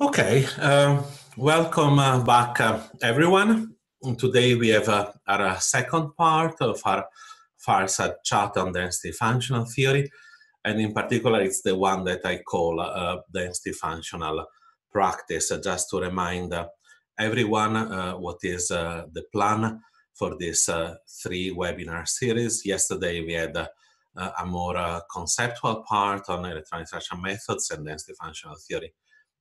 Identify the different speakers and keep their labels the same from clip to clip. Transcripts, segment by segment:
Speaker 1: Okay, uh, welcome uh, back, uh, everyone. Today we have uh, our uh, second part of our Farsad chat on density functional theory, and in particular, it's the one that I call uh, density functional practice. just to remind everyone what is the plan for this three webinar series. Yesterday we had a more conceptual part on electronic structure methods and density functional theory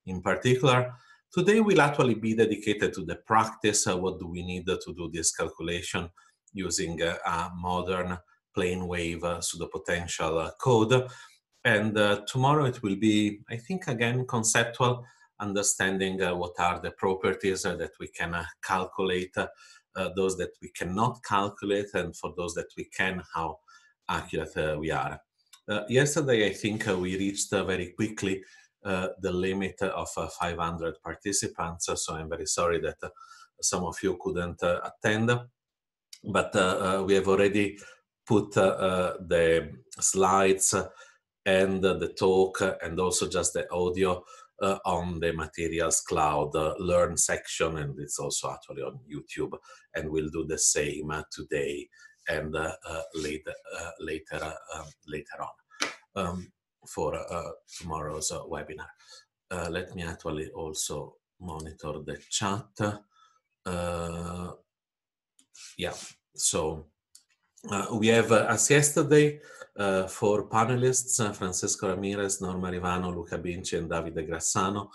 Speaker 1: in particular. Today will actually be dedicated to the practice, what do we need to do this calculation using uh, a modern plane wave pseudopotential uh, uh, code. And uh, tomorrow it will be, I think, again, conceptual, understanding uh, what are the properties uh, that we can calculate, those that we cannot calculate, and for those that we can, how accurate we are. yesterday, I think we reached very quickly uh, the limit of uh, 500 participants. So I'm very sorry that uh, some of you couldn't uh, attend, but uh, we have already put the slides and the talk and also just the audio on the Materials Cloud Learn section, and it's also actually on YouTube, and we'll do the same today and later later um, later on. Um, for uh, tomorrow's webinar. Uh, let me actually also monitor the chat. Uh, yeah, so we have, as yesterday, four panelists, Francisco Ramirez, Norma Rivano, Luca Binci, and Davide Grassano,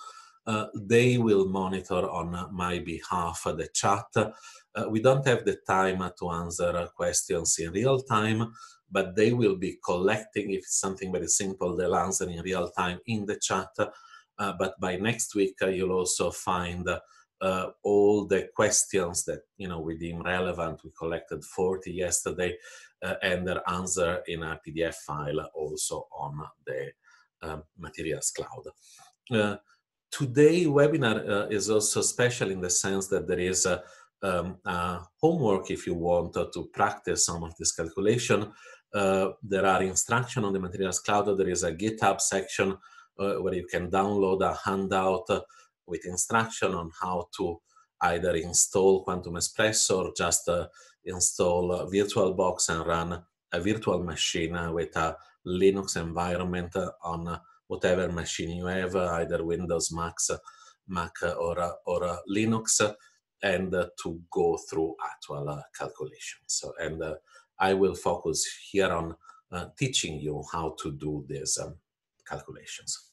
Speaker 1: uh, they will monitor on my behalf the chat. Uh, we don't have the time to answer questions in real time, but they will be collecting, if it's something very simple, they'll answer in real time in the chat. Uh, but by next week, uh, you'll also find uh, uh all the questions that you know we deem relevant. We collected 40 yesterday, uh, and their answer in a PDF file also on the um, Materials Cloud. Uh, today webinar is also special in the sense that there is a um, homework if you want uh, to practice some of this calculation uh, there are instruction on the materials cloud. There is a GitHub section uh, where you can download a handout with instruction on how to either install Quantum Express or just uh, install VirtualBox and run a virtual machine with a Linux environment on whatever machine you have, either Windows, Mac, Mac, or, or Linux, and to go through actual calculations. So, and I will focus here on uh, teaching you how to do these um, calculations.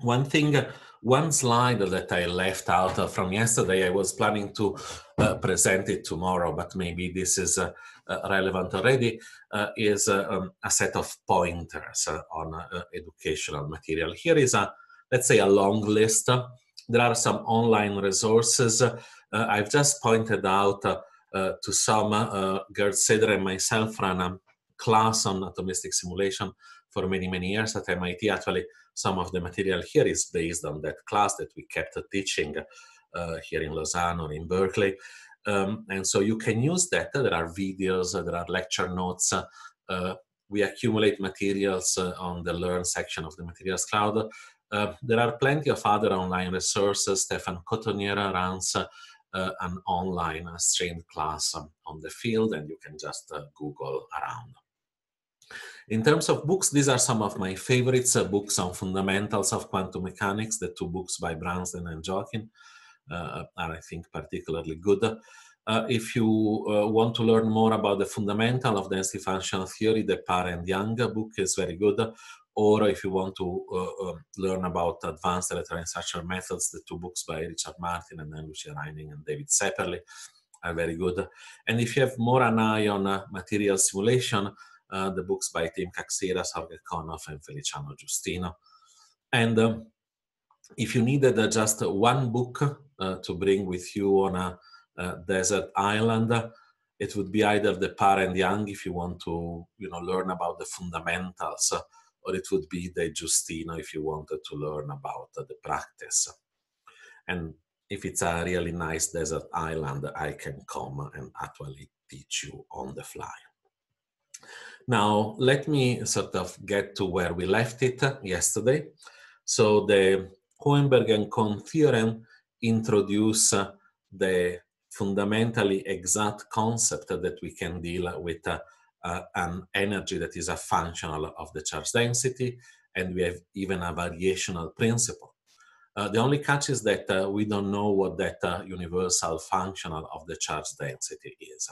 Speaker 1: One thing, one slide that I left out uh, from yesterday, I was planning to uh, present it tomorrow, but maybe this is uh, uh relevant already, uh, is uh, um, a set of pointers on educational material. Here is a, let's say, a long list. There are some online resources. I've just pointed out uh, to some, uh, Gerd Seder and myself ran a class on atomistic simulation for many, many years at MIT. Actually, some of the material here is based on that class that we kept teaching uh, here in Lausanne or in Berkeley. Um, and so you can use that. There are videos, there are lecture notes. Uh, we accumulate materials uh, on the Learn section of the Materials Cloud. Uh, there are plenty of other online resources. Stefan Cotoniera runs uh, an online uh, streamed class on the field, and you can just uh, Google around. In terms of books, these are some of my favorites, uh, books on fundamentals of quantum mechanics. The two books by Branson and Joachim uh, are, I think, particularly good. Uh, if you want to learn more about the fundamental of density functional theory, the Parr and Young book is very good or if you want to uh, um, learn about advanced electronic structure methods, the two books by Richard Martin and then Lucia Reining and David Sepperly are very good. And if you have more an eye on uh, material simulation, uh, the books by Tim Caxira, Sergei Konov, and Feliciano Giustino. And um, if you needed uh, just one book uh, to bring with you on a, a uh, desert island, it would be either The Par and Young if you want to you know, learn about the fundamentals or it would be the Justina if you wanted to learn about the practice. And if it's a really nice desert island, I can come and actually teach you on the fly. Now, let me sort of get to where we left it yesterday. So the Hohenberg and Kohn theorem introduce the fundamentally exact concept that we can deal with an energy that is a functional of the charge density, and we have even a variational principle. Uh, the only catch is that uh, we don't know what that uh, universal functional of the charge density is.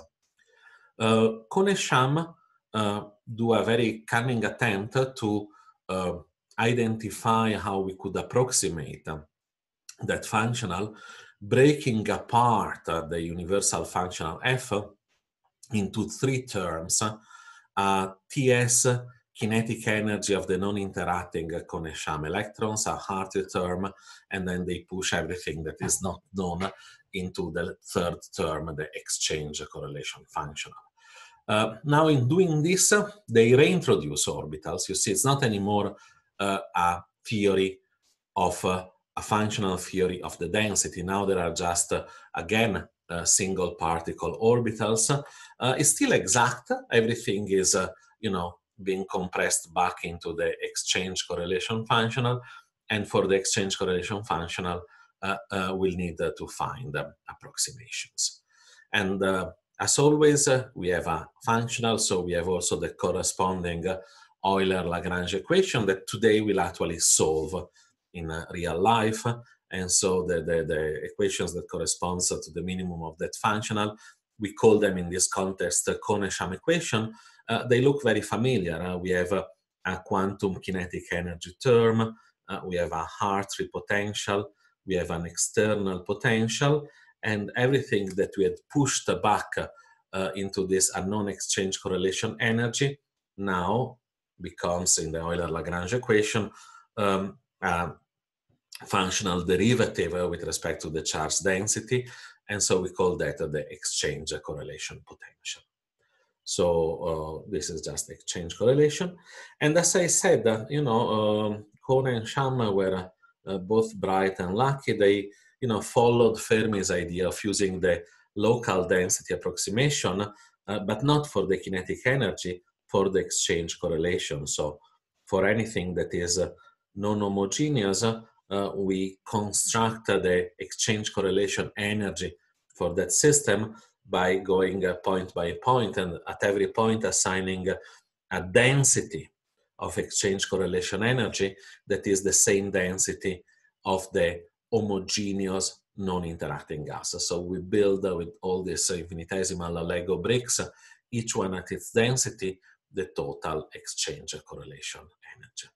Speaker 1: Uh, Kuhn and Sham uh, do a very cunning attempt to uh, identify how we could approximate um, that functional, breaking apart uh, the universal functional f into three terms uh, TS, kinetic energy of the non-interacting Konesham electrons, a harder term, and then they push everything that is not known into the third term, the exchange correlation functional. Uh, now, in doing this, they reintroduce orbitals. You see, it's not anymore uh, a theory of uh, a functional theory of the density. Now there are just, uh, again, uh, single particle orbitals uh, is still exact. Everything is, uh, you know, being compressed back into the exchange correlation functional. And for the exchange correlation functional, we'll need to find um, approximations. And as always, we have a functional, so we have also the corresponding Euler-Lagrange equation that today we'll actually solve in real life and so the, the, the equations that correspond to the minimum of that functional, we call them in this context the Cone-Sham equation. Uh, they look very familiar. Uh, we have a, a, quantum kinetic energy term, uh, we have a Hartree potential, we have an external potential, and everything that we had pushed back uh, into this unknown exchange correlation energy now becomes, in the Euler-Lagrange equation, um, functional derivative uh, with respect to the charge density. And so we call that the exchange correlation potential. So uh, this is just exchange correlation. And as I said, uh, you know, um, and Sharma were uh, both bright and lucky. They, you know, followed Fermi's idea of using the local density approximation, uh, but not for the kinetic energy, for the exchange correlation. So for anything that is uh, non-homogeneous, uh, we constructed the exchange correlation energy for that system by going uh, point by point and at every point assigning a density of exchange correlation energy that is the same density of the homogeneous non-interacting gas. So we build uh, with all these infinitesimal Lego bricks, each one at its density, the total exchange correlation energy.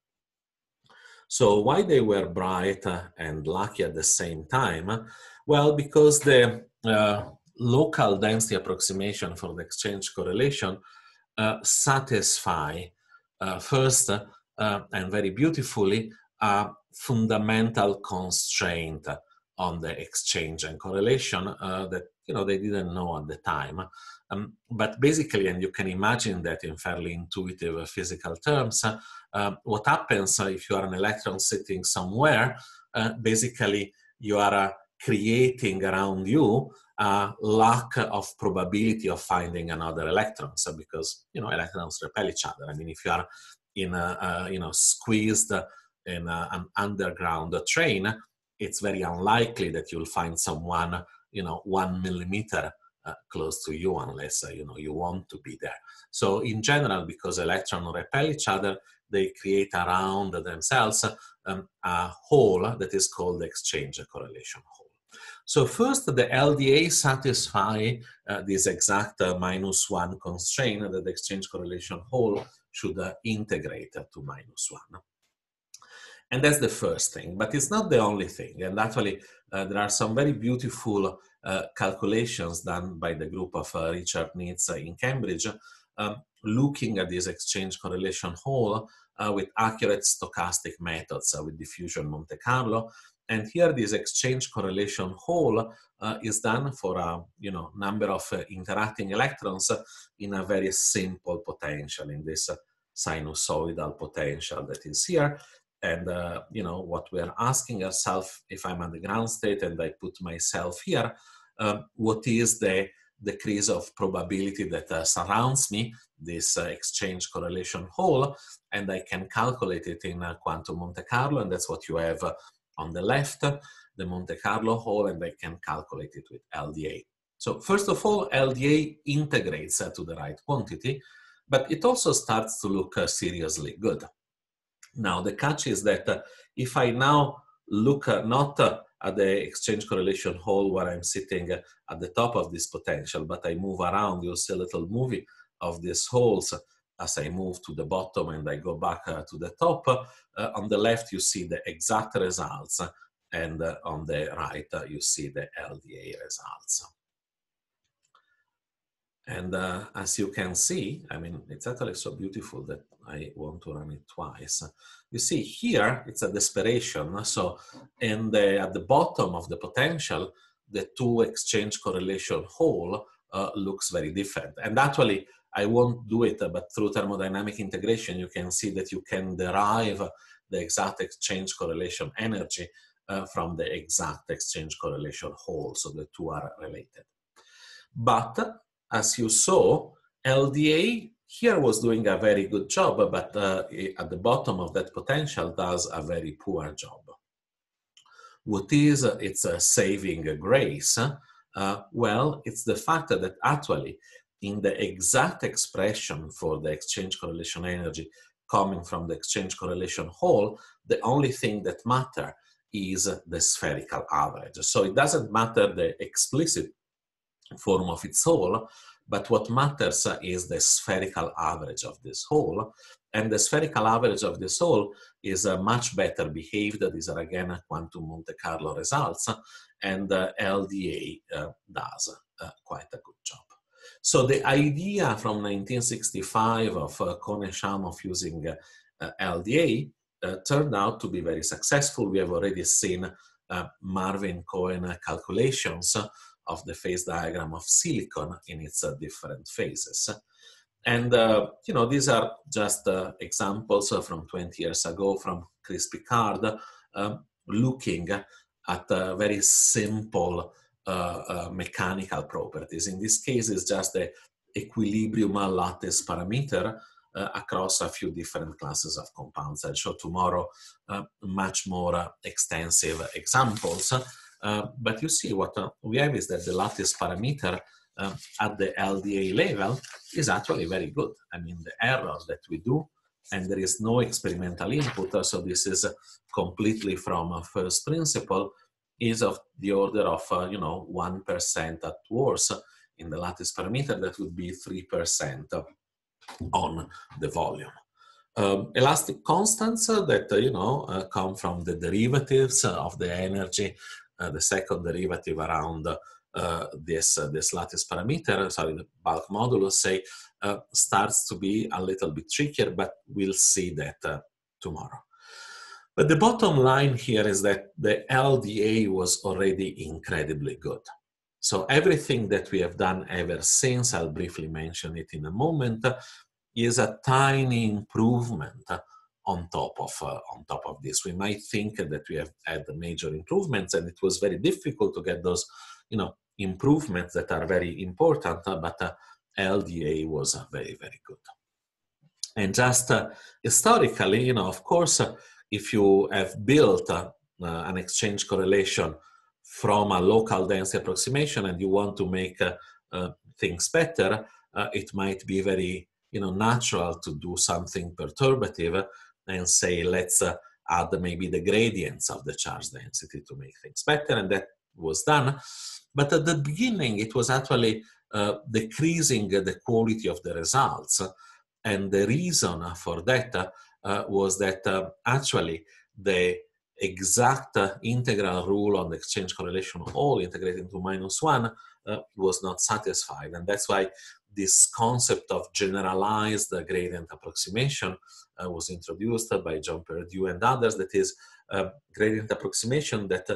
Speaker 1: So why they were bright and lucky at the same time? Well, because the uh, local density approximation for the exchange correlation uh, satisfy uh, first uh, and very beautifully a fundamental constraint on the exchange and correlation uh, that you know they didn't know at the time. Um, but basically, and you can imagine that in fairly intuitive uh, physical terms, um, what happens uh, if you are an electron sitting somewhere, uh, basically you are uh, creating around you a lack of probability of finding another So, because you know electrons repel each other. I mean, if you are in a, a you know squeezed in a, an underground train, it's very unlikely that you'll find someone you know one millimeter close to you unless uh, you know you want to be there so in general because electrons repel each other they create around themselves um, a hole that is called the exchange correlation hole. So first, the LDA satisfy uh, this exact uh, minus one constraint that the exchange correlation hole should uh, integrate to minus one. And that's the first thing, but it's not the only thing. And actually, uh, there are some very beautiful uh, calculations done by the group of uh, Richard Neitz in Cambridge um, looking at this exchange correlation hole uh, with accurate stochastic methods uh, with diffusion Monte Carlo. And here this exchange correlation hole uh, is done for a uh, you know, number of uh, interacting electrons in a very simple potential, in this uh, sinusoidal potential that is here. And you know what we are asking ourselves, if I'm on the ground state and I put myself here, what is the decrease of probability that uh, surrounds me, this uh, exchange correlation hole, and I can calculate it in uh, quantum Monte Carlo, and that's what you have uh, on the left, the Monte Carlo hole, and I can calculate it with LDA. So first of all, LDA integrates uh, to the right quantity, but it also starts to look uh, seriously good. Now, the catch is that if I now look not at the exchange correlation hall where I'm sitting at the top of this potential, but I move around. You'll see a little movie of these holes as I move to the bottom and I go back uh, to the top. Uh, on the left, you see the exact results, and uh, on the right, uh, you see the LDA results. And uh, as you can see, I mean, it's actually so beautiful that I want to run it twice. You see here, it's a desperation. So, and at the bottom of the potential, the two exchange correlation hole uh, looks very different. And actually, I won't do it, but through thermodynamic integration, you can see that you can derive the exact exchange correlation energy uh, from the exact exchange correlation hole. So the two are related. But as you saw, LDA here was doing a very good job, but uh, at the bottom of that potential does a very poor job. What is uh, its a saving grace? Uh, well, it's the fact that actually in the exact expression for the exchange correlation energy coming from the exchange correlation hole, the only thing that matter is the spherical average. So it doesn't matter the explicit form of its whole, but what matters is the spherical average of this whole. And the spherical average of this whole is uh, much better behaved. These are again quantum Monte Carlo results, and uh, LDA uh, does uh, quite a good job. So the idea from 1965 of uh, Kone-Sham of using uh, LDA uh, turned out to be very successful. We have already seen Marvin Cohen calculations of the phase diagram of silicon in its uh, different phases. And, uh, you know, these are just uh, examples from 20 years ago from Chris Picard um, looking at very simple mechanical properties. In this case, it's just the equilibrium lattice parameter uh, across a few different classes of compounds. I'll show tomorrow uh, much more uh, extensive examples. Uh, but you see what uh, we have is that the lattice parameter uh, at the LDA level is actually very good. I mean, the errors that we do, and there is no experimental input, so this is completely from first principle, is of the order of, you know, 1% at worst in the lattice parameter, that would be 3% on the volume. Um, elastic constants that, you know, come from the derivatives of the energy Eh, the second derivative around eh, this this lattice parameter, sorry, the bulk modulus, say, eh, starts to be a little bit trickier, but we'll see that tomorrow. But the bottom line here is that the LDA was already incredibly good. So everything that we have done ever since, I'll briefly mention it in a moment, is a tiny improvement on top of uh, on top of this. We might think that we have had major improvements, and it was very difficult to get those, you know, improvements that are very important. Uh, but uh, LDA was uh, very very good. And just historically, you know, of course, if you have built an exchange correlation from a local density approximation and you want to make things better, it might be very you know natural to do something perturbative and say, let's uh, add maybe the gradients of the charge density to make things better. And that was done. But at the beginning, it was actually uh, decreasing the quality of the results. And the reason for that uh, was that uh, actually the exact uh, integral rule on the exchange correlation all integrated to minus one uh, was not satisfied. And that's why this concept of generalized gradient approximation uh, was introduced by John Perdue and others, that is, uh, gradient approximation that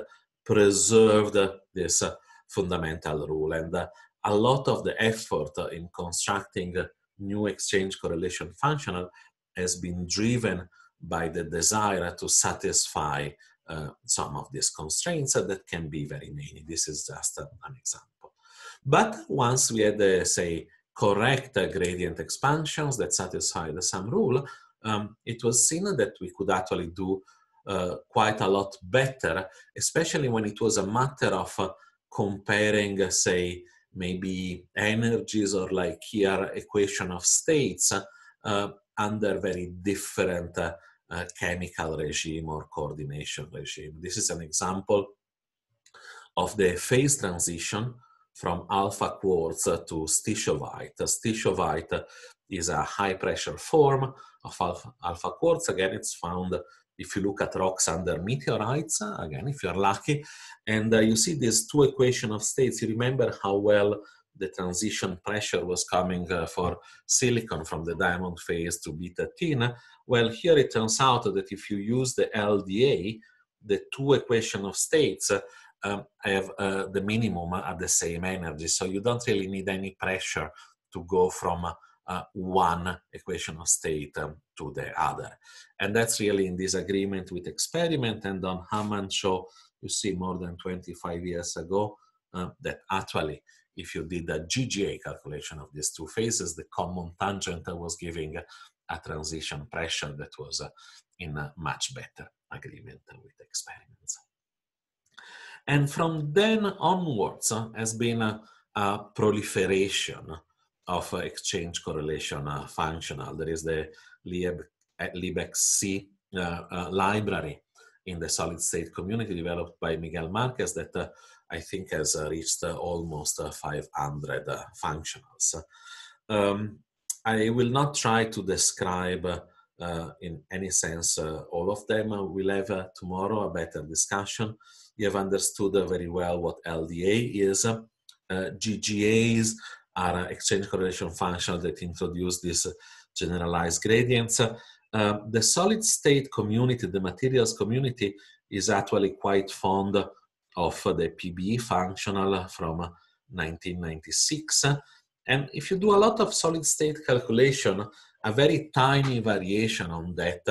Speaker 1: preserved this uh, fundamental rule. And uh, a lot of the effort in constructing new exchange correlation functional has been driven by the desire to satisfy uh, some of these constraints that can be very many. This is just an example. But once we had, uh, say, correct gradient expansions that satisfy the sum rule, um, it was seen that we could actually do uh, quite a lot better, especially when it was a matter of uh, comparing, uh, say, maybe energies or like here equation of states uh, under very different uh, uh, chemical regime or coordination regime. This is an example of the phase transition from alpha quartz to stishovite. Stishovite is a high pressure form of alpha, alpha quartz. Again, it's found if you look at rocks under meteorites, again, if you're lucky, and uh, you see these two equation of states, you remember how well the transition pressure was coming uh, for silicon from the diamond phase to beta tin. Well, here it turns out that if you use the LDA, the two equation of states, um, have uh, the minimum at the same energy. So you don't really need any pressure to go from uh, one of state um, to the other. And that's really in disagreement with experiment and on Hammond show, you see more than 25 years ago, uh, that actually if you did a GGA calculation of these two phases, the common tangent was giving a transition pressure that was uh, in much better agreement with experiments. And from then onwards uh, has been a, a proliferation of uh, exchange correlation uh, functional. There is the Lieb, library in the solid state community developed by Miguel Marquez that I think has reached almost 500 functionals. Um, I will not try to describe uh, in any sense, uh, all of them. Uh, we'll have tomorrow a better discussion. You have understood very well what LDA is. GGAs are exchange correlation functions that introduce these generalized gradients. Uh, the solid state community, the materials community, is actually quite fond of the PBE functional from 1996. And if you do a lot of solid state calculation, a very tiny variation on that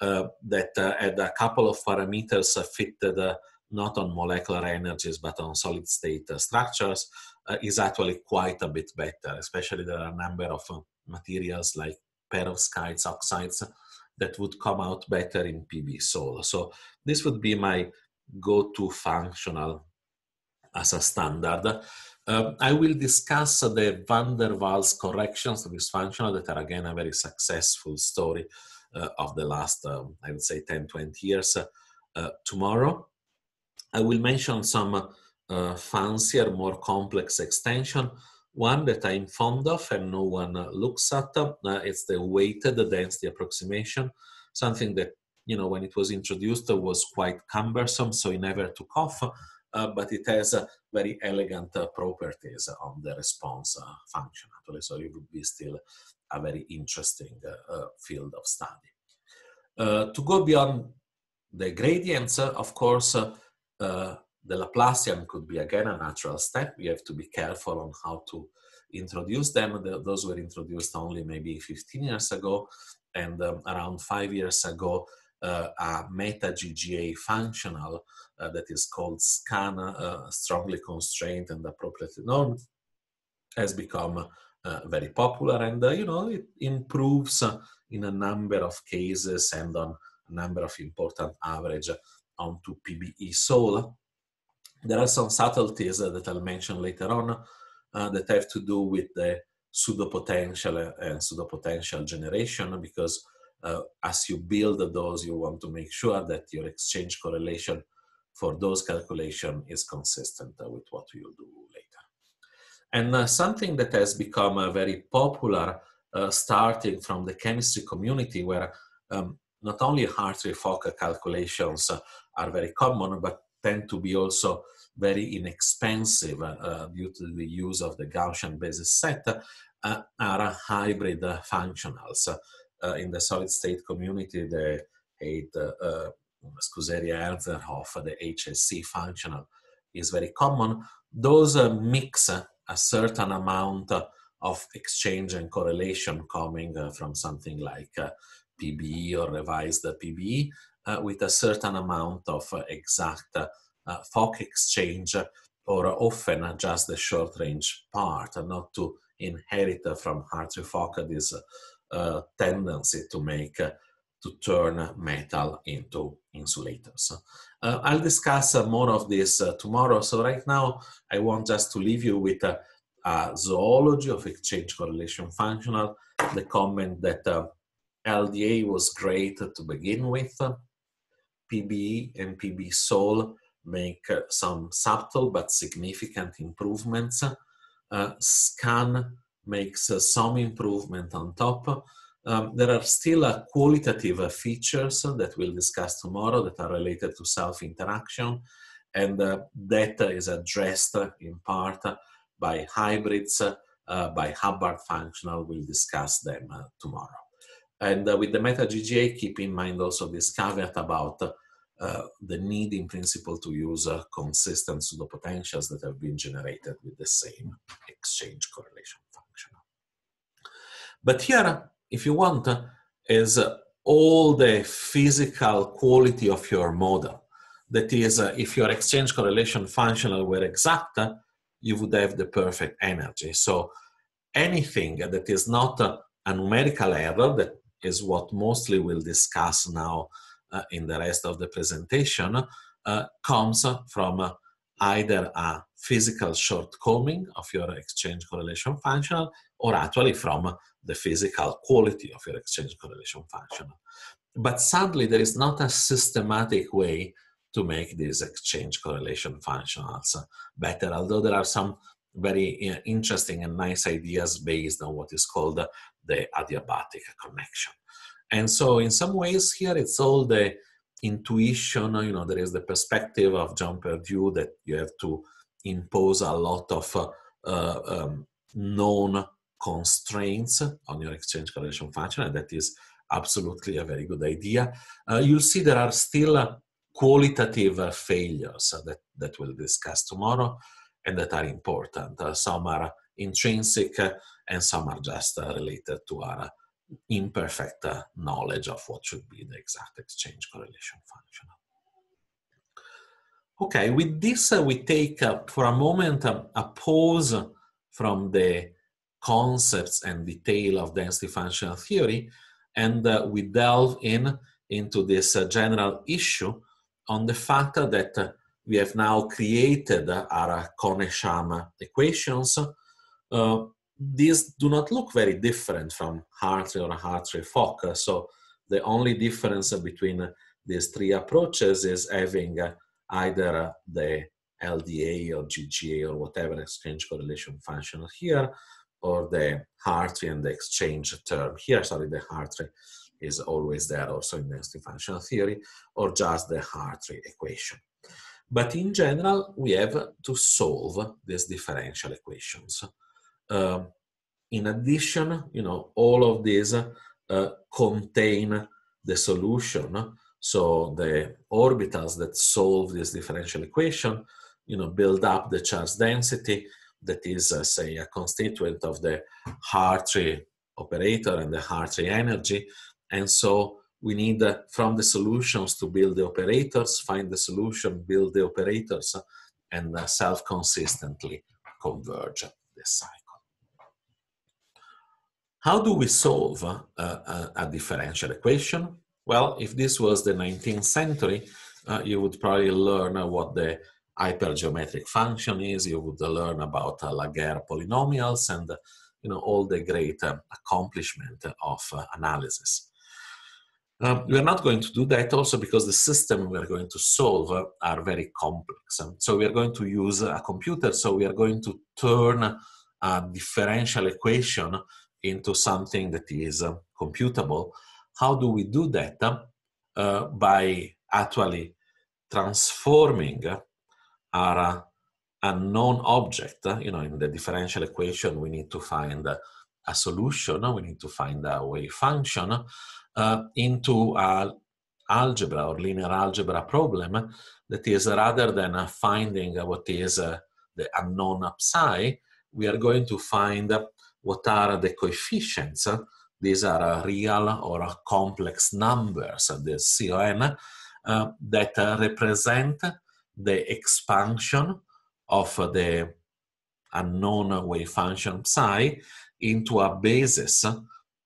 Speaker 1: uh, that uh, had a couple of parameters fitted uh, not on molecular energies but on solid state structures uh, is actually quite a bit better, especially there are a number of uh, materials like perovskites, oxides that would come out better in PB Sol. So this would be my go-to functional as a standard. Uh, I will discuss the van der Waals corrections of functional that are again a very successful story uh, of the last, um, I would say, 10, 20 years uh, tomorrow. I will mention some uh, fancier, more complex extension. One that I'm fond of and no one uh, looks at, um, uh, it's the weighted density approximation, something that, you know, when it was introduced was quite cumbersome, so it never took off uh, but it has very elegant uh, properties on the response uh, function, actually. So it would be still a very interesting field of study. to go beyond the gradients, of course, the Laplacian could be again a natural step. We have to be careful on how to introduce them. Those were introduced only maybe 15 years ago, and um, around five years ago, uh, a meta GGA functional uh, that is called scan uh, strongly constrained and appropriately normed has become very popular and you know it improves in a number of cases and on a number of important average onto PBE soul. There are some subtleties that I'll mention later on uh, that have to do with the pseudopotential and pseudopotential generation because uh, as you build those, you want to make sure that your exchange correlation for those calculation is consistent uh, with what you do later. And uh, something that has become uh, very popular uh, starting from the chemistry community where um, not only Hartree Fock calculations uh, are very common, but tend to be also very inexpensive uh, due to the use of the Gaussian basis set, uh, are hybrid functionals. Uh, in the solid state community, the uh, Scuseria-Ernsthoff, the HSC functional, is very common. Those uh, mix a certain amount of exchange and correlation coming uh, from something like PBE or revised PBE uh, with a certain amount of uh, exact uh, FOC exchange or often just the short range part, not to inherit from hard to this uh, tendency to make uh, to turn metal into insulators. Uh, I'll discuss uh, more of this uh, tomorrow. So right now, I want just to leave you with uh, a, zoology of exchange correlation functional, the comment that LDA was great to begin with. PBE and PB Sol make some subtle but significant improvements. scan makes uh, some improvement on top. Um, there are still uh, qualitative uh, features that we'll discuss tomorrow that are related to self interaction, and uh, that is addressed in part by hybrids, uh, by Hubbard functional. We'll discuss them tomorrow. And with the meta GGA, keep in mind also this caveat about uh, the need in principle to use uh, consistent pseudopotentials that have been generated with the same exchange correlation. But here, if you want, is all the physical quality of your model. That is, if your exchange correlation functional were exact, you would have the perfect energy. So anything that is not a numerical error, that is what mostly we'll discuss now uh, in the rest of the presentation, uh, comes from uh, either a physical shortcoming of your exchange correlation functional or actually from the physical quality of your exchange correlation function. But sadly, there is not a systematic way to make these exchange correlation functionals better, although there are some very uh, interesting and nice ideas based on what is called the adiabatic connection. And so, in some ways, here it's all the intuition, you know, there is the perspective of John Perdue that you have to impose a lot of uh, um, known constraints on your exchange correlation function, and that is absolutely a very good idea. Uh, you'll see there are still qualitative failures that, that we'll discuss tomorrow and that are important. Uh, some are intrinsic uh, and some are just uh, related to our imperfect uh, knowledge of what should be the exact exchange correlation function. Okay, with this, uh, we take uh, for a moment a pause from the concepts and detail of density functional theory, and uh, we delve in into this uh, general issue on the fact that uh, we have now created our Kohn-Sham equations. Uh, these do not look very different from Hartree or Hartree-Fock, so the only difference between these three approaches is having uh, either uh, the LDA or GGA or whatever exchange correlation function here, or the Hartree and the exchange term. Here, sorry, the Hartree is always there also in density functional theory, or just the Hartree equation. But in general, we have to solve these differential equations. Uh, in addition, you know, all of these uh, contain the solution. So the orbitals that solve this differential equation, you know, build up the charge density that is, uh, say, a constituent of the Hartree operator and the Hartree energy. And so we need uh, from the solutions to build the operators, find the solution, build the operators, uh, and uh, self consistently converge the cycle. How do we solve uh, a, a, a differential equation? Well, if this was the 19th century, uh, you would probably learn uh, what the hypergeometric function is. You would learn about uh, Laguerre polynomials and you know all the great um, accomplishment of uh, analysis. Uh, we are not going to do that also because the system we are going to solve are very complex. So we are going to use a computer. So we are going to turn a differential equation into something that is um, computable. How do we do that? Uh, by actually transforming are a, a known object. You know, in the differential equation, we need to find a solution, we need to find a wave function uh, into a algebra or linear algebra problem that is rather than finding what is uh, the unknown psi, we are going to find what are the coefficients. These are real or complex numbers, the CON, uh, that uh, represent the expansion of the unknown wave function psi into a basis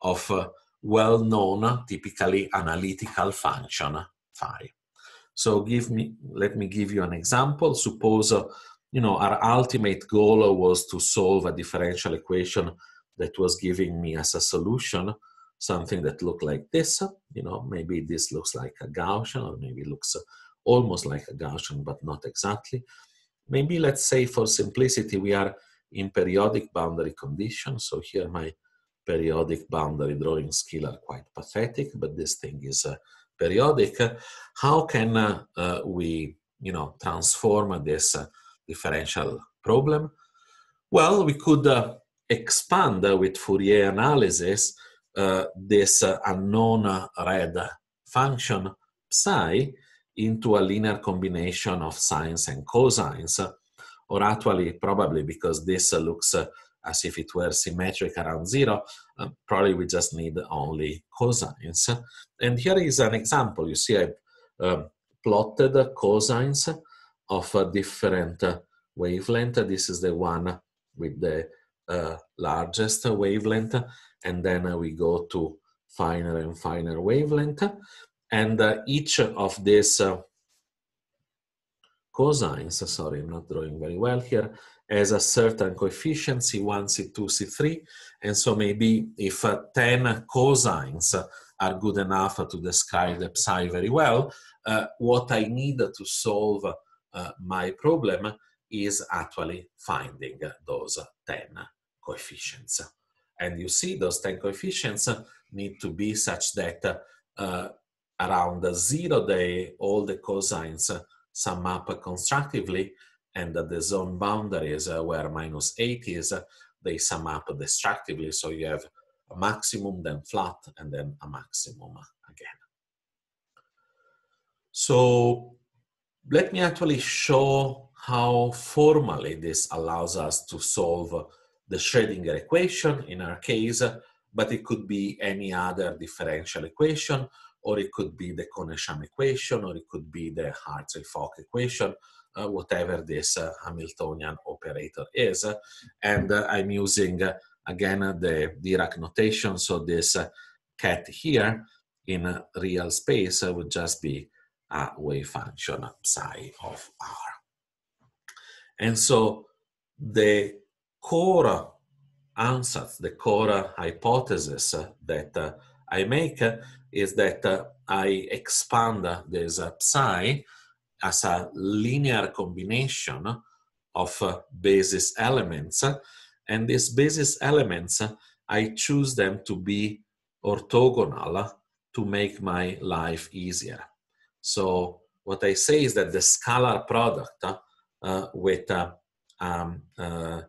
Speaker 1: of well-known, typically analytical function phi. So give me, let me give you an example. Suppose, uh, you know, our ultimate goal was to solve a differential equation that was giving me as a solution something that looked like this. You know, maybe this looks like a Gaussian or maybe looks almost like a Gaussian, but not exactly. Maybe let's say for simplicity, we are in periodic boundary conditions. So here my periodic boundary drawing skill are quite pathetic, but this thing is uh, periodic. How can uh, uh, we, you know, transform this uh, differential problem? Well, we could uh, expand uh, with Fourier analysis this unknown red function psi into a linear combination of sines and cosines, or actually probably because this looks uh, as if it were symmetric around zero, uh, probably we just need only cosines. And here is an example. You see I um, plotted cosines of a different uh, wavelength. This is the one with the uh, largest wavelength, and then we go to finer and finer wavelength. And uh, each of these uh, cosines, sorry, I'm not drawing very well here, has a certain coefficient, C1, C2, C3. And so maybe if uh, 10 cosines are good enough to describe the psi very well, uh, what I need to solve uh, my problem is actually finding those 10 coefficients. And you see those 10 coefficients need to be such that uh, around the zero day, all the cosines sum up constructively, and the zone boundaries uh, where minus 8 is, uh, they sum up destructively. So you have a maximum, then flat, and then a maximum again. So let me actually show how formally this allows us to solve the Schrodinger equation in our case, but it could be any other differential equation or it could be the Kohn-Sham equation, or it could be the Hartree-Fock equation, uh, whatever this uh, Hamiltonian operator is. And uh, I'm using, uh, again, uh, the Dirac notation, so this uh, cat here in real space would just be a wave function psi of r. And so the core answers, the core hypothesis that I make is that uh, I expand this uh, psi as a linear combination of uh, basis elements. And these basis elements, I choose them to be orthogonal to make my life easier. So what I say is that the scalar product uh, with uh, um, uh,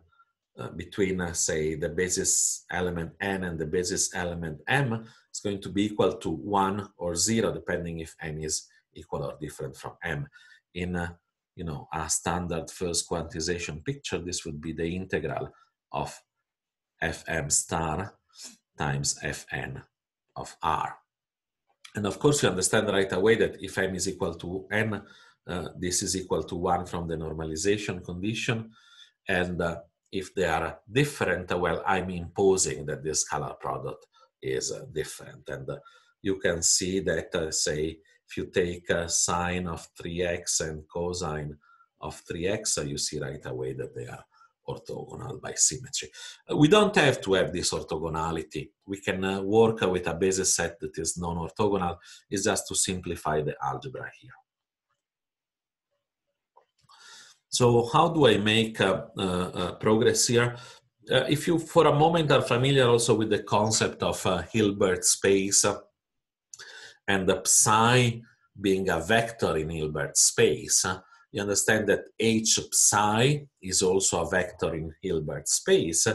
Speaker 1: between, say, the basis element n and the basis element m it's going to be equal to 1 or 0, depending if m is equal or different from m. In a, uh, you know, a standard first quantization picture, this would be the integral of fm star times fn of r. And of course, you understand right away that if m is equal to n, uh, this is equal to 1 from the normalization condition. And uh, if they are different, well, I'm imposing that this scalar product is uh, different. And uh, you can see that, uh, say, if you take a sine of 3x and cosine of 3x, you see right away that they are orthogonal by symmetry. We don't have to have this orthogonality. We can uh, work with a basis set that is non-orthogonal. It's just to simplify the algebra here. So how do I make uh, uh, progress here? uh, if you for a moment are familiar also with the concept of uh, Hilbert space uh, and the psi being a vector in Hilbert space, uh, you understand that H psi is also a vector in Hilbert space.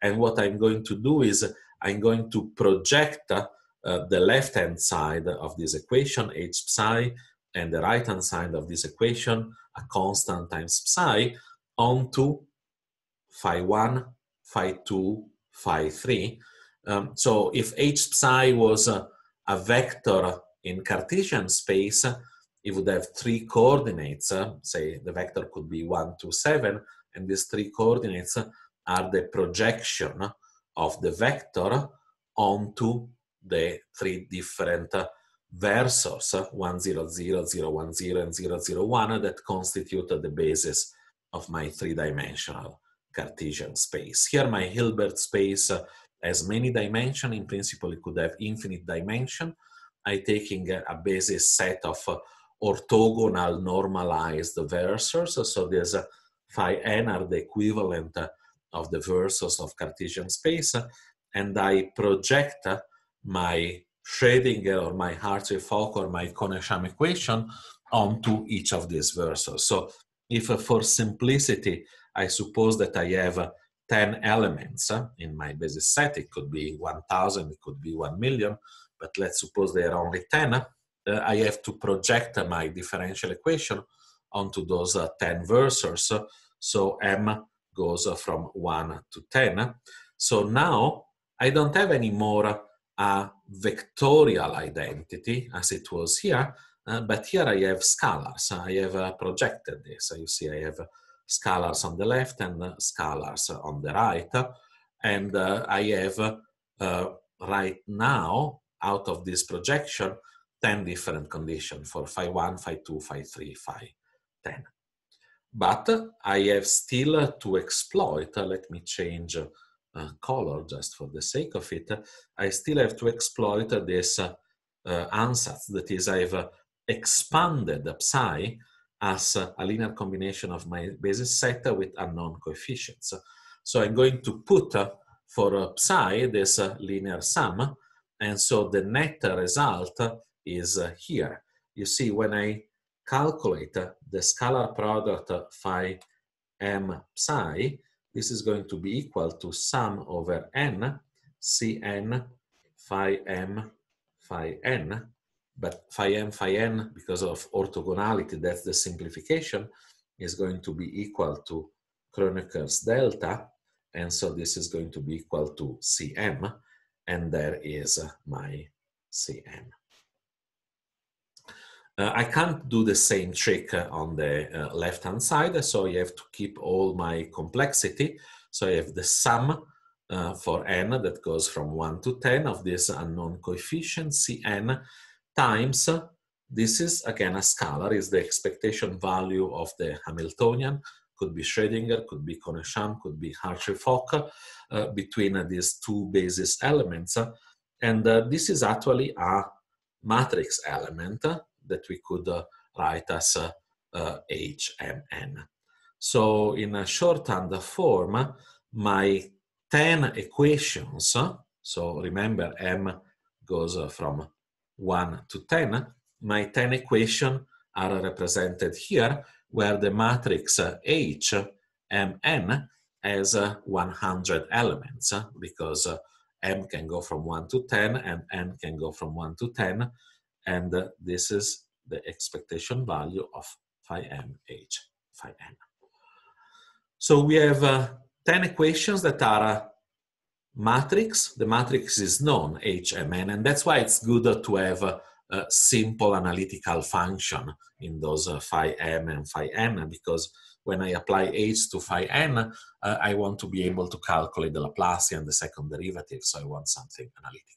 Speaker 1: And what I'm going to do is I'm going to project uh, uh the left-hand side of this equation, H psi, and the right-hand side of this equation, a constant times psi, onto phi 1 phi 2, phi 3. Um, so if h psi was a, a, vector in Cartesian space, it would have three coordinates. Uh, say the vector could be 1, 2, 7, and these three coordinates are the projection of the vector onto the three different uh, versors, uh, 1, 0, 0, 0, 1, 0, and 0, 0, 1, that constitute the basis of my three-dimensional Cartesian space. Here my Hilbert space has many dimensions. In principle, it could have infinite dimension. I taking a basis set of uh, orthogonal normalized versors. So there's a uh, phi n are the equivalent uh, of the versors of Cartesian space. And I project my Schrödinger or my Hartree-Fock or my Konesham equation onto each of these versors. So if for simplicity, I suppose that I have uh, 10 elements uh, in my basis set. It could be 1,000, it could be 1 million, but let's suppose there are only 10. Uh, I have to project my differential equation onto those 10 versors. So M goes from 1 to 10. So now I don't have more a vectorial identity as it was here, uh, but here I have scalars. I have uh, projected this. You see, I have scalars on the left and scalars on the right. And uh, I have uh, right now, out of this projection, 10 different conditions for phi 1, phi 2, phi 3, phi 10. But I have still to exploit, let me change uh, color just for the sake of it, I still have to exploit this uh, ansatz, that is, I've expanded psi as a linear combination of my basis set with unknown coefficients. So I'm going to put uh, for uh, psi this uh, linear sum, and so the net result is here. You see, when I calculate the scalar product phi m psi, this is going to be equal to sum over n cn phi m phi n but phi m, phi n, because of orthogonality, that's the simplification, is going to be equal to Kronecker's delta. And so this is going to be equal to Cm. And there is my Cm. Uh, I can't do the same trick on the uh, left-hand side, so I have to keep all my complexity. So I have the sum uh, for n that goes from 1 to 10 of this unknown coefficient, Cn, times, this is again a scalar, is the expectation value of the Hamiltonian, could be Schrödinger, could be Konesham, could be Hartree-Fock, uh, between uh, these two basis elements. And uh, this is actually a matrix element that we could uh, write as HMN. Uh, uh, so in a shorthand form, my 10 equations, so remember M goes from 1 to 10, my 10 equations are represented here, where the matrix H, M, N has 100 elements, because M can go from 1 to 10, and N can go from 1 to 10, and this is the expectation value of phi m h phi n. So we have uh, 10 equations that are matrix. The matrix is known, HMN, and that's why it's good to have a, a simple analytical function in those uh, phi m and phi n, because when I apply h to phi n, uh, I want to be able to calculate the Laplacian, the second derivative, so I want something analytical.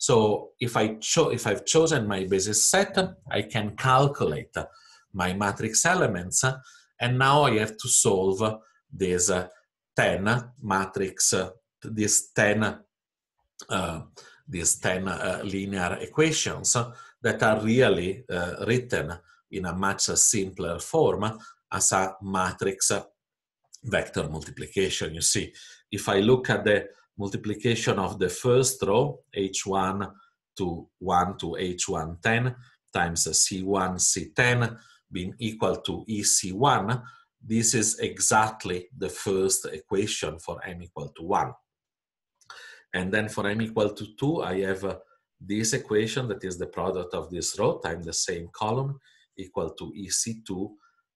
Speaker 1: So if, I cho if I've chosen my basis set, I can calculate my matrix elements, and now I have to solve this uh, 10 matrix uh, the ten uh, these 10 uh, linear equations that are really uh, written in a much simpler form as a matrix vector multiplication. You see, if I look at the multiplication of the first row, h1 to 1 to h1 10 times c1 c10 being equal to ec1, this is exactly the first equation for m equal to 1. And then for m equal to 2, I have uh, this equation that is the product of this row times the same column equal to EC2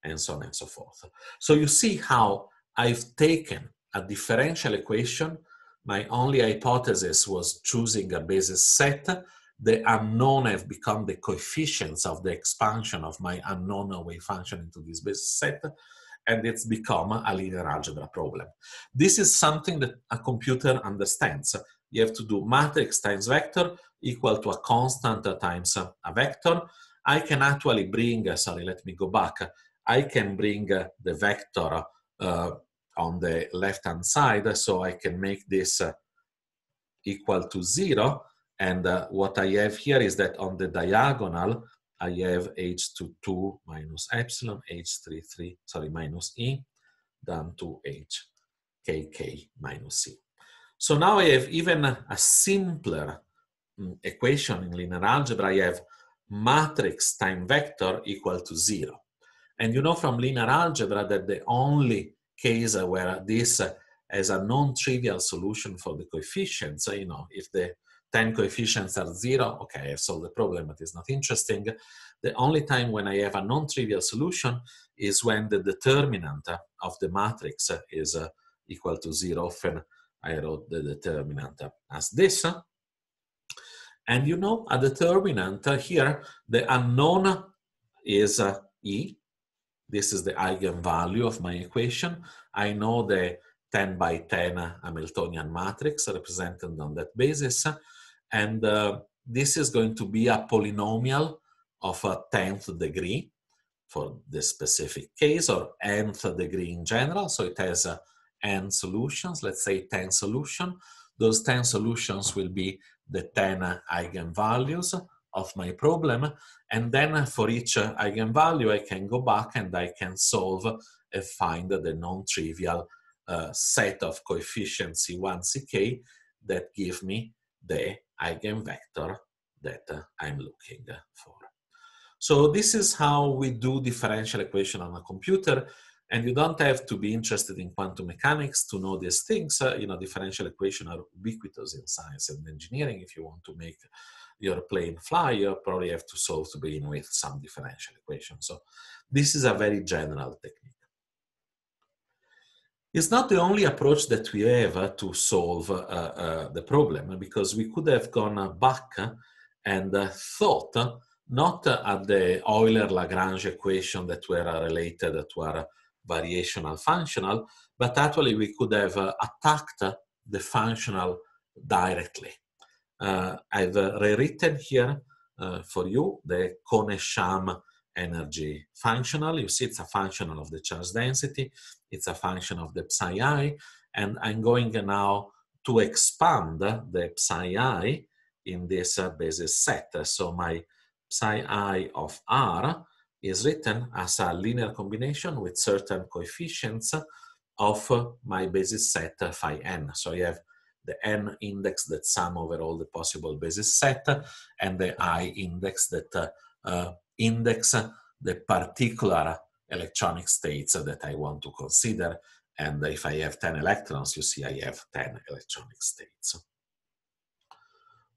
Speaker 1: and so on and so forth. So you see how I've taken a differential equation. My only hypothesis was choosing a basis set. The unknown have become the coefficients of the expansion of my unknown wave function into this basis set and it's become a linear algebra problem. This is something that a computer understands. You have to do matrix times vector equal to a constant times a vector. I can actually bring, sorry, let me go back. I can bring the vector uh, on the left-hand side, so I can make this uh, equal to zero. And uh, what I have here is that on the diagonal, I have H22 minus epsilon, H33, sorry, minus E, down to H kk minus c. So now I have even a simpler mm, equation in linear algebra. I have matrix time vector equal to zero. And you know from linear algebra that the only case where this uh, has a non-trivial solution for the coefficients, uh, you know, if the Ten coefficients are zero, okay, I solved the problem, but it's not interesting. The only time when I have a non-trivial solution is when the determinant of the matrix is uh, equal to zero. Often I wrote the determinant as this. And you know, a determinant here, the unknown is uh, E. This is the eigenvalue of my equation. I know the 10 by 10 Hamiltonian matrix represented on that basis. And uh, this is going to be a polynomial of a 10th degree for this specific case or nth degree in general. So it has uh, n solutions, let's say 10 solution. Those 10 solutions will be the 10 eigenvalues of my problem. And then for each uh, eigenvalue, I can go back and I can solve and find the non-trivial uh, set of coefficients C1, Ck that give me the eigenvector that I'm looking for. So this is how we do differential equation on a computer. And you don't have to be interested in quantum mechanics to know these things. Uh, you know, differential equations are ubiquitous in science and engineering. If you want to make your plane fly, you probably have to solve to begin with some differential equation. So this is a very general technique. It's not the only approach that we have uh, to solve uh, uh, the problem, because we could have gone back and thought not at the Euler Lagrange equation that were related that were variational functional, but actually we could have attacked the functional directly. Uh, I've rewritten here uh, for you the Cone-Sham energy functional. You see it's a functional of the charge density. It's a function of the psi i. And I'm going now to expand the psi i in this basis set. So my psi i of R is written as a linear combination with certain coefficients of my basis set phi n. So I have the n index that sum over all the possible basis set and the i index that uh, index the particular electronic states that I want to consider. And if I have 10 electrons, you see I have 10 electronic states.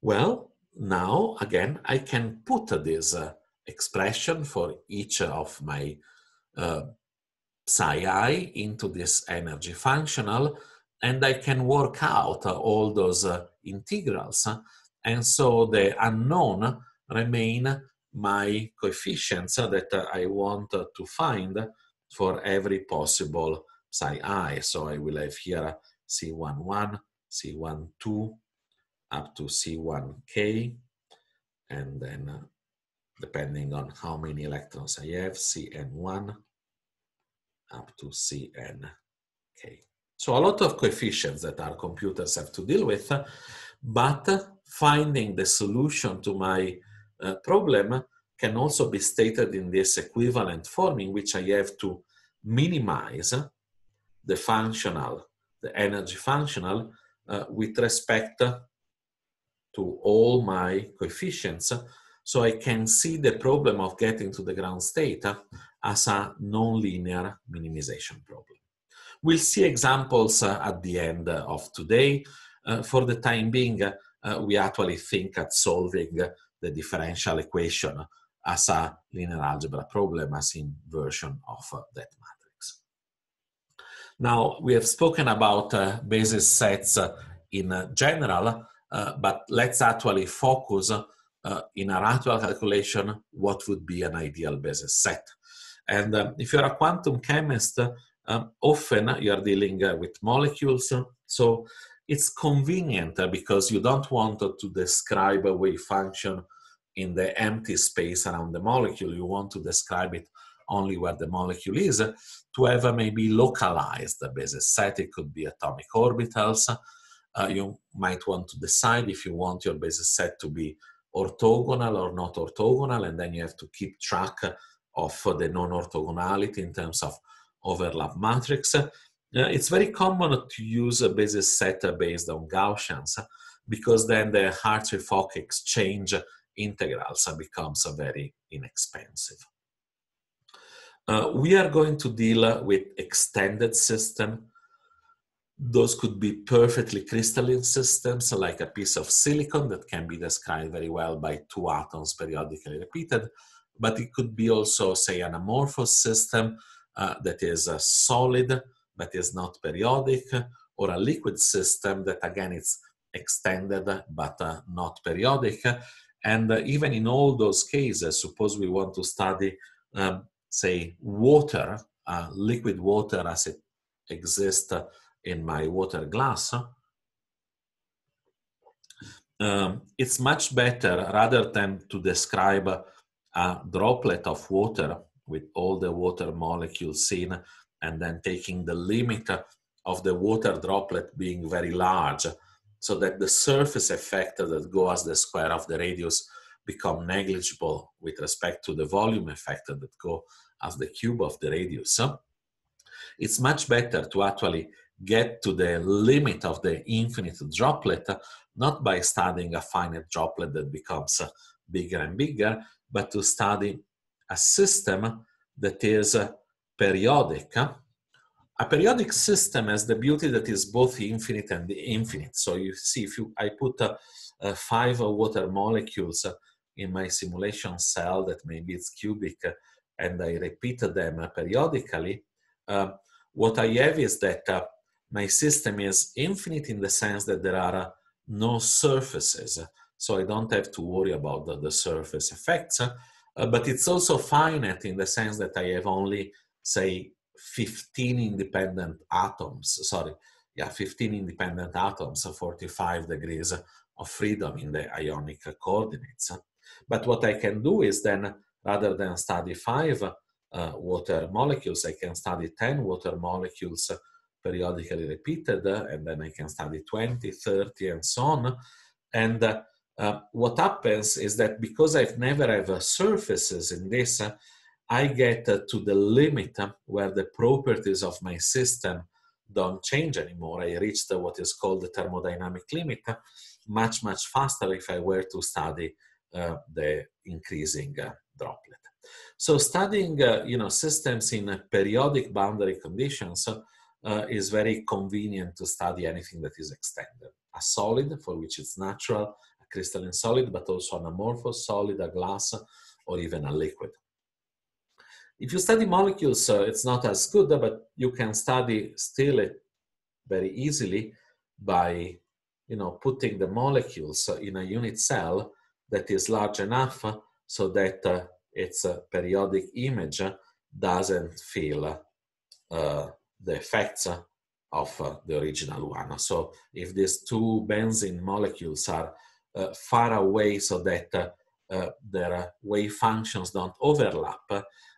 Speaker 1: Well, now again, I can put this uh, expression for each of my uh, psi i into this energy functional, and I can work out uh, all those uh, integrals. Uh, and so the unknown remain my coefficients that uh, I want uh, to find for every possible psi i. So I will have here C11, C12, up to C1k, and then uh, depending on how many electrons I have, Cn1 up to Cnk. So a lot of coefficients that our computers have to deal with, but finding the solution to my uh, problem can also be stated in this equivalent form in which I have to minimize the functional, the energy functional, uh, with respect to all my coefficients. So I can see the problem of getting to the ground state as a nonlinear minimization problem. We'll see examples uh, at the end of today. Uh, for the time being, uh, we actually think at solving the differential equation as a linear algebra problem, as inversion of that matrix. Now, we have spoken about uh, basis sets uh, in general, uh, but let's actually focus uh, in our actual calculation what would be an ideal basis set. And um, if you're a quantum chemist, um, often you're dealing uh, with molecules. So it's convenient uh, because you don't want to describe a wave function in the empty space around the molecule. You want to describe it only where the molecule is to have uh, maybe localized the basis set. It could be atomic orbitals. Uh, you might want to decide if you want your basis set to be orthogonal or not orthogonal, and then you have to keep track of the non-orthogonality in terms of overlap matrix. Uh, it's very common to use a basis set based on Gaussians because then the Hartree-Fock exchange integrals becomes very inexpensive. Uh, we are going to deal with extended system. Those could be perfectly crystalline systems, like a piece of silicon that can be described very well by two atoms periodically repeated, but it could be also, say, an amorphous system uh, that is a uh, solid, that is not periodic, or a liquid system that again it's extended but uh, not periodic. And uh, even in all those cases, suppose we want to study, um, say, water, uh, liquid water as it exists uh, in my water glass. Um, it's much better rather than to describe a droplet of water with all the water molecules in and then taking the limit of the water droplet being very large so that the surface effect that goes the square of the radius become negligible with respect to the volume effect that go as the cube of the radius. It's much better to actually get to the limit of the infinite droplet, not by studying a finite droplet that becomes bigger and bigger, but to study a system that is periodic. A periodic system has the beauty that is both infinite and infinite. So you see, if you I put uh, uh, five water molecules in my simulation cell that maybe it's cubic, uh, and I repeat them periodically, uh, what I have is that uh, my system is infinite in the sense that there are uh, no surfaces. So I don't have to worry about the, the surface effects, but it's also finite in the sense that I have only say 15 independent atoms, sorry, yeah, 15 independent atoms, 45 degrees of freedom in the ionic coordinates. But what I can do is then, rather than study five uh, water molecules, I can study 10 water molecules periodically repeated, and then I can study 20, 30, and so on. And uh, uh, what happens is that because I've never ever surfaces in this, I get to the limit where the properties of my system don't change anymore. I reached what is called the thermodynamic limit much, much faster if I were to study uh, the increasing uh, droplet. So studying uh, you know, systems in periodic boundary conditions uh, is very convenient to study anything that is extended. A solid, for which it's natural, a crystalline solid, but also an amorphous solid, a glass, or even a liquid. If you study molecules, uh, it's not as good, but you can study still it very easily by you know, putting the molecules in a unit cell that is large enough so that uh, its uh, periodic image doesn't feel uh, the effects of uh, the original one. So if these two benzene molecules are uh, far away so that uh, their wave functions don't overlap,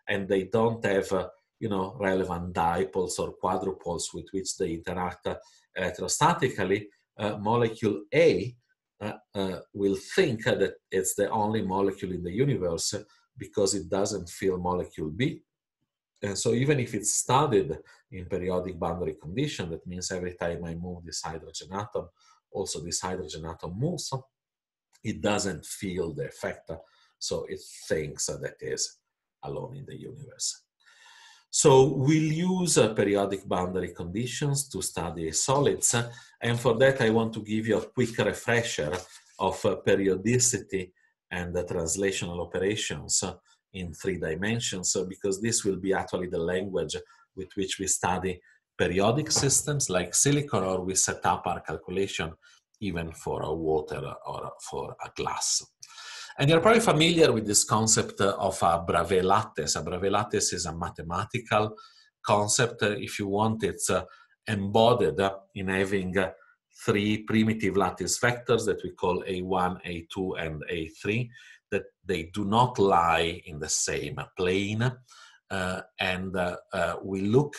Speaker 1: and they don't have uh, you know relevant dipoles or quadrupoles with which they interact uh, electrostatically, uh, molecule A uh, will think that it's the only molecule in the universe because it doesn't feel molecule B. And so even if it's studied in periodic boundary condition, that means every time I move this hydrogen atom, also this hydrogen atom moves, it doesn't feel the effect. So it thinks that it is alone in the universe. So we'll use uh, periodic boundary conditions to study solids. And for that, I want to give you a quick refresher of uh, periodicity and the translational operations uh, in three dimensions, because this will be actually the language with which we study periodic systems like silicon, or we set up our calculation even for a water or for a glass. And you're probably familiar with this concept of a brave lattice. A brave lattice is a mathematical concept. If you want, it's uh, embodied in having uh, three primitive lattice vectors that we call A1, A2, and A3, that they do not lie in the same plane. Uh, and uh, uh, we look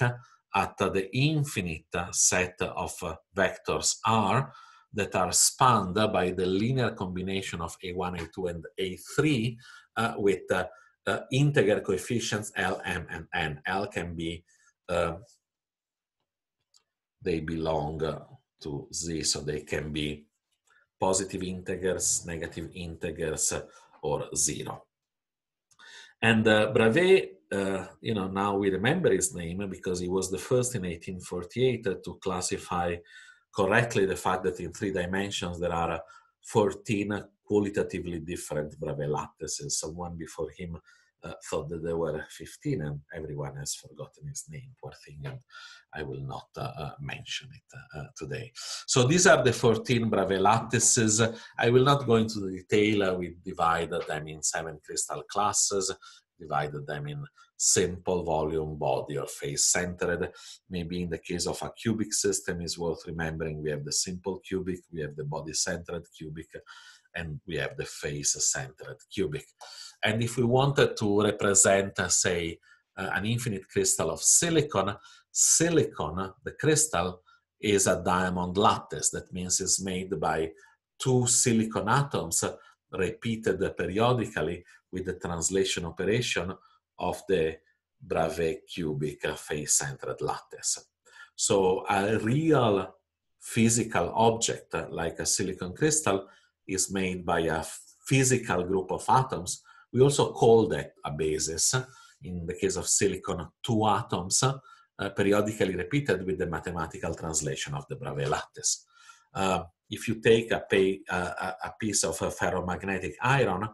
Speaker 1: at the infinite set of uh, vectors R that are spanned by the linear combination of A1, A2, and A3 uh, with uh, uh, integer coefficients L, M, and N. L can be, uh, they belong to Z, so they can be positive integers, negative integers, or zero. And uh, Bravais uh, you know, now we remember his name because he was the first in 1848 to classify correctly the fact that in three dimensions there are 14 qualitatively different Brave lattices. Someone before him uh, thought that there were 15, and everyone has forgotten his name, poor thing, and I will not uh, uh, mention it uh, uh, today. So these are the 14 Brave lattices. I will not go into the detail. Uh, we divide them in seven crystal classes divided them in simple volume body or face centered. Maybe in the case of a cubic system is worth remembering we have the simple cubic, we have the body centered cubic, and we have the face centered cubic. And if we wanted to represent, uh, say, uh, an infinite crystal of silicon, silicon, the crystal, is a diamond lattice. That means it's made by two silicon atoms repeated periodically with the translation operation of the Bravais cubic face-centered lattice. So a real physical object uh, like a silicon crystal is made by a physical group of atoms. We also call that a basis. Uh, in the case of silicon, two atoms uh, periodically repeated with the mathematical translation of the Bravais lattice. Uh, if you take a, pay, uh, a piece of a ferromagnetic iron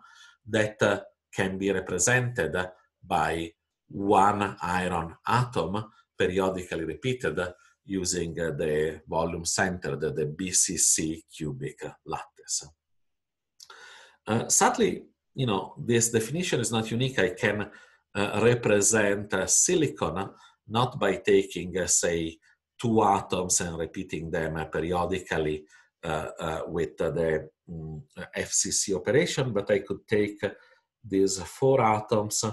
Speaker 1: that can be represented by one iron atom periodically repeated using the volume centered, the BCC cubic lattice. Uh, sadly, you know, this definition is not unique. I can uh, represent uh, silicon not by taking, uh, say, two atoms and repeating them uh, periodically uh, uh, with the um, mm, FCC operation, but I could take these four atoms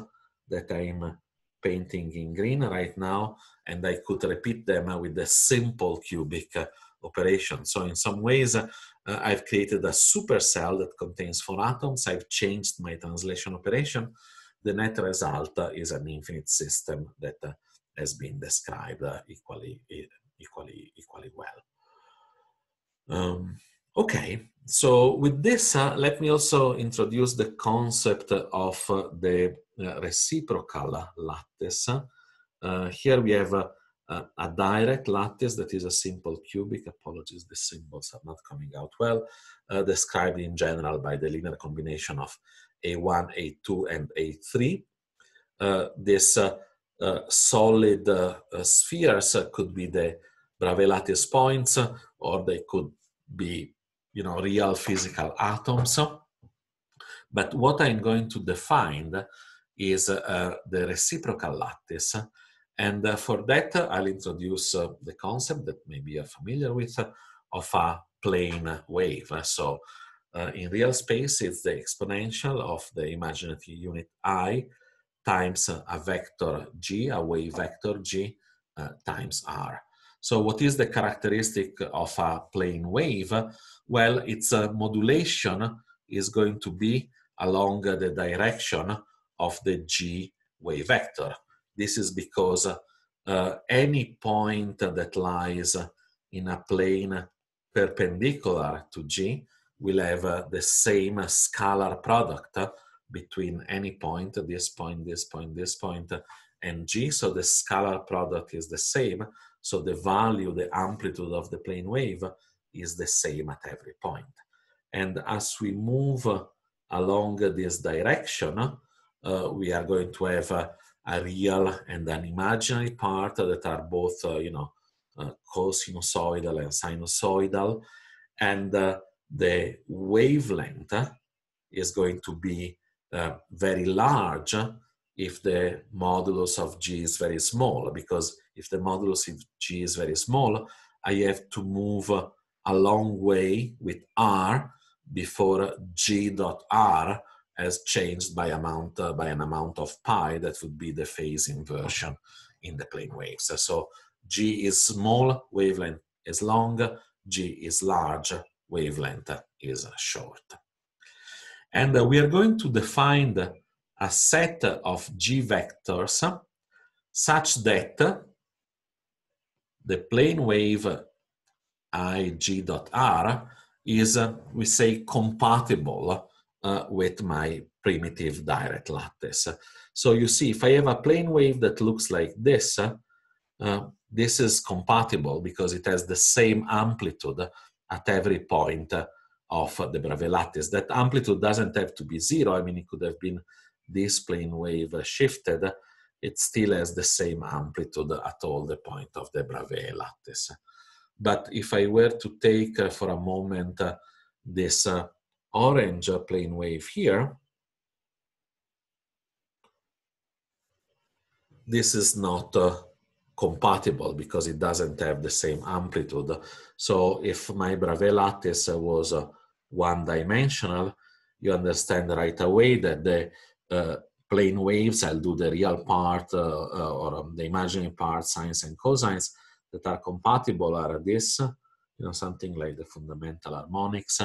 Speaker 1: that I'm painting in green right now, and I could repeat them with a simple cubic operation. So in some ways, uh, I've created a supercell that contains four atoms. I've changed my translation operation. The net result is an infinite system that has been described equally, equally, equally well. Um, okay, so with this, uh, let me also introduce the concept of uh, the uh, reciprocal lattice. Uh, here we have uh, a direct lattice that is a simple cubic, apologies, the symbols are not coming out well, uh, described in general by the linear combination of A1, A2, and A3. this solid spheres could be the Bravais lattice points, or they could be you know real physical atoms but what i'm going to define is uh, the reciprocal lattice and uh, for that i'll introduce uh, the concept that maybe you're familiar with of a plane wave so uh, in real space it's the exponential of the imaginary unit i times a vector g a wave vector g uh, times r so, what is the characteristic of a plane wave? Well, its uh, modulation is going to be along the direction of the g wave vector. This is because uh, any point that lies in a plane perpendicular to g will have uh, the same scalar product uh, between any point, this point, this point, this point, and g. So the scalar product is the same. So the value, the amplitude of the plane wave is the same at every point. And as we move along this direction, uh, we are going to have a, a, real and an imaginary part that are both, uh, you know, uh, cosinusoidal and sinusoidal. And uh, the wavelength is going to be uh, very large if the modulus of g is very small, because if the modulus of g is very small, I have to move a long way with r before g dot r has changed by amount uh, by an amount of pi that would be the phase inversion in the plane waves. So g is small, wavelength is long, g is large, wavelength is short. And uh, we are going to define a set of g vectors such that the plane wave ig.r is, we say, compatible uh, with my primitive direct lattice. So you see, if I have a plane wave that looks like this, uh, this is compatible because it has the same amplitude at every point uh, of the Bravais lattice. That amplitude doesn't have to be zero. I mean, it could have been this plane wave shifted, it still has the same amplitude at all the point of the Bravais lattice. But if I were to take uh, for a moment uh, this uh, orange plane wave here, this is not uh, compatible because it doesn't have the same amplitude. So if my Bravais lattice was uh, one dimensional, you understand right away that the uh, plane waves. I'll do the real part uh, uh, or um, the imaginary part, sines and cosines, that are compatible are this, you know, something like the fundamental harmonics.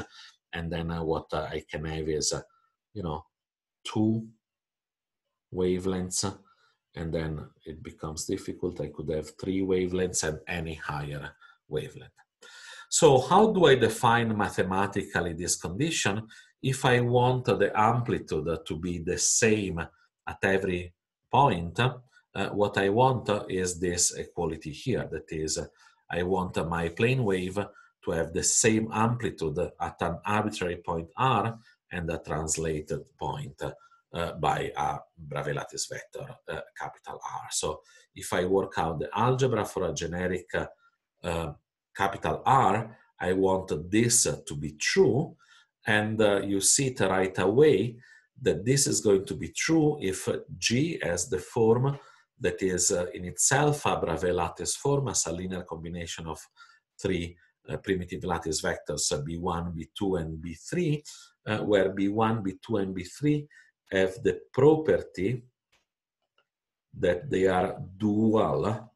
Speaker 1: And then uh, what I can have is, you know, two wavelengths and then it becomes difficult. I could have three wavelengths and any higher wavelength. So how do I define mathematically this condition if I want the amplitude to be the same at every point. Uh, what I want is this equality here. That is, I want my plane wave to have the same amplitude at an arbitrary point R and a translated point uh, by a Bravais lattice vector, uh, capital R. So if I work out the algebra for a generic uh, capital R, I want this to be true. And uh, you see it right away that this is going to be true if G as the form that is uh, in itself Abrave lattice form as a linear combination of three uh, primitive lattice vectors uh, B1, B2, and B3, uh, where B1, B2, and B3 have the property that they are dual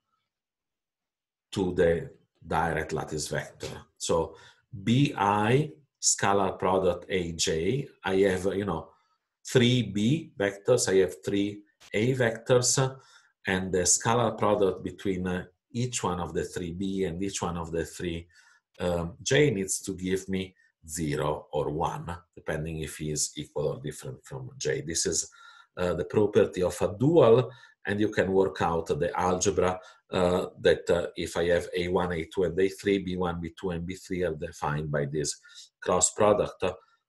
Speaker 1: to the direct lattice vector. So BI scalar product AJ, I have, you know, three B vectors, I have three A vectors, and the scalar product between uh, each one of the three B and each one of the three um, J needs to give me zero or one, depending if he is equal or different from J. This is uh, the property of a dual, and you can work out the algebra uh, that uh, if I have A1, A2, and A3, B1, B2, and B3 are defined by this cross product,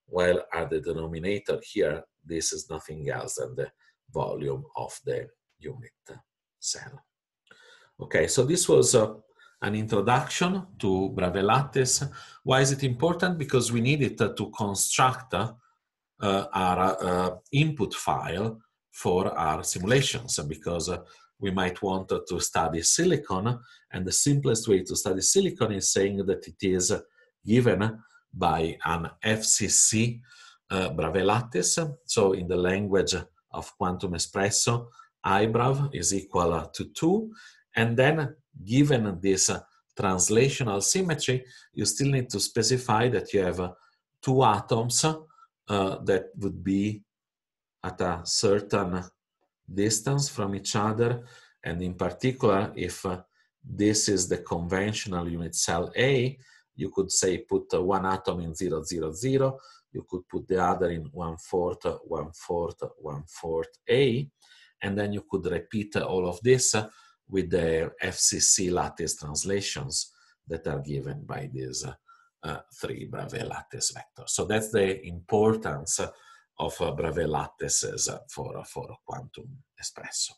Speaker 1: while at the denominator here, this is nothing else than the volume of the unit cell. Okay, so this was uh, an introduction to Bravelatis. Why is it important? Because we need it uh, to construct uh, our uh, input file for our simulations, because uh, we might want to study silicon, and the simplest way to study silicon is saying that it is given by an FCC Eh, lattice. So in the language of quantum espresso, ibrav is equal to 2. And then given this eh, translational symmetry, you still need to specify that you have two atoms uh, that would be at a certain distance from each other. And in particular, if this is the conventional unit cell A, you could say put one atom in 0, 0, 0, you could put the other in one fourth, one fourth, one fourth A, and then you could repeat all of this with the FCC lattice translations that are given by these uh, three Bravais lattice vectors. So that's the importance of uh, Bravais lattices for, for quantum espresso.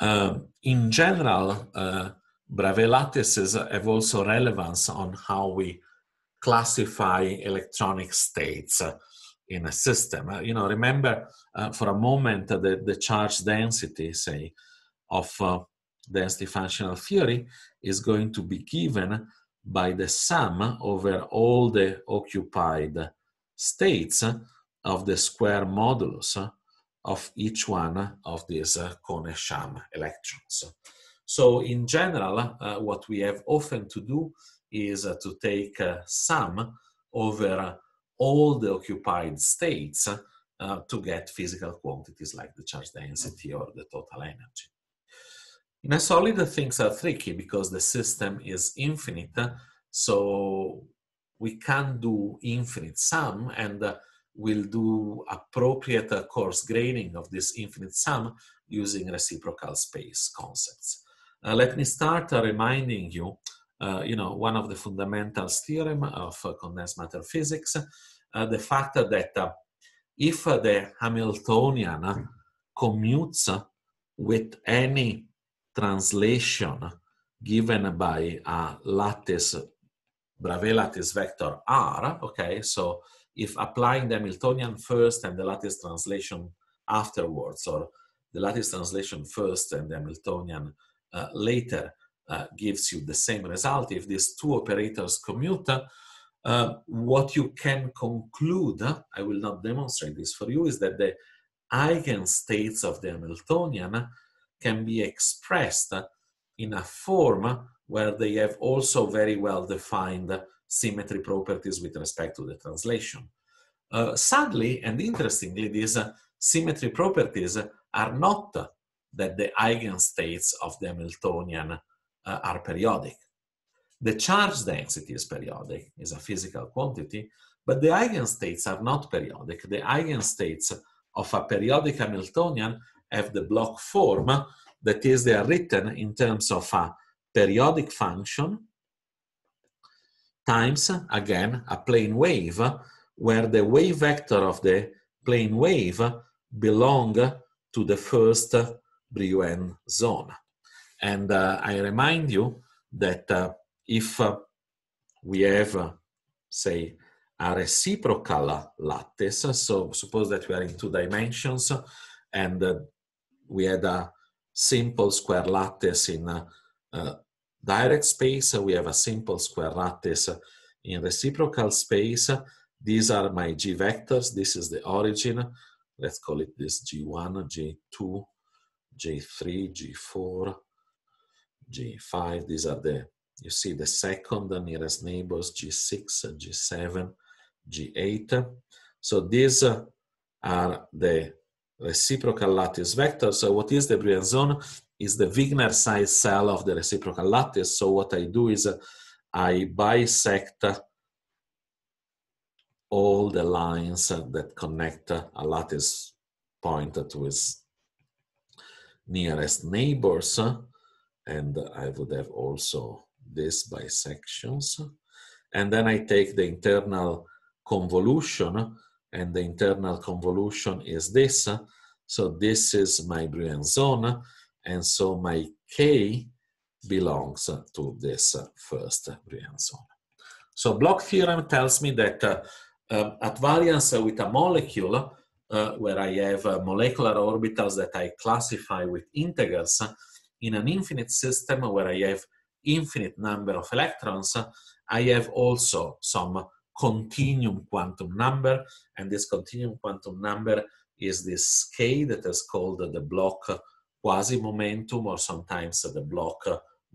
Speaker 1: Um, in general, uh, Bravais lattices have also relevance on how we classify electronic states in a system. Uh, you know, remember uh, for a moment the, the charge density, say, of uh, density functional theory is going to be given by the sum over all the occupied states of the square modulus of each one of these uh, sham electrons. So in general, uh, what we have often to do is uh, to take uh, some over all the occupied states uh, to get physical quantities like the charge density or the total energy. In a solid, things are tricky because the system is infinite, so we can do infinite sum and we'll do appropriate coarse grading of this infinite sum using reciprocal space concepts. Uh, let me start uh, reminding you uh, you know, one of the fundamental theorem of uh, condensed matter physics, uh, the fact that if the Hamiltonian commutes with any translation given by a lattice, Bravais lattice vector R, okay, so if applying the Hamiltonian first and the lattice translation afterwards, or the lattice translation first and the Hamiltonian uh, later, uh, gives you the same result. If these two operators commute, uh, what you can conclude, I will not demonstrate this for you, is that the eigenstates of the Hamiltonian can be expressed in a form where they have also very well defined symmetry properties with respect to the translation. Uh, sadly and interestingly, these uh, symmetry properties are not that the eigenstates of the Hamiltonian uh, are periodic. The charge density is periodic, is a physical quantity, but the eigenstates are not periodic. The eigenstates of a periodic Hamiltonian have the block form, that is, they are written in terms of a periodic function times, again, a plane wave, where the wave vector of the plane wave belong to the first Brillouin zone. And uh, I remind you that uh, if uh, we have, uh, say, a reciprocal lattice, so suppose that we are in two dimensions and uh, we had a simple square lattice in uh, direct space, we have a simple square lattice in reciprocal space. These are my g vectors, this is the origin. Let's call it this g1, g2, g3, g4, G5, these are the, you see the second nearest neighbors, G6, G7, G8. So these are the reciprocal lattice vectors. So what is the Brillouin zone? Is the Wigner size cell of the reciprocal lattice. So what I do is I bisect all the lines that connect a lattice point to its nearest neighbors and I would have also this bisections. And then I take the internal convolution, and the internal convolution is this. So this is my Bruin zone, and so my K belongs to this first Bruin zone. So block theorem tells me that uh, um, at variance with a molecule, uh, where I have uh, molecular orbitals that I classify with integers, in an infinite system where I have infinite number of electrons, I have also some continuum quantum number, and this continuum quantum number is this k that is called the block quasi-momentum or sometimes the block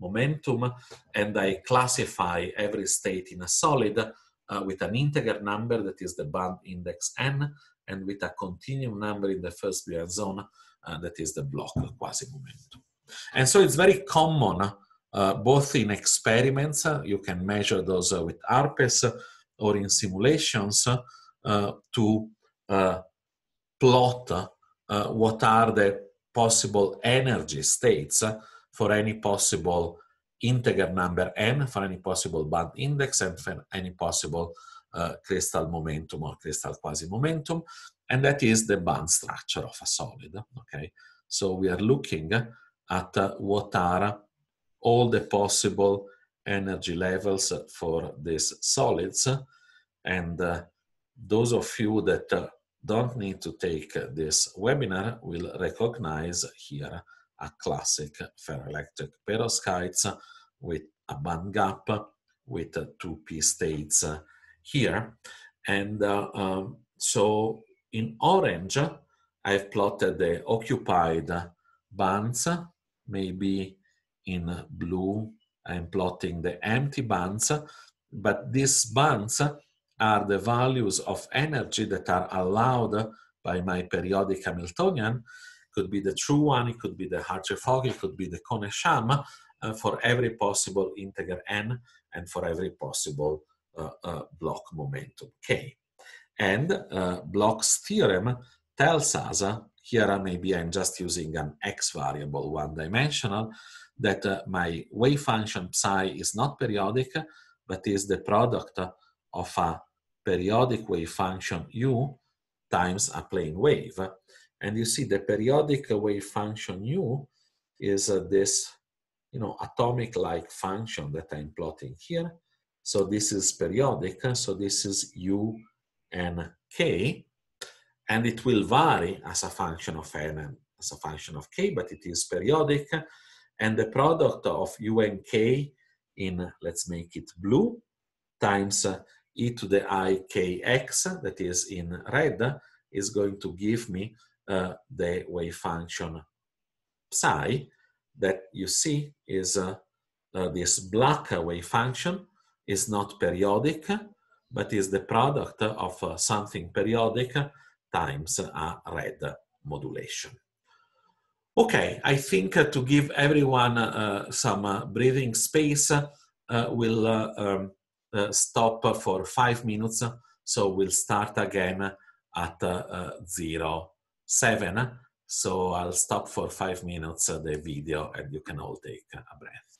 Speaker 1: momentum, and I classify every state in a solid uh, with an integer number that is the band index n, and with a continuum number in the first Brian zone uh, that is the block quasi-momentum. And so it's very common, uh, both in experiments, uh, you can measure those uh, with ARPES uh, or in simulations, uh, to uh, plot what are the possible energy states for any possible integer number n, for any possible band index, and for any possible crystal momentum or crystal quasi-momentum. And that is the band structure of a solid, okay? So we are looking at what are all the possible energy levels for these solids. And uh, those of you that uh, don't need to take this webinar will recognize here a classic ferroelectric perovskites with a band gap with two p states here. And uh, um, so in orange, I've plotted the occupied bands maybe in blue I'm plotting the empty bands, but these bands are the values of energy that are allowed by my periodic Hamiltonian. Could be the true one, it could be the Hartree-Fock, it could be the kohn sham uh, for every possible integer n and for every possible uh, uh, block momentum k. And uh, Bloch's theorem tells us here maybe I'm just using an x variable, one dimensional, that uh, my wave function psi is not periodic, but is the product of a periodic wave function u times a plane wave. And you see the periodic wave function u is uh, this you know, atomic-like function that I'm plotting here. So this is periodic, so this is u and k and it will vary as a function of n and as a function of k, but it is periodic. And the product of u and k in, let's make it blue, times e to the i k that is in red, is going to give me uh, the wave function psi that you see is uh, uh, this black wave function is not periodic, but is the product of uh, something periodic times a red modulation. Okay, I think uh, to give everyone uh, some uh, breathing space, we'll um, stop for five minutes. So we'll start again at zero seven. So I'll stop for five minutes the video and you can all take a breath.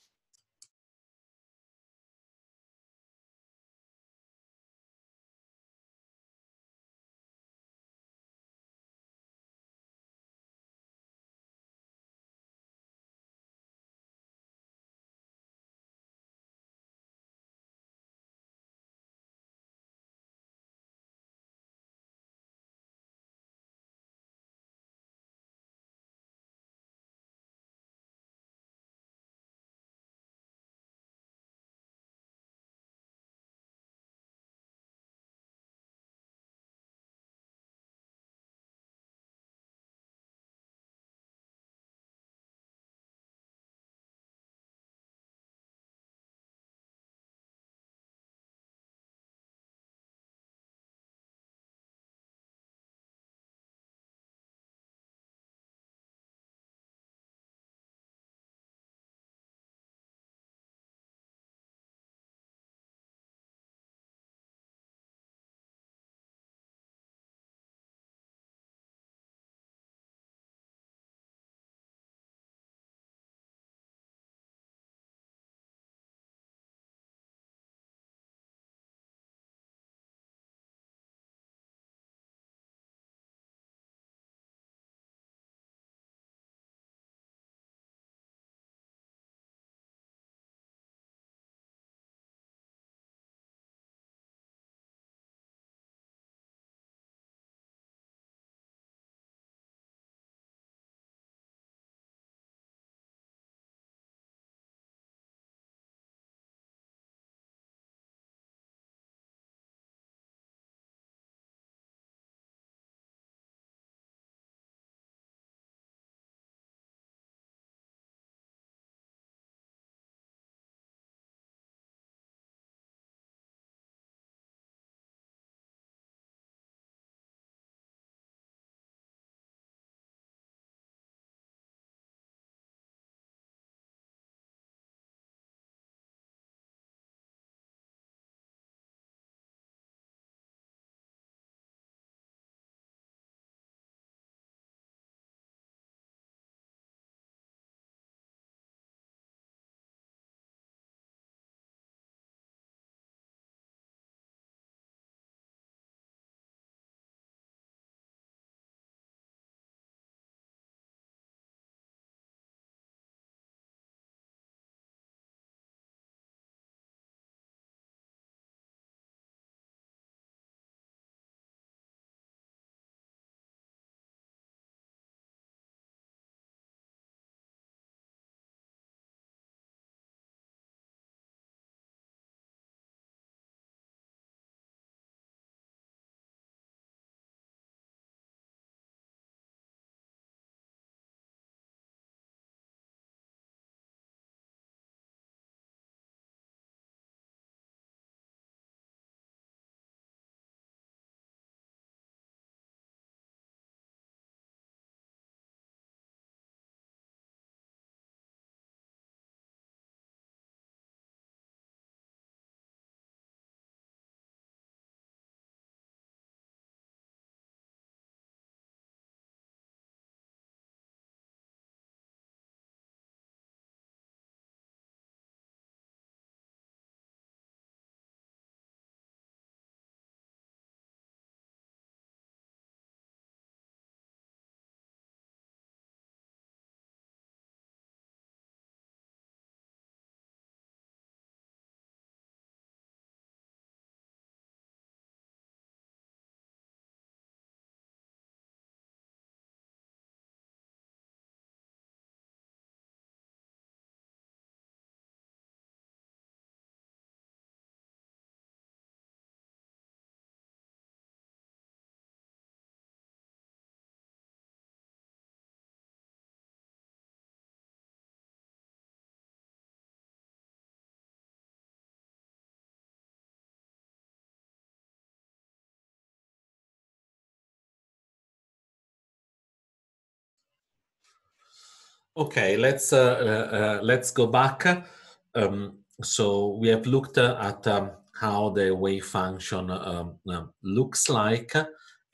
Speaker 1: Okay, let's uh, uh, uh, let's go back. Um, so we have looked at um, how the wave function um, um, looks like,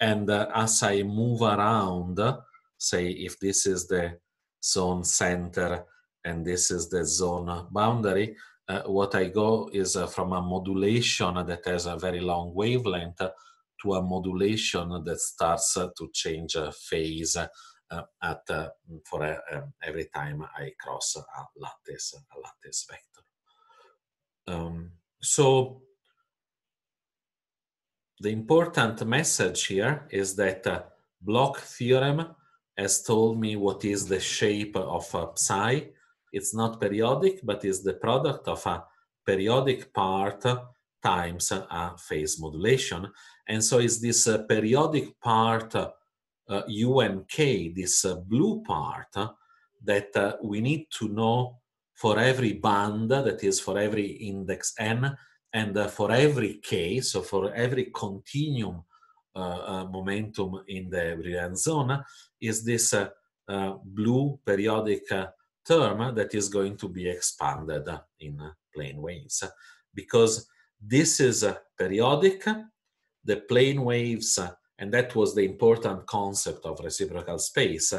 Speaker 1: and uh, as I move around, say if this is the zone center and this is the zone boundary, uh, what I go is uh, from a modulation that has a very long wavelength to a modulation that starts to change phase Eh, at eh, for um, every time I cross a lattice a lattice vector. Um, so the important message here is that uh, block theorem has told me what is the shape of psi. It's not periodic, but is the product of a periodic part times a phase modulation. And so is this uh, periodic part UMK, uh, this uh, blue part uh, that we need to know for every band, that is for every index n, and for every k, so for every continuum momentum in the Brillouin zone, is this blue periodic term that is going to be expanded in plane waves because this is periodic. The plane waves and that was the important concept of reciprocal space.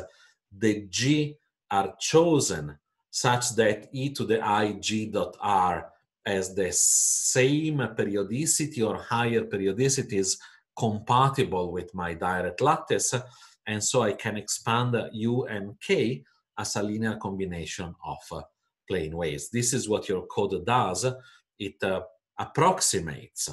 Speaker 1: The G are chosen such that e to the i g dot r has the same periodicity or higher periodicities compatible with my direct lattice. And so I can expand u and k as a linear combination of uh, plane waves. This is what your code does. It uh, approximates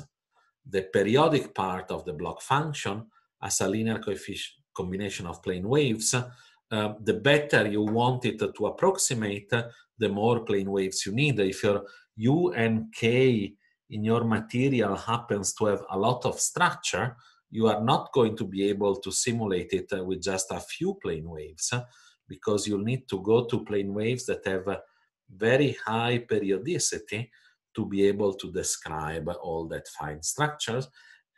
Speaker 1: the periodic part of the block function as a linear coefficient combination of plane waves, uh, the better you want it to approximate, the more plane waves you need. If your u and k in your material happens to have a lot of structure, you are not going to be able to simulate it with just a few plane waves because you'll need to go to plane waves that have very high periodicity to be able to describe all that fine structures.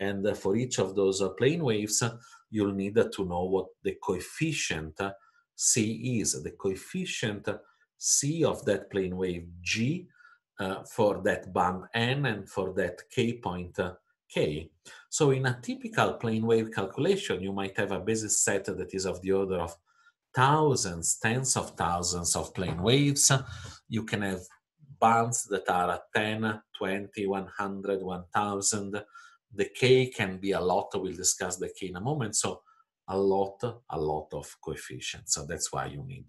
Speaker 1: And uh, for each of those uh, plane waves, uh, you'll need to know what the coefficient C is. The coefficient C of that plane wave G uh, for that band N and for that K point K. So in a typical plane wave calculation, you might have a basis set that is of the order of thousands, tens of thousands of plane waves. You can have bands that are at 10, 20, 100, 1000, the k can be a lot. We'll discuss the k in a moment. So a lot, a lot of coefficients. So that's why you need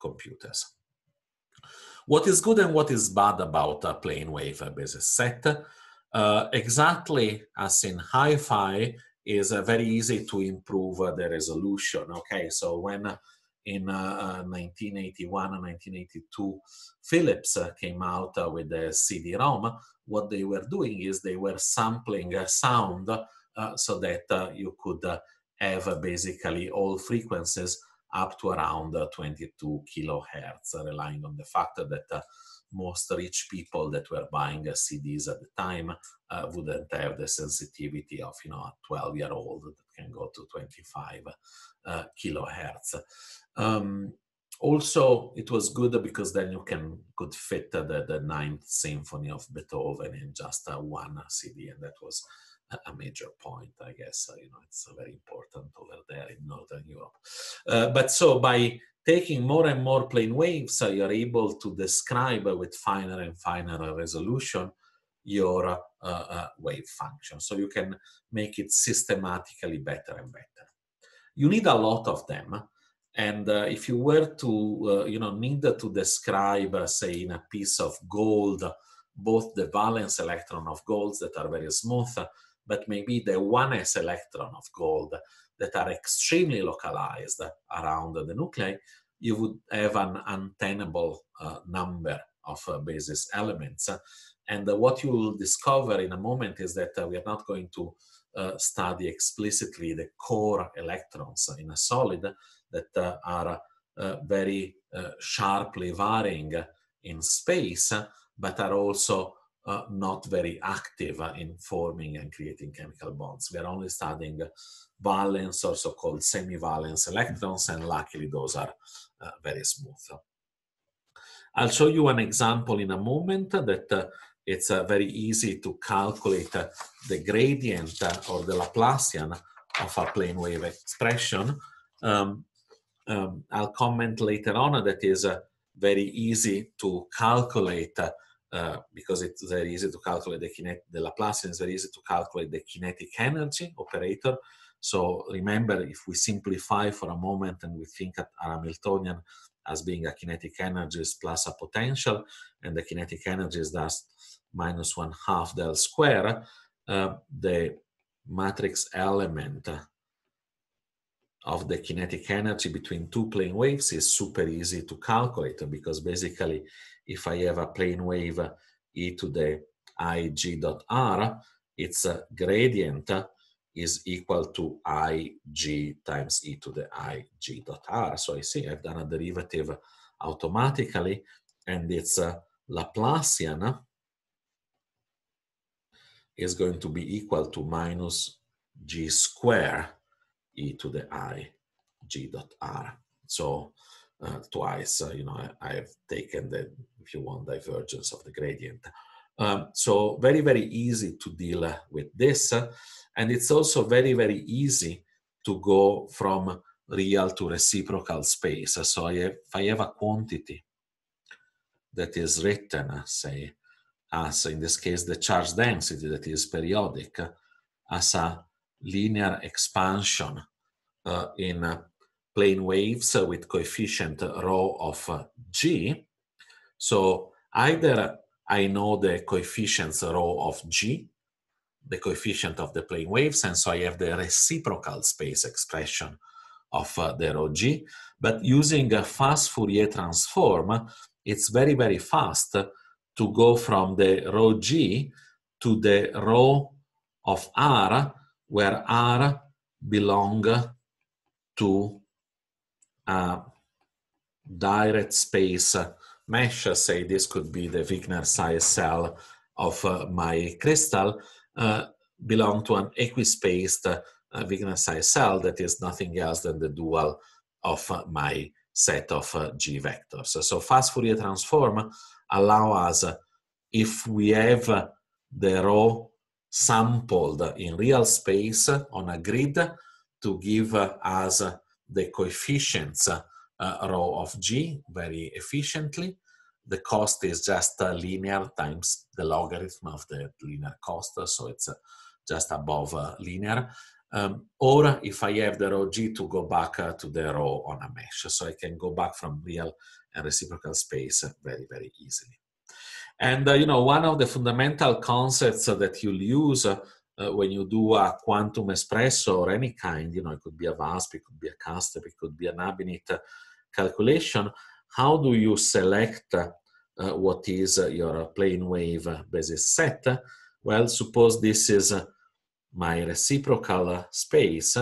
Speaker 1: computers. What is good and what is bad about a plane wave basis set? Uh, exactly as in hi-fi is uh, very easy to improve uh, the resolution. Okay, so when in 1981 uh, uh, and 1982, Philips uh, came out with the CD-ROM, what they were doing is they were sampling a sound uh, so that uh, you could have basically all frequencies up to around uh, 22 kilohertz, relying on the fact that most rich people that were buying CDs at the time uh, wouldn't have the sensitivity of you know a 12 year old that can go to 25 uh, kilohertz. Um, also it was good because then you can could fit the, the ninth symphony of beethoven in just a one cd and that was a major point i guess you know it's very important over there in northern europe uh, but so by taking more and more plane waves uh, you're able to describe uh, with finer and finer resolution your uh, uh, wave function so you can make it systematically better and better you need a lot of them and uh, if you were to, uh, you know, need to describe, uh, say, in a piece of gold, both the valence electron of golds that are very smooth, but maybe the 1s electron of gold that are extremely localized around the nuclei, you would have an untenable uh, number of uh, basis elements. And uh, what you will discover in a moment is that we are not going to study explicitly the core electrons in a solid, that uh, are uh, very uh, sharply varying in space, but are also not very active in forming and creating chemical bonds. We are only studying valence or so-called semivalence electrons, and luckily those are very smooth. I'll show you an example in a moment that it's uh, very easy to calculate uh, the gradient uh, or the Laplacian of a plane wave expression. Um, um, I'll comment later on that is uh, very easy to calculate uh, because it's very easy to calculate the kinetic, the Laplacian is very easy to calculate the kinetic energy operator. So remember, if we simplify for a moment and we think at a Hamiltonian as being a kinetic energy is plus a potential, and the kinetic energy is thus minus one half del square, uh, the matrix element of the kinetic energy between two plane waves is super easy to calculate because basically if I have a plane wave e to the ig dot r, its uh, gradient uh, is equal to ig times e to the ig dot r. So I see I've done a derivative automatically and its uh, Laplacian is going to be equal to minus g square e to the i g dot r. So uh, twice, uh, you know, I, have taken the, if you want, divergence of the gradient. Um, so very, very easy to deal with this. And it's also very, very easy to go from real to reciprocal space. So I have, if I have a quantity that is written, say, as in this case, the charge density that is periodic, as a linear expansion uh, in uh, plane waves with coefficient rho of uh, g. So either I know the coefficients rho of g, the coefficient of the plane waves, and so I have the reciprocal space expression of uh, the rho g. But using a fast Fourier transform, it's very, very fast to go from the rho g to the rho of r where R belong to a direct space mesh. Say this could be the Wigner size cell of uh, my crystal, uh, belong to an equispaced uh, Wigner size cell that is nothing else than the dual of uh, my set of uh, G vectors. So fast Fourier transform allow us, if we have the raw sampled in real space on a grid to give us the coefficients uh, rho of g very efficiently. The cost is just uh, linear times the logarithm of the linear cost, so it's uh, just above uh, linear. Um, or if I have the rho g to go back uh, to the rho on a mesh, so I can go back from real and reciprocal space very, very easily. And uh, you know, one of the fundamental concepts uh, that you'll use uh, when you do a quantum espresso or any kind, you know, it could be a VASP, it could be a CASTEP, it could be an Abinit calculation. How do you select uh, what is uh, your plane wave basis set. Well, suppose this is uh, my reciprocal space.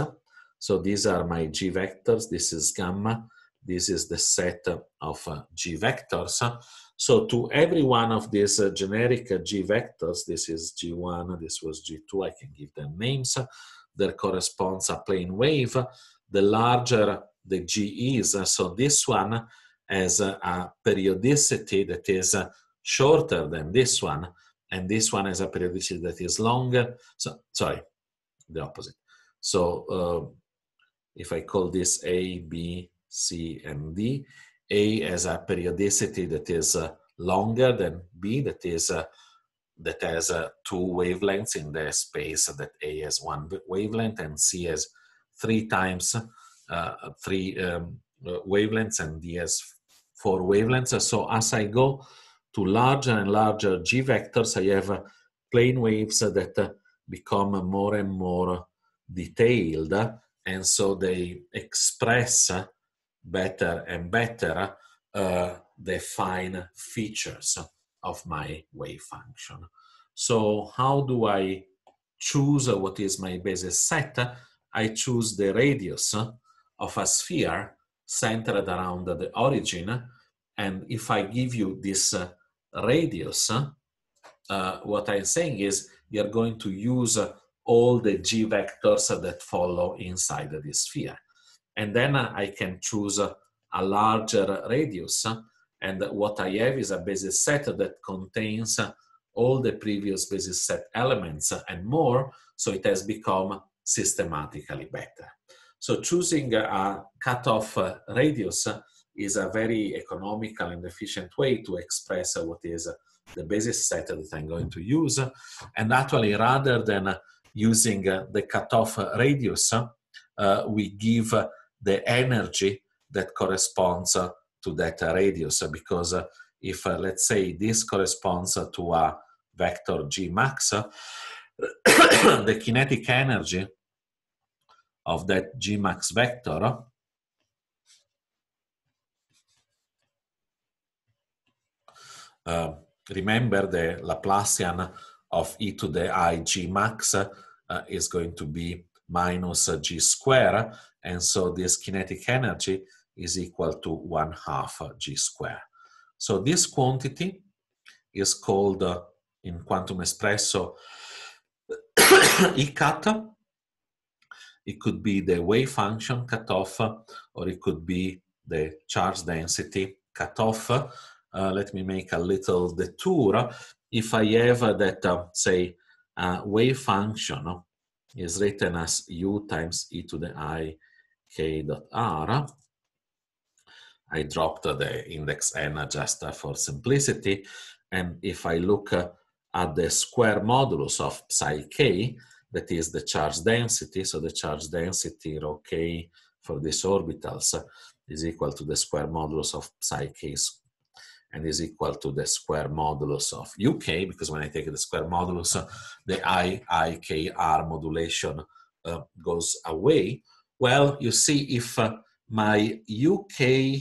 Speaker 1: So these are my g vectors. This is gamma. This is the set of g vectors. So to every one of these uh, generic uh, G vectors, this is G1, this was G2, I can give them names, uh, there corresponds a plane wave. The larger the G is, uh, so this one has uh, a periodicity that is shorter than this one, and this one has a periodicity that is longer. So, sorry, the opposite. So uh, if I call this A, B, C, and D, a as a periodicity that is uh, longer than B, that is uh, that has uh, two wavelengths in the space that A has one wavelength and C has three times uh, three um, wavelengths and D has four wavelengths. So as I go to larger and larger G vectors, I have uh, plane waves that uh, become more and more detailed, and so they express better and better uh, the fine features of my wave function. So how do I choose what is my basis set? I choose the radius of a sphere centered around the origin. And if I give you this uh, radius, uh, what I'm saying is you're going to use all the g vectors that follow inside the sphere and then uh, I can choose a larger radius. Uh, and what I have is a basis set that contains uh, all the previous basis set elements and more, so it has become systematically better. So choosing a cutoff radius is a very economical and efficient way to express what is the basis set that I'm going to use. And actually, rather than using the cutoff radius, uh, we give the energy that corresponds uh, to that radius. Uh, because uh, if, let's say, this corresponds to a vector g max, the kinetic energy of that g max vector Uh, remember the Laplacian of e to the i g max uh, is going to be minus g square. And so this kinetic energy is equal to one half g square. So this quantity is called uh, in quantum espresso E cut. It could be the wave function cutoff, or it could be the charge density cutoff. Uh, let me make a little detour. If I have uh, that, uh, say, wave function is written as u times e to the i k.r. I dropped the index n just for simplicity. And if I look uh, at the square modulus of psi k, that is the charge density, so the charge density rho k for these orbitals is equal to the square modulus of psi k and is equal to the square modulus of uk, because when I take the square modulus, the i i k r modulation uh, goes away. Well, you see, if uh, my UK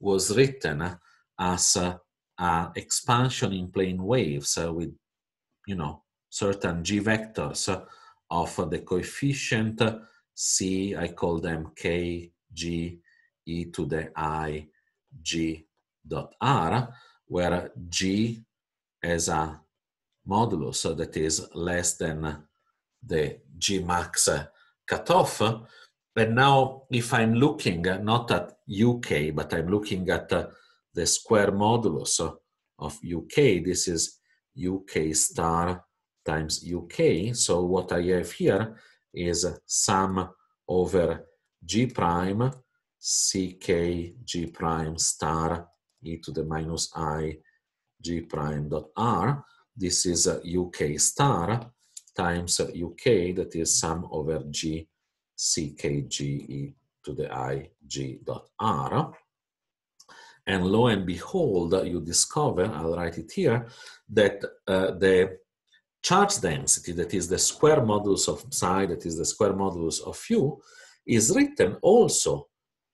Speaker 1: was written as uh, expansion in plane waves uh, with you know certain g vectors uh, of the coefficient uh, c i call them k g e to the i g dot r where g is a modulus that is less than the g max cutoff and now, if I'm looking uh, not at UK, but I'm looking at uh, the square modulus uh, of UK, this is UK star times UK. So what I have here is sum over G prime CK G prime star e to the minus i G prime dot R. This is UK star times UK that is sum over G ckge to the i g dot r. And lo and behold, you discover, I'll write it here, that uh, the charge density, that is the square modulus of psi, that is the square modulus of u, is written also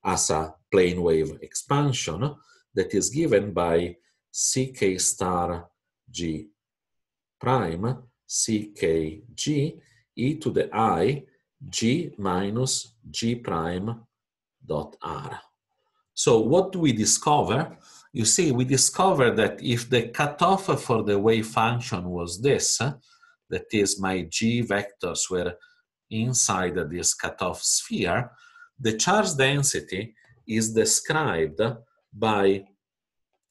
Speaker 1: as a plane wave expansion that is given by ck star g prime ckg e to the i g minus g prime dot r. So what do we discover? You see, we discover that if the cutoff for the wave function was this, that is my g vectors were inside this cutoff sphere, the charge density is described by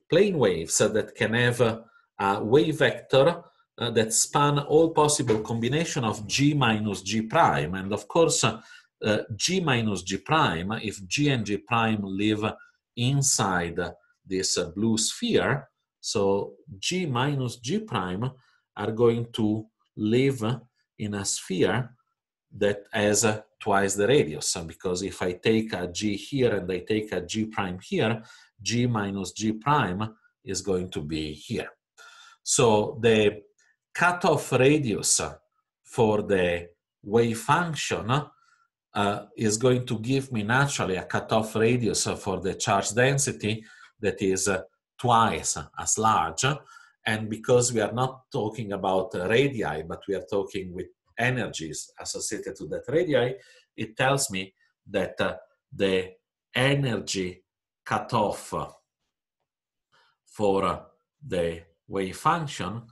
Speaker 1: plane waves that can have a wave vector uh, that span all possible combination of g minus g prime. And of course, uh, uh, g minus g prime, if g and g prime live inside this blue sphere, so g minus g prime are going to live in a sphere that has twice the radius. Because if I take a g here and I take a g prime here, g minus g prime is going to be here. So the cutoff radius for the wave function uh, is going to give me naturally a cutoff radius for the charge density that is uh, twice as large. And because we are not talking about radii, but we are talking with energies associated to that radii, it tells me that uh, the energy cutoff for the wave function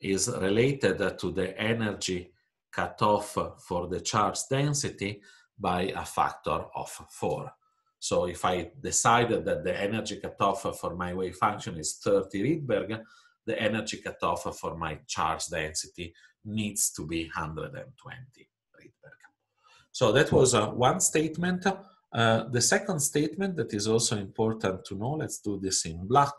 Speaker 1: is related to the energy cutoff for the charge density by a factor of four. So if I decided that the energy cutoff for my wave function is 30 Rydberg, the energy cutoff for my charge density needs to be 120 Rydberg. So that was uh, one statement. Uh, the second statement that is also important to know, let's do this in black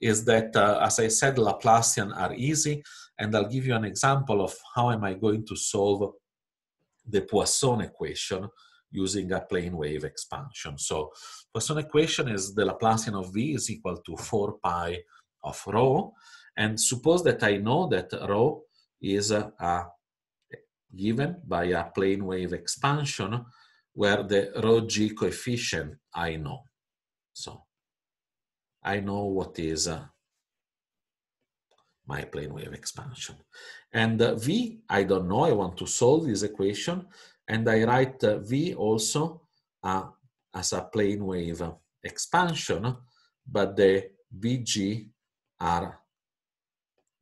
Speaker 1: is that, uh, as I said, Laplacian are easy. And I'll give you an example of how am I going to solve the Poisson equation using a plane wave expansion. So Poisson equation is the Laplacian of V is equal to 4 pi of rho. And suppose that I know that rho is given by a plane wave expansion where the rho g coefficient I know. So I know what is uh, my plane wave expansion. And uh, V, I don't know, I want to solve this equation, and I write uh, V also uh, as a plane wave expansion, but the Vg are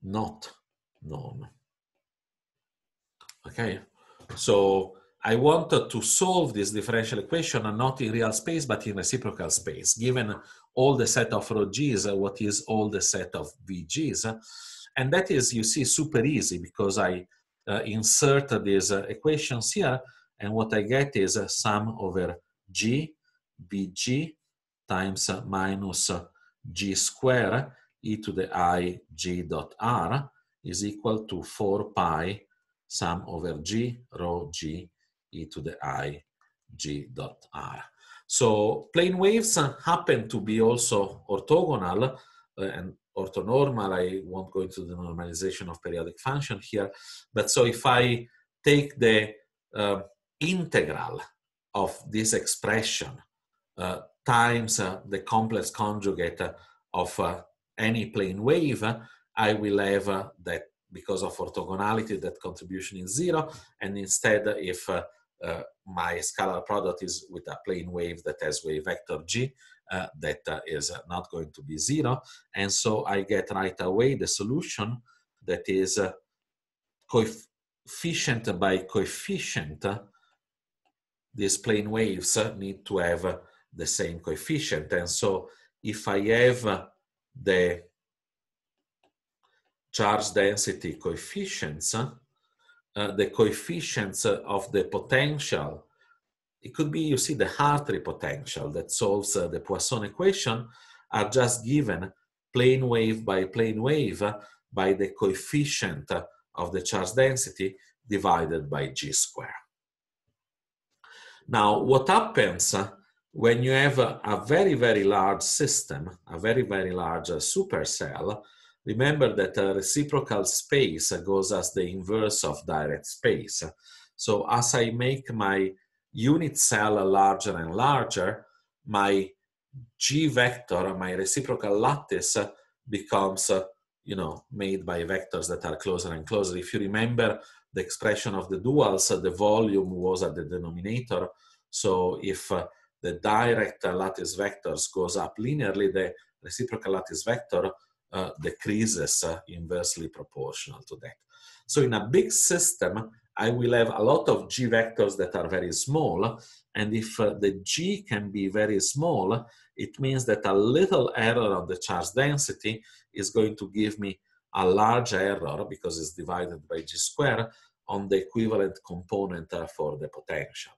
Speaker 1: not known. Okay, so I wanted to solve this differential equation and not in real space, but in reciprocal space, given all the set of rho g's, uh, what is all the set of vg's. And that is, you see, super easy because I uh, insert these uh, equations here and what I get is a uh, sum over g, bg times uh, minus g square e to the i g dot r is equal to 4 pi sum over g rho g e to the i G.R. So plane waves happen to be also orthogonal uh, and orthonormal. I won't go into the normalization of periodic function here, but so if I take the uh, integral of this expression uh, times uh, the complex conjugate uh, of uh, any plane wave, I will have that because of orthogonality, that contribution is zero. And instead, if uh, my scalar product is with a plane wave that has wave vector g uh, that uh, is uh, not going to be zero. And so I get right away the solution that is uh, coefficient by coefficient. These plane waves need to have the same coefficient. And so if I have the charge density coefficients, uh, the coefficients of the potential. It could be, you see, the Hartree potential that solves uh, the Poisson equation are just given plane wave by plane wave by the coefficient of the charge density divided by g square. Now, what happens when you have a, a very, very large system, a very, very large uh, supercell, Remember that a uh, reciprocal space goes as the inverse of direct space. So as I make my unit cell larger and larger, my G vector, my reciprocal lattice, becomes, uh, you know, made by vectors that are closer and closer. If you remember the expression of the duals, the volume was at the denominator. So if uh, the direct lattice vectors goes up linearly, the reciprocal lattice vector uh, decreases uh, inversely proportional to that. So in a big system, I will have a lot of g vectors that are very small. And if uh, the g can be very small, it means that a little error on the charge density is going to give me a large error because it's divided by g square on the equivalent component uh, for the potential.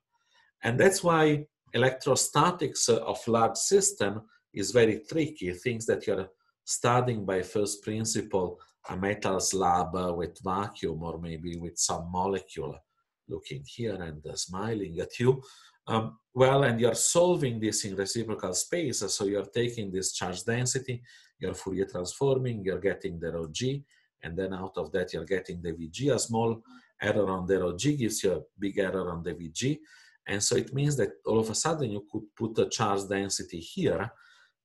Speaker 1: And that's why electrostatics of large system is very tricky, things that you're Studying by first principle a metal slab with vacuum or maybe with some molecule looking here and uh, smiling at you. Um, well, and you're solving this in reciprocal space. So you're taking this charge density, you're Fourier transforming, you're getting the rho g, and then out of that you're getting the Vg. A small error on the rho g gives you a big error on the Vg. And so it means that all of a sudden you could put a charge density here,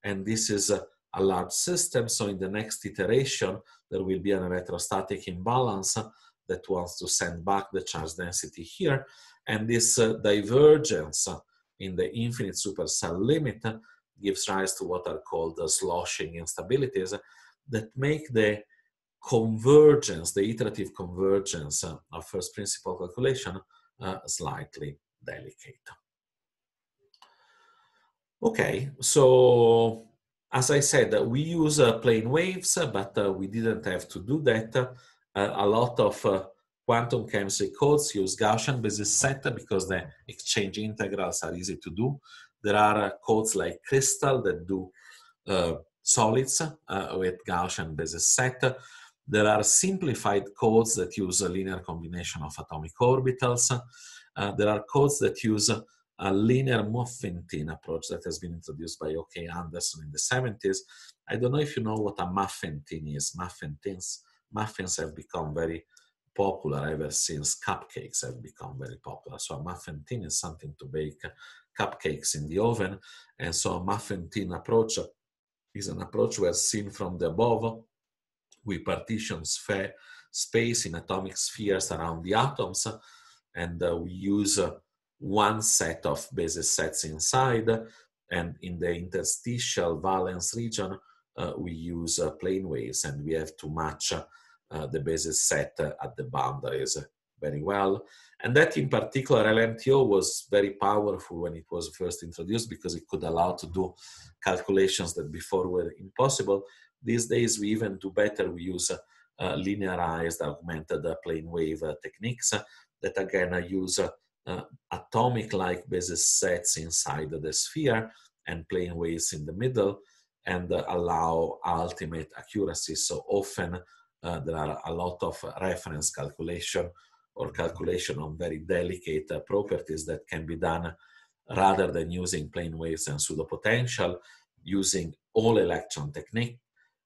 Speaker 1: and this is a, uh, a large system. So in the next iteration, there will be an electrostatic imbalance that wants to send back the charge density here. And this uh, divergence in the infinite supercell limit gives rise to what are called the sloshing instabilities that make the convergence, the iterative convergence of first principle calculation uh, slightly delicate. Okay, so as I said, uh, we use uh, plane waves, uh, but we didn't have to do that. a lot of quantum chemistry codes use Gaussian basis set because the exchange integrals are easy to do. There are codes like crystal that do uh, solids uh, with Gaussian basis set. There are simplified codes that use a linear combination of atomic orbitals. Uh, there are codes that use a linear muffin tin approach that has been introduced by O.K. Anderson in the 70s. I don't know if you know what a muffin tin is. tins, muffins have become very popular ever since cupcakes have become very popular. So a muffin tin is something to bake cupcakes in the oven. And so a muffin tin approach is an approach where seen from the above, we partition space in atomic spheres around the atoms and uh, we use uh, one set of basis sets inside, and in the interstitial valence region, uh, we use uh, plane waves and we have to match uh, the basis set at the boundaries very well. And that in particular, LMTO was very powerful when it was first introduced because it could allow to do calculations that before were impossible. These days, we even do better. We use uh, linearized augmented plane wave techniques that again use uh, atomic-like basis sets inside the sphere and plane waves in the middle and uh, allow ultimate accuracy. So often uh, there are a lot of reference calculation or calculation on very delicate uh, properties that can be done rather than using plane waves and pseudopotential, using all electron technique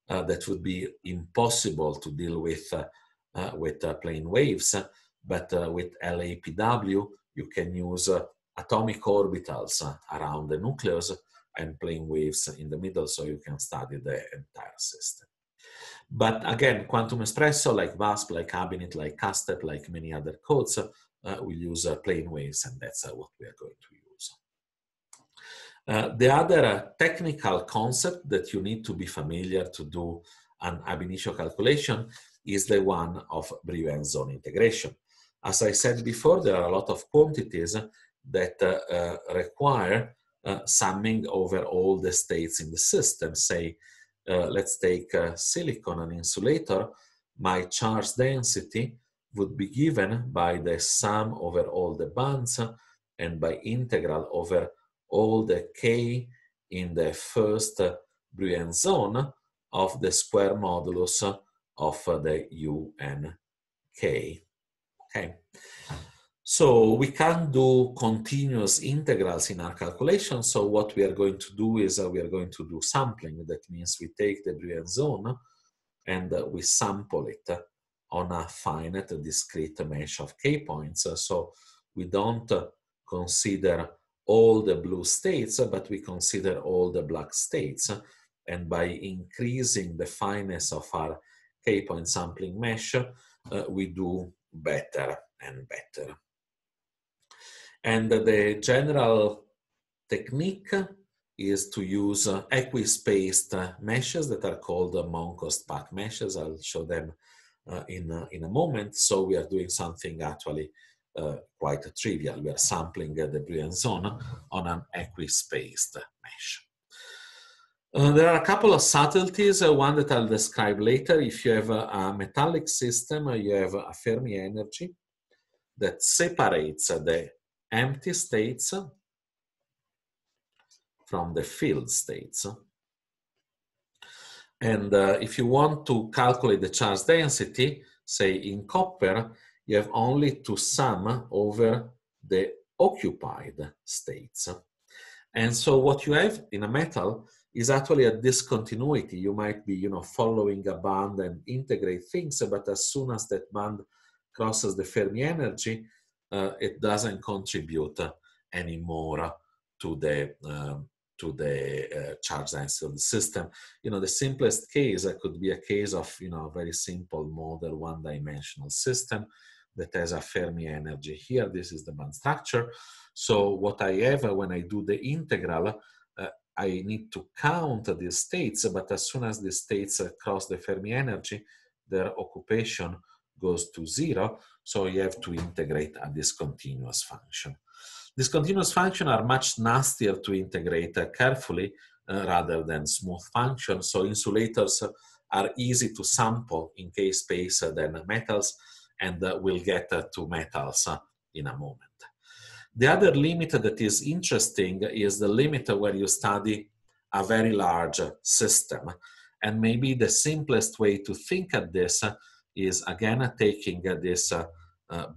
Speaker 1: uh, that would be impossible to deal with uh, with plane waves, but with LAPW, you can use uh, atomic orbitals uh, around the nucleus and plane waves in the middle so you can study the entire system. But again, Quantum Espresso, like VASP, like Cabinet, like CASTEP, like many other codes, uh, we use uh, plane waves and that's uh, what we are going to use. Uh, the other technical concept that you need to be familiar to do an ab initio calculation is the one of Brillouin zone integration. As I said before, there are a lot of quantities that uh, require uh, summing over all the states in the system. Say, uh, let's take uh, silicon, an insulator, my charge density would be given by the sum over all the bands and by integral over all the k in the first Bruyne zone of the square modulus of the u n k. Okay. So we can't do continuous integrals in our calculation. So what we are going to do is uh, we are going to do sampling. That means we take the Brian zone and uh, we sample it on a finite discrete mesh of k points. So we don't consider all the blue states, but we consider all the black states. And by increasing the fineness of our k-point sampling mesh, uh, we do better and better. And the general technique is to use equispaced meshes that are called Moncos pack meshes. I'll show them uh, in, uh, in a moment. So we are doing something actually uh, quite trivial. We are sampling the brilliant zone on an equispaced mesh. Uh, there are a couple of subtleties, uh, one that I'll describe later. If you have a, a metallic system, uh, you have a Fermi energy that separates uh, the empty states from the filled states. And uh, if you want to calculate the charge density, say in copper, you have only to sum over the occupied states. And so what you have in a metal is actually a discontinuity. You might be, you know, following a band and integrate things, but as soon as that band crosses the Fermi energy, uh, it doesn't contribute anymore to the um, to the uh, charge density of the system. You know, the simplest case uh, could be a case of you know a very simple model one-dimensional system that has a Fermi energy. Here, this is the band structure. So what I have uh, when I do the integral I need to count the states, but as soon as the states cross the Fermi energy, their occupation goes to zero, so you have to integrate a discontinuous function. Discontinuous functions are much nastier to integrate carefully uh, rather than smooth functions, so insulators are easy to sample in K-space uh, than metals, and uh, we'll get uh, to metals uh, in a moment. The other limit that is interesting is the limit where you study a very large system. And maybe the simplest way to think at this is again taking this uh,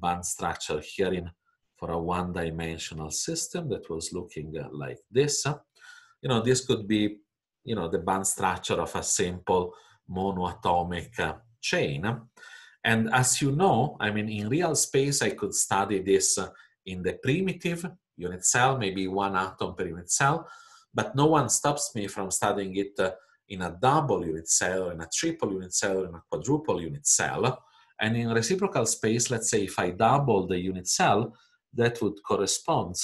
Speaker 1: band structure here in for a one-dimensional system that was looking like this. You know, this could be, you know, the band structure of a simple monoatomic uh, chain. And as you know, I mean, in real space, I could study this uh, in the primitive unit cell, maybe one atom per unit cell, but no one stops me from studying it uh, in a double unit cell, in a triple unit cell, in a quadruple unit cell. And in reciprocal space, let's say if I double the unit cell, that would correspond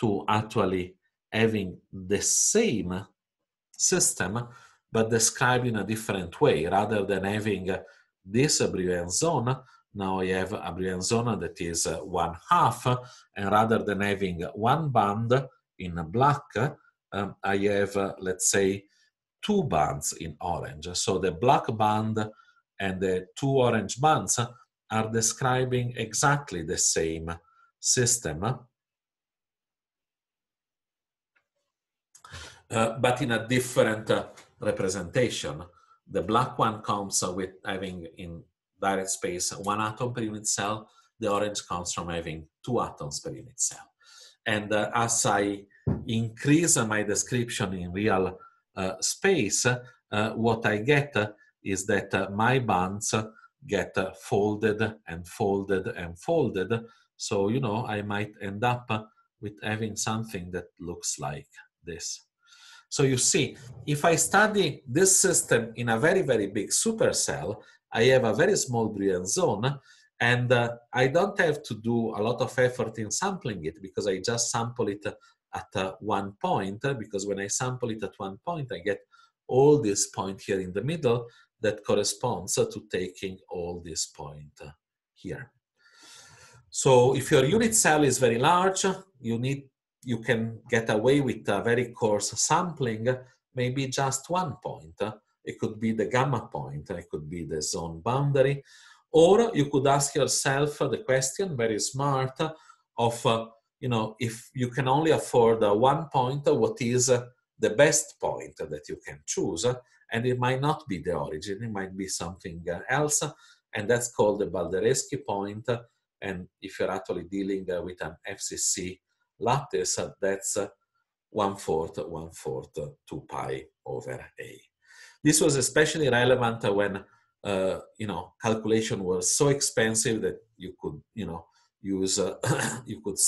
Speaker 1: to actually having the same system, but described in a different way, rather than having this Brillouin zone, now I have a brilliant zone that is uh, one half, and rather than having one band in black, um, I have, uh, let's say, two bands in orange. So the black band and the two orange bands are describing exactly the same system. Uh, but in a different uh, representation. The black one comes with having in direct space, one atom per unit cell, the orange comes from having two atoms per unit cell. And uh, as I increase my description in real uh, space, uh, what I get uh, is that uh, my bands get uh, folded and folded and folded. So, you know, I might end up with having something that looks like this. So you see, if I study this system in a very, very big supercell, I have a very small Brilliant zone and uh, I don't have to do a lot of effort in sampling it because I just sample it at uh, one point because when I sample it at one point, I get all this point here in the middle that corresponds to taking all this point here. So if your unit cell is very large, you need you can get away with a very coarse sampling, maybe just one point. It could be the gamma point, it could be the zone boundary. Or you could ask yourself the question, very smart, of, uh, you know, if you can only afford uh, one point, uh, what is uh, the best point that you can choose? And it might not be the origin, it might be something uh, else. And that's called the Baldereski point. And if you're actually dealing uh, with an FCC lattice, that's one fourth, one fourth, two pi over A. This was especially relevant when uh, you know calculation was so expensive that you could you know use uh, you could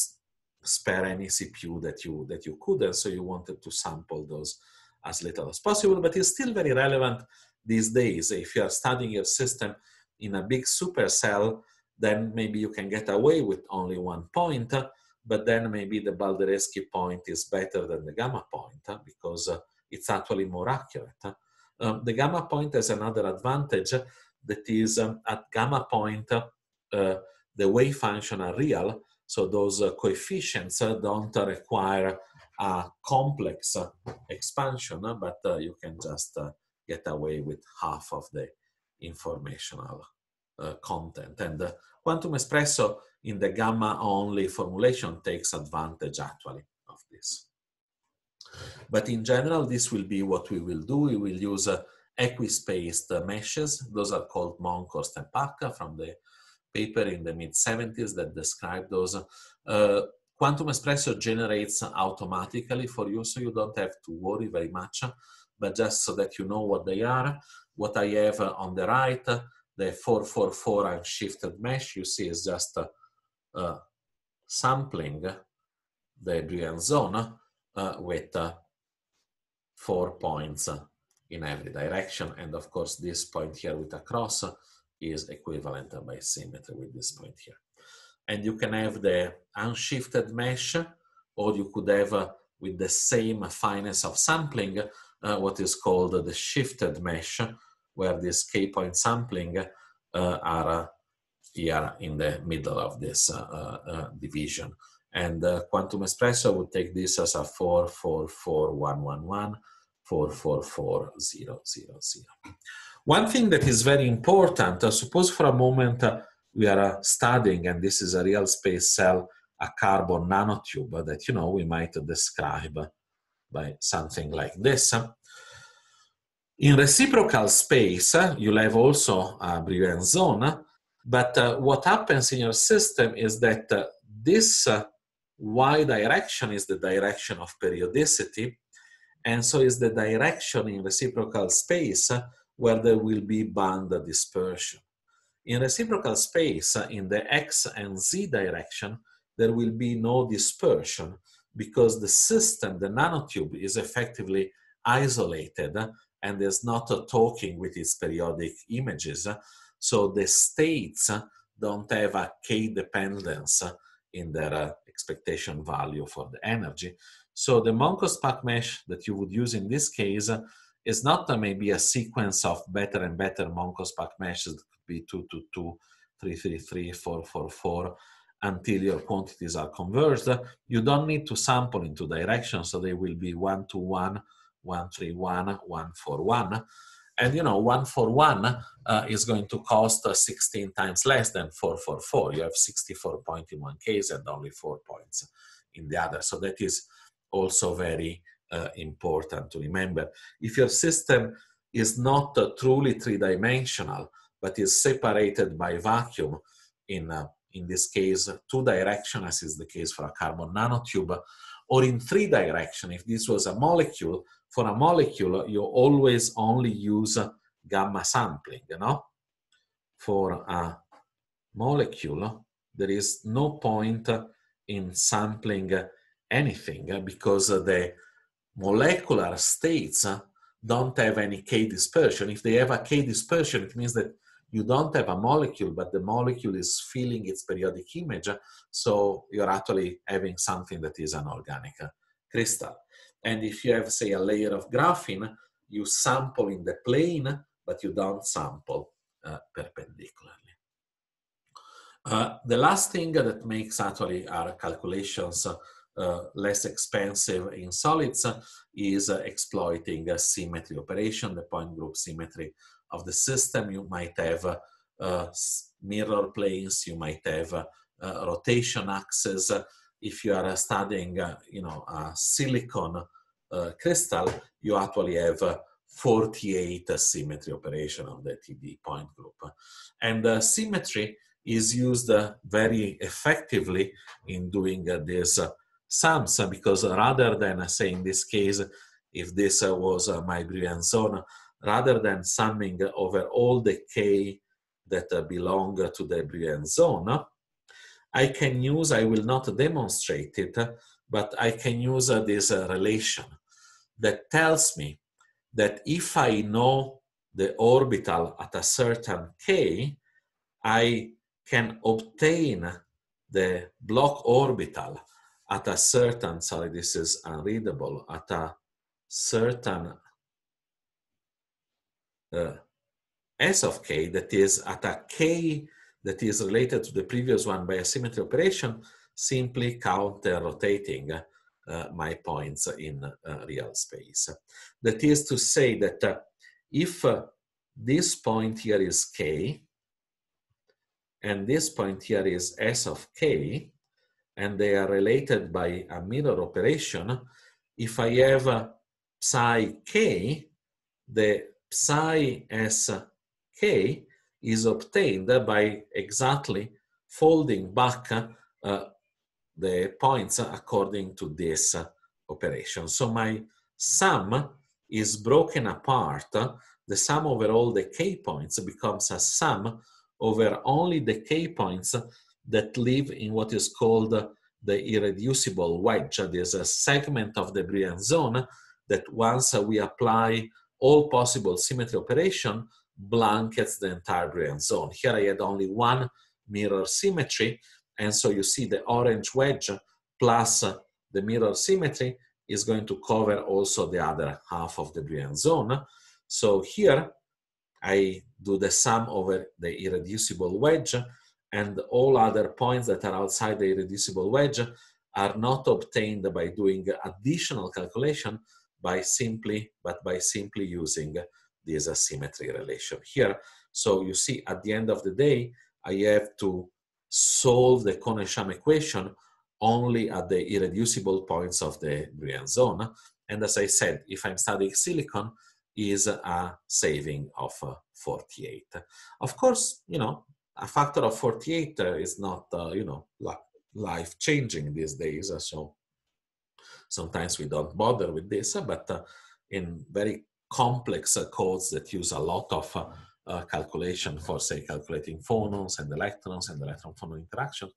Speaker 1: spare any CPU that you that you could, and so you wanted to sample those as little as possible. But it's still very relevant these days. If you are studying your system in a big supercell, then maybe you can get away with only one point, but then maybe the Baldereski point is better than the gamma point because uh, it's actually more accurate. Um, the gamma point has another advantage that is um, at gamma point, uh, the wave function are real. So those uh, coefficients uh, don't require a complex uh, expansion, uh, but uh, you can just get away with half of the informational content. And quantum espresso in the gamma only formulation takes advantage actually of this. But in general, this will be what we will do. We will use uh, equispaced uh, meshes. Those are called Moncost and Pacca from the paper in the mid 70s that described those. Uh, Quantum Espresso generates automatically for you, so you don't have to worry very much, but just so that you know what they are. What I have on the right, the 444 unshifted mesh, you see is just uh, sampling the Brian zone uh, with uh, four points in every direction. And of course, this point here with a cross is equivalent by symmetry with this point here. And you can have the unshifted mesh, or you could have uh, with the same fineness of sampling, uh, what is called the shifted mesh, where this k point sampling uh, are uh, here in the middle of this uh, uh division. And uh, Quantum Espresso would take this as a 4, 4, One thing that is very important, uh, suppose for a moment uh, we are uh, studying, and this is a real space cell, a carbon nanotube uh, that, you know, we might describe by something like this. In reciprocal space, uh, you'll have also a Brillouin zone, but uh, what happens in your system is that uh, this uh, Y direction is the direction of periodicity, and so is the direction in reciprocal space where there will be band dispersion. In reciprocal space, in the x and z direction, there will be no dispersion because the system, the nanotube, is effectively isolated and is not talking with its periodic images. So the states don't have a k dependence in their, expectation value for the energy. So the Monkos pack mesh that you would use in this case is not a, maybe a sequence of better and better Monkos pack meshes that could be 2 to 2, 3, 3, 3, 4, 4, 4 until your quantities are converged. You don't need to sample in two directions, so they will be 1 to 1, 1 3 1, 1 4 1. And you know, one for one uh, is going to cost uh, 16 times less than four for four. You have 64 points in one case and only four points in the other. So that is also very uh, important to remember. If your system is not uh, truly three-dimensional, but is separated by vacuum, in, uh, in this case, two direction, as is the case for a carbon nanotube, or in three direction, if this was a molecule, for a molecule, you always only use gamma sampling, you know? For a molecule, there is no point in sampling anything because the molecular states don't have any K dispersion. If they have a K dispersion, it means that you don't have a molecule, but the molecule is filling its periodic image. So you're actually having something that is an organic crystal. And if you have, say, a layer of graphene, you sample in the plane, but you don't sample uh, perpendicularly. Uh, the last thing that makes actually our calculations uh, less expensive in solids uh, is uh, exploiting symmetry operation, the point group symmetry of the system. You might have uh, mirror planes, you might have rotation axes, if you are studying, uh, you know, a silicon uh, crystal, you actually have uh, 48 symmetry operation of the TD point group. And symmetry is used very effectively in doing this sums, because rather than, say, in this case, if this was my brilliant zone, rather than summing over all the k that belong to the brilliant zone, I can use, I will not demonstrate it, but I can use this uh, relation that tells me that if I know the orbital at a certain k, I can obtain the block orbital at a certain, sorry, this is unreadable, at a certain uh, s of k, that is at a k that is related to the previous one by a symmetry operation, simply counter rotating uh, my points in uh, real space. That is to say that uh, if uh, this point here is k, and this point here is s of k, and they are related by a mirror operation, if I have uh, psi k, the psi s k is obtained by exactly folding back uh, the points according to this operation. So my sum is broken apart. The sum over all the k points becomes a sum over only the k points that live in what is called the irreducible wedge. There's a segment of the Brillouin zone that once we apply all possible symmetry operation, blankets the entire brilliant zone. Here I had only one mirror symmetry, and so you see the orange wedge plus the mirror symmetry is going to cover also the other half of the brilliant zone. So here I do the sum over the irreducible wedge and all other points that are outside the irreducible wedge are not obtained by doing additional calculation by simply, but by simply using this asymmetry relation here. So you see, at the end of the day, I have to solve the Kohn-Sham equation only at the irreducible points of the Brian zone. And as I said, if I'm studying silicon, is a saving of uh, 48. Of course, you know, a factor of 48 uh, is not, uh, you know, life changing these days. So sometimes we don't bother with this, but uh, in very complex codes that use a lot of uh, uh, calculation for, say, calculating phonons and electrons and electron-phonon interaction,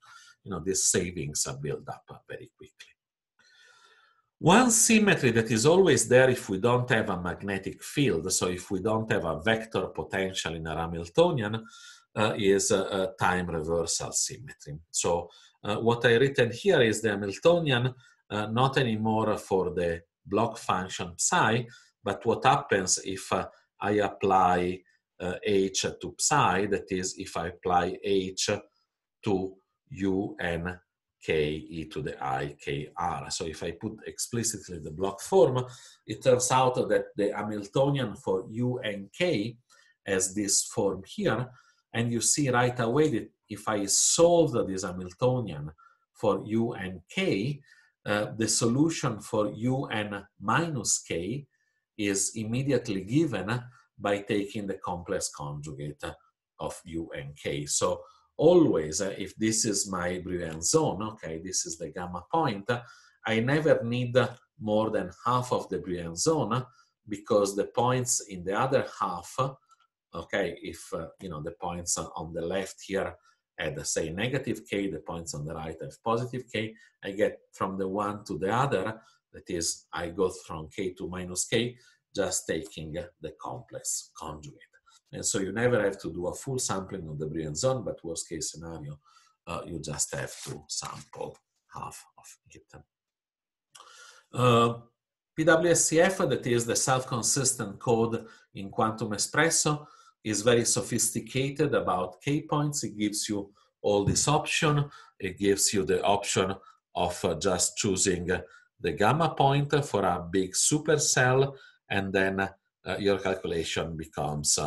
Speaker 1: you know, these savings are built up uh, very quickly. One symmetry that is always there if we don't have a magnetic field, so if we don't have a vector potential in a Hamiltonian, uh, is a, a, time reversal symmetry. So uh, what I written here is the Hamiltonian, uh, not anymore for the block function psi, but what happens if uh, I apply uh, H to psi, that is, if I apply H to u n k e to the i k r. So if I put explicitly the block form, it turns out that the Hamiltonian for u and k has this form here. And you see right away that if I solve this Hamiltonian for u and k, uh, the solution for u n minus k is immediately given by taking the complex conjugate of u and k. So always, uh, if this is my Brillouin zone, okay, this is the gamma point, I never need more than half of the Brillouin zone because the points in the other half, okay, if, uh, you know, the points on the left here at say negative k, the points on the right have positive k, I get from the one to the other, that is, I go from k to minus k just taking the complex conjugate. And so you never have to do a full sampling of the Brillouin zone, but worst case scenario, uh, you just have to sample half of it. Uh, PWSCF, that is the self-consistent code in Quantum Espresso, is very sophisticated about K points. It gives you all this option. It gives you the option of uh, just choosing the gamma point for a big supercell, and then uh, your calculation becomes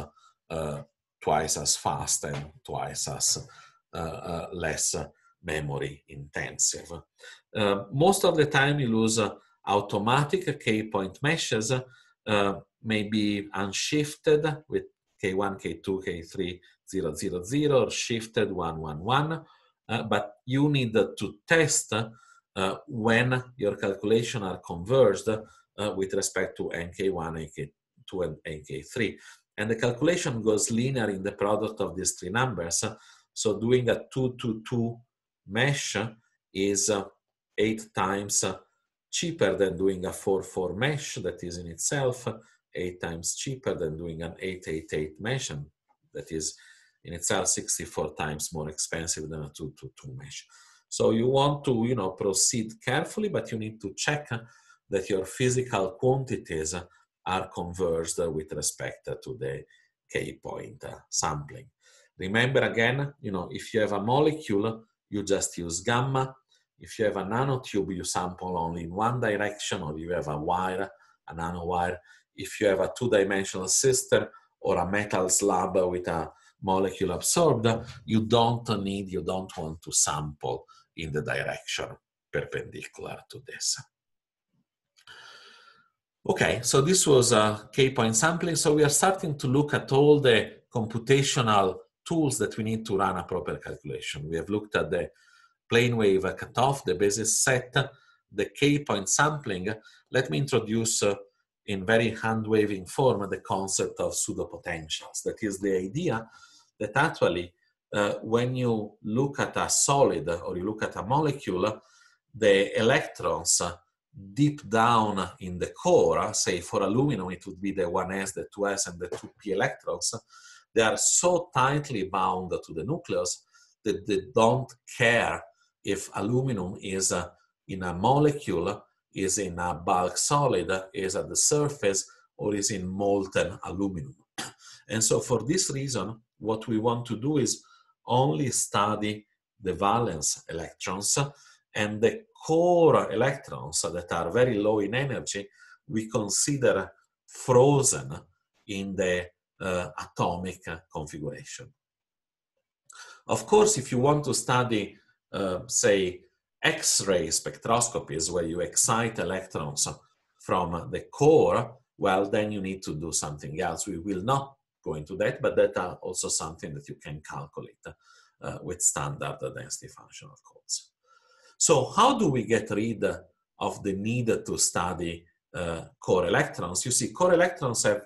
Speaker 1: uh, twice as fast and twice as uh, less memory intensive. most of the time, you lose automatic k-point meshes, may be unshifted with K1, K2, K3, 0, 0, 0, or shifted 1, 1, 1. Uh, but you need to test uh, when your calculation are converged uh, with respect to nk1, nk2, and nk3. And the calculation goes linear in the product of these three numbers. So doing a 2 to 2 mesh is uh, eight times cheaper than doing a 4-4 mesh that is in itself eight times cheaper than doing an 888 mesh and that is in itself 64 times more expensive than a 222 mesh. So you want to, you know, proceed carefully, but you need to check that your physical quantities are converged with respect to the K point sampling. Remember again, you know, if you have a molecule, you just use gamma. If you have a nanotube, you sample only in one direction, or you have a wire, a nanowire. If you have a two-dimensional system or a metal slab with a molecule absorbed, you don't need, you don't want to sample in the direction perpendicular to this. Okay, so this was a K-point sampling. So we are starting to look at all the computational tools that we need to run a proper calculation. We have looked at the plane wave cutoff, the basis set, the K-point sampling. Let me introduce uh, in very hand-waving form the concept of pseudopotentials. That is the idea that actually uh, when you look at a solid or you look at a molecule, the electrons deep down in the core, say for aluminum, it would be the 1s, the 2s, and the 2p electrons, they are so tightly bound to the nucleus that they don't care if aluminum is uh, in a molecule, is in a bulk solid, is at the surface, or is in molten aluminum. And so for this reason, what we want to do is only study the valence electrons and the core electrons that are very low in energy we consider frozen in the uh, atomic configuration. Of course, if you want to study, uh, say, X-ray spectroscopies where you excite electrons from the core, well, then you need to do something else. We will not go into that, but that are also something that you can calculate uh, with standard density functional codes. So how do we get rid of the need to study uh, core electrons? You see, core electrons have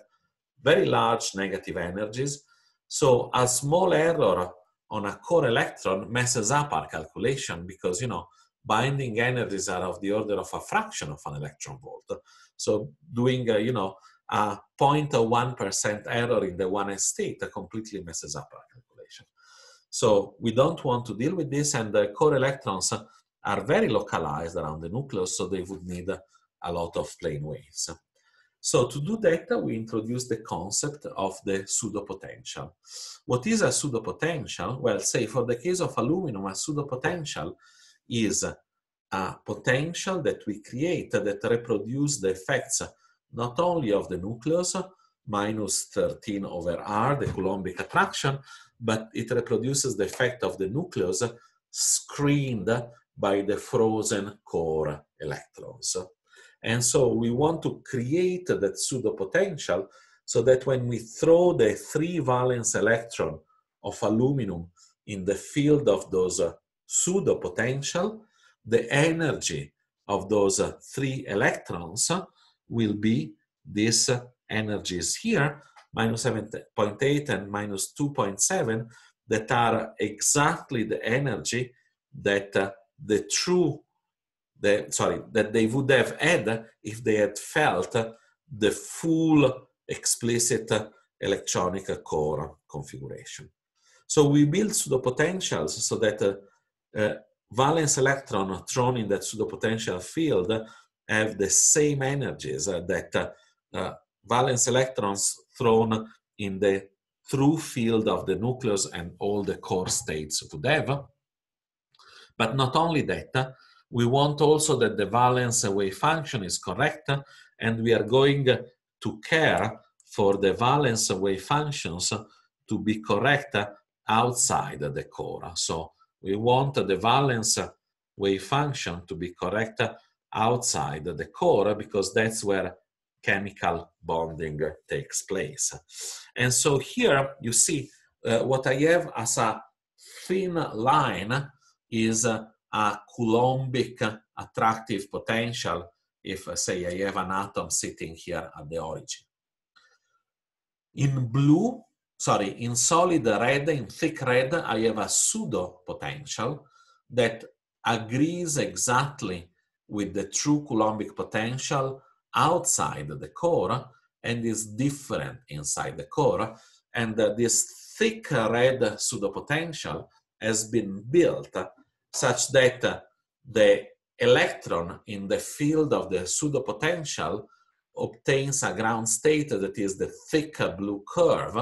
Speaker 1: very large negative energies, so a small error on a core electron messes up our calculation because, you know, binding energies are of the order of a fraction of an electron volt. So doing, uh, you know, a 0.01% error in the one state completely messes up our calculation. So we don't want to deal with this, and the core electrons are very localized around the nucleus, so they would need a lot of plane waves. So to do that, we introduce the concept of the pseudopotential. What is a pseudopotential? Well, say for the case of aluminum, a pseudopotential is a potential that we create that reproduce the effects not only of the nucleus, minus 13 over R, the Coulombic attraction, but it reproduces the effect of the nucleus screened by the frozen core electrons. And so we want to create that pseudo potential so that when we throw the three valence electron of aluminum in the field of those uh, pseudo potential, the energy of those uh, three electrons will be these energies here, minus 7.8 and minus 2.7, that are exactly the energy that uh, the true, the, sorry, that they would have had if they had felt the full explicit electronic core configuration. So we build pseudopotentials so that uh, uh, valence electron thrown in that pseudopotential field have the same energies uh, that uh, uh, valence electrons thrown in the true field of the nucleus and all the core states would have. But not only that, we want also that the valence wave function is correct, and we are going to care for the valence wave functions to be correct outside the core. So we want the valence wave function to be correct outside the core because that's where chemical bonding takes place. And so here you see uh, what I have as a thin line is a coulombic attractive potential if uh, say I have an atom sitting here at the origin. In blue, sorry, in solid red, in thick red, I have a pseudo potential that agrees exactly with the true coulombic potential outside the core and is different inside the core. And uh, this thick red pseudopotential has been built such that uh, the electron in the field of the pseudopotential obtains a ground state that is the thicker blue curve.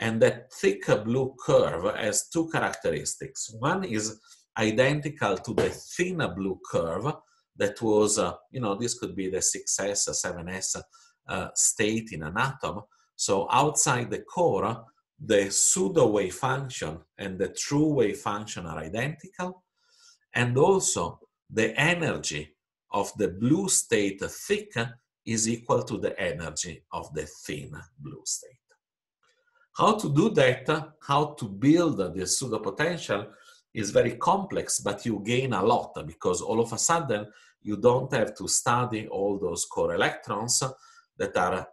Speaker 1: And that thicker blue curve has two characteristics. One is identical to the thinner blue curve, that was, uh, you know, this could be the 6S, 7S uh, uh, state in an atom. So outside the core, the pseudo wave function and the true wave function are identical. And also the energy of the blue state thick is equal to the energy of the thin blue state. How to do that, how to build the pseudo potential is very complex, but you gain a lot because all of a sudden you don't have to study all those core electrons that are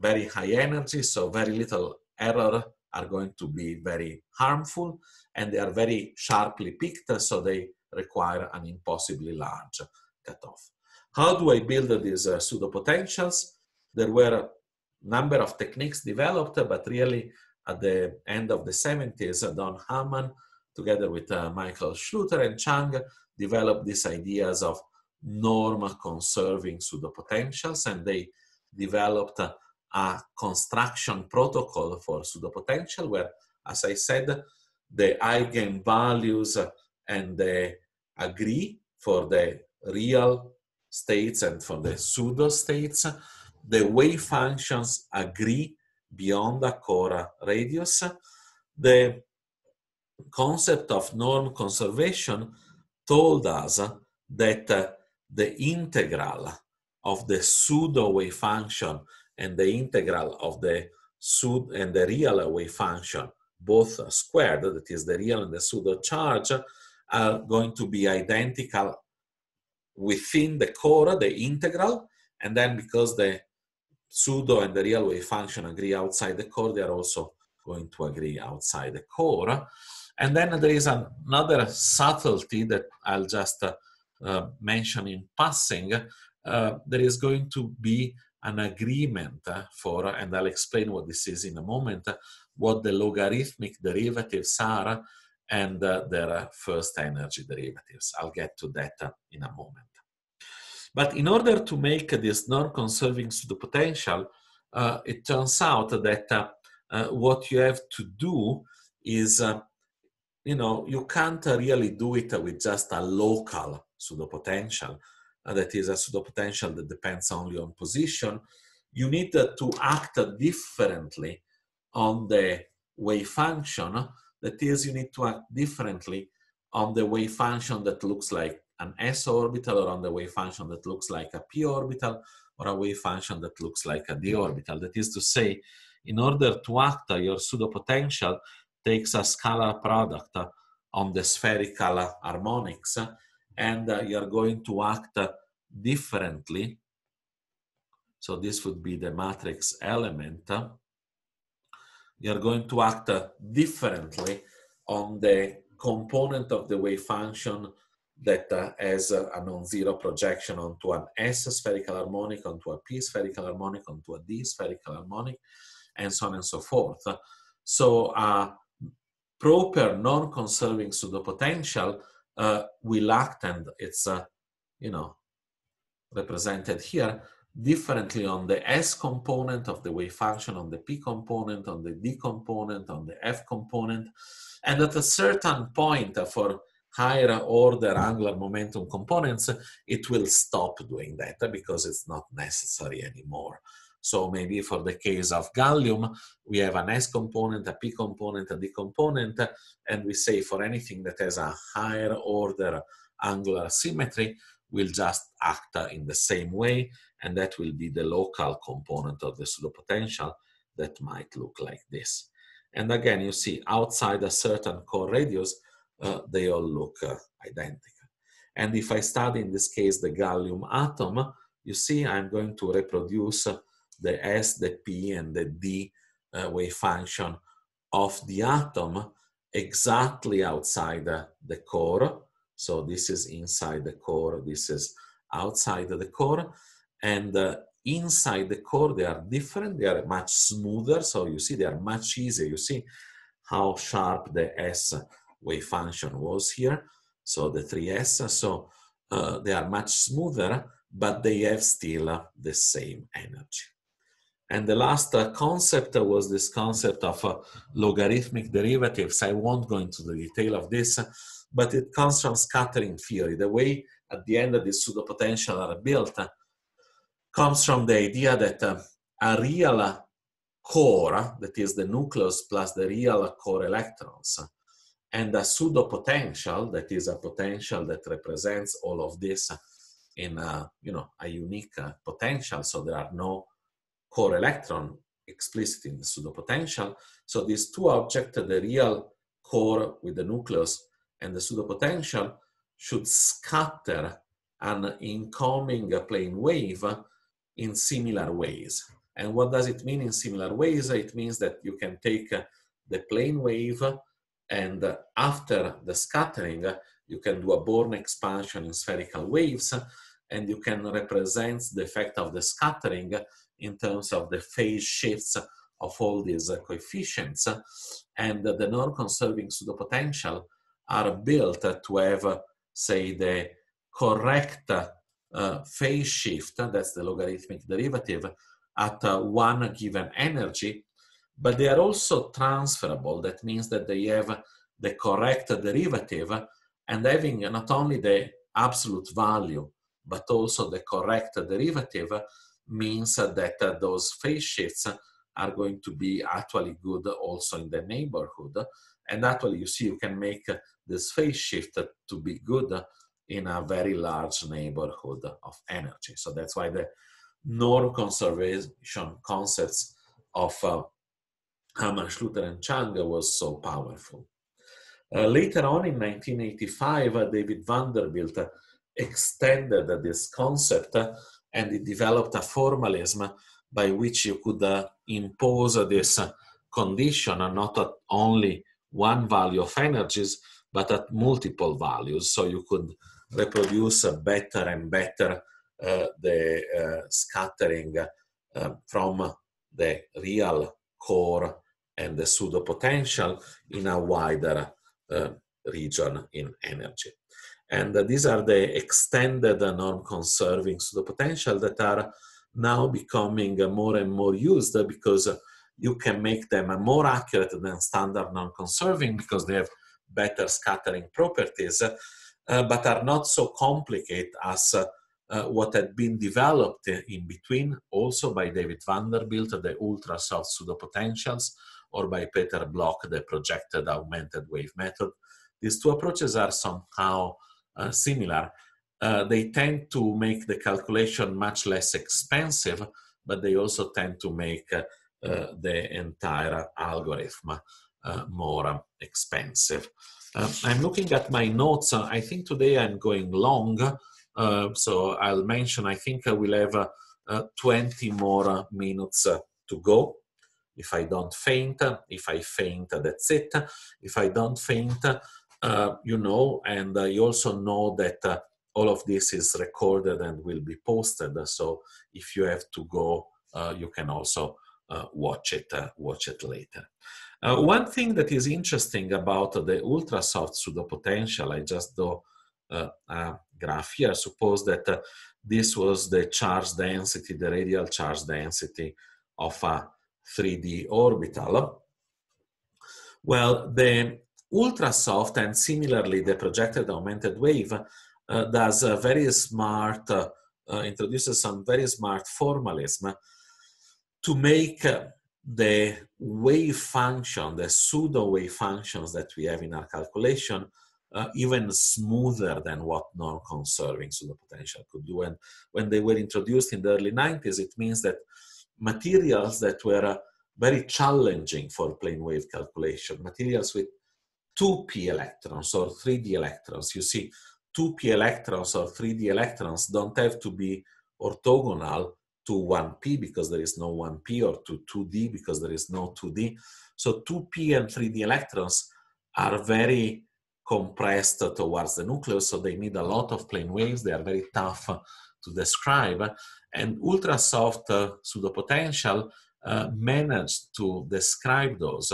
Speaker 1: very high energy, so very little error are going to be very harmful, and they are very sharply picked, so they require an impossibly large cutoff. How do I build these uh, pseudopotentials? There were a number of techniques developed, but really at the end of the 70s, Don Hamann, together with uh, Michael Schluter and Chang, developed these ideas of norm conserving pseudopotentials, and they developed a, a construction protocol for pseudopotential where, as I said, the eigenvalues and the agree for the real states and for the pseudo states. The wave functions agree beyond a core radius. The concept of norm conservation told us that the integral of the pseudo wave function and the integral of the pseudo and the real wave function, both squared, that is the real and the pseudo charge, are going to be identical within the core, the integral, and then because the pseudo and the real wave function agree outside the core, they are also going to agree outside the core. And then there is another subtlety that I'll just uh, uh, mention in passing, uh, there is going to be an agreement uh, for, and I'll explain what this is in a moment, what the logarithmic derivatives are and their first energy derivatives. I'll get to that in a moment. But in order to make this non-conserving pseudopotential, uh, it turns out that uh, uh, what you have to do is, you know, you can't really do it with just a local pseudopotential uh, that is a potential that depends only on position, you need to act differently on the wave function. That is, you need to act differently on the wave function that looks like an s orbital or on the wave function that looks like a p orbital or a wave function that looks like a d orbital. That is to say, in order to act, uh, your potential takes a scalar product uh, on the spherical uh, harmonics and uh, you're going to act uh, differently. So this would be the matrix element. You're going to act uh, differently on the component of the wave function that uh, has uh, a non-zero projection onto an S spherical harmonic, onto a P spherical harmonic, onto a D spherical harmonic, and so on and so forth. So a uh, proper non-conserving pseudopotential uh, we lacked, and it's uh, you know represented here differently on the S component of the wave function, on the P component, on the D component, on the F component, and at a certain point for higher order angular momentum components, it will stop doing that because it's not necessary anymore. So maybe for the case of gallium, we have an S component, a P component, a D component, and we say for anything that has a higher order angular symmetry, will just act in the same way, and that will be the local component of the pseudopotential that might look like this. And again, you see outside a certain core radius, uh, they all look uh, identical. And if I study in this case the gallium atom, you see I'm going to reproduce the S, the P, and the D uh, wave function of the atom exactly outside the, core. So this is inside the core, this is outside the core. And uh, inside the core, they are different, they are much smoother. So you see, they are much easier. You see how sharp the S wave function was here. So the 3S, so uh, they are much smoother, but they have still the same energy. And the last uh, concept was this concept of uh, logarithmic derivatives. I won't go into the detail of this, but it comes from scattering theory. The way at the end of pseudo pseudopotential are built uh, comes from the idea that uh, a real core, that is the nucleus plus the real core electrons, and a pseudopotential, that is a potential that represents all of this in uh, you know, a unique uh, potential, so there are no core electron explicit in the pseudopotential. So these two objects, the real core with the nucleus and the pseudopotential, should scatter an incoming plane wave in similar ways. And what does it mean in similar ways? It means that you can take the plane wave and after the scattering, you can do a Born expansion in spherical waves and you can represent the effect of the scattering in terms of the phase shifts of all these coefficients. And the non-conserving pseudopotential are built to have, say, the correct uh, phase shift, that's the logarithmic derivative, at uh, one given energy, but they are also transferable. That means that they have the correct derivative and having not only the absolute value, but also the correct derivative means that uh, those phase shifts are going to be actually good also in the neighborhood. And actually, you see, you can make this phase shift to be good in a very large neighborhood of energy. So that's why the norm conservation concepts of uh, Hermann Schluter and Chang was so powerful. Uh, later on in 1985, uh, David Vanderbilt extended this concept and it developed a formalism by which you could uh, impose this condition and uh, not at only one value of energies, but at multiple values. So you could reproduce better and better uh, the uh, scattering uh, from the real core and the pseudo potential in a wider uh, region in energy. And these are the extended norm-conserving pseudopotential that are now becoming more and more used because you can make them more accurate than standard non-conserving because they have better scattering properties, uh, but are not so complicated as uh, uh, what had been developed in between, also by David Vanderbilt, the ultra pseudo pseudopotentials, or by Peter Bloch, the projected augmented wave method. These two approaches are somehow uh, similar, uh, they tend to make the calculation much less expensive, but they also tend to make uh, the entire algorithm more expensive. Uh, I'm looking at my notes. Uh, I think today I'm going long, uh, so I'll mention. I think I will have 20 more minutes to go. If I don't faint, if I faint, that's it. If I don't faint, uh, you know, and you also know that uh, all of this is recorded and will be posted. So if you have to go, uh, you can also watch it, watch it later. one thing that is interesting about the ultrasoft pseudopotential, I just do a graph here. Suppose that this was the charge density, the radial charge density of a 3D orbital. Well, the Ultra soft, and similarly the projected augmented wave uh, does a very smart, uh, uh, introduces some very smart formalism to make uh, the wave function, the pseudo wave functions that we have in our calculation, uh, even smoother than what non-conserving pseudo potential could do. And when they were introduced in the early 90s, it means that materials that were uh, very challenging for plane wave calculation, materials with 2p electrons or 3d electrons. You see, 2p electrons or 3d electrons don't have to be orthogonal to 1p because there is no 1p or to 2d because there is no 2d. So 2p and 3d electrons are very compressed towards the nucleus, so they need a lot of plane waves. They are very tough to describe. And ultra uh, pseudopotential uh, managed to describe those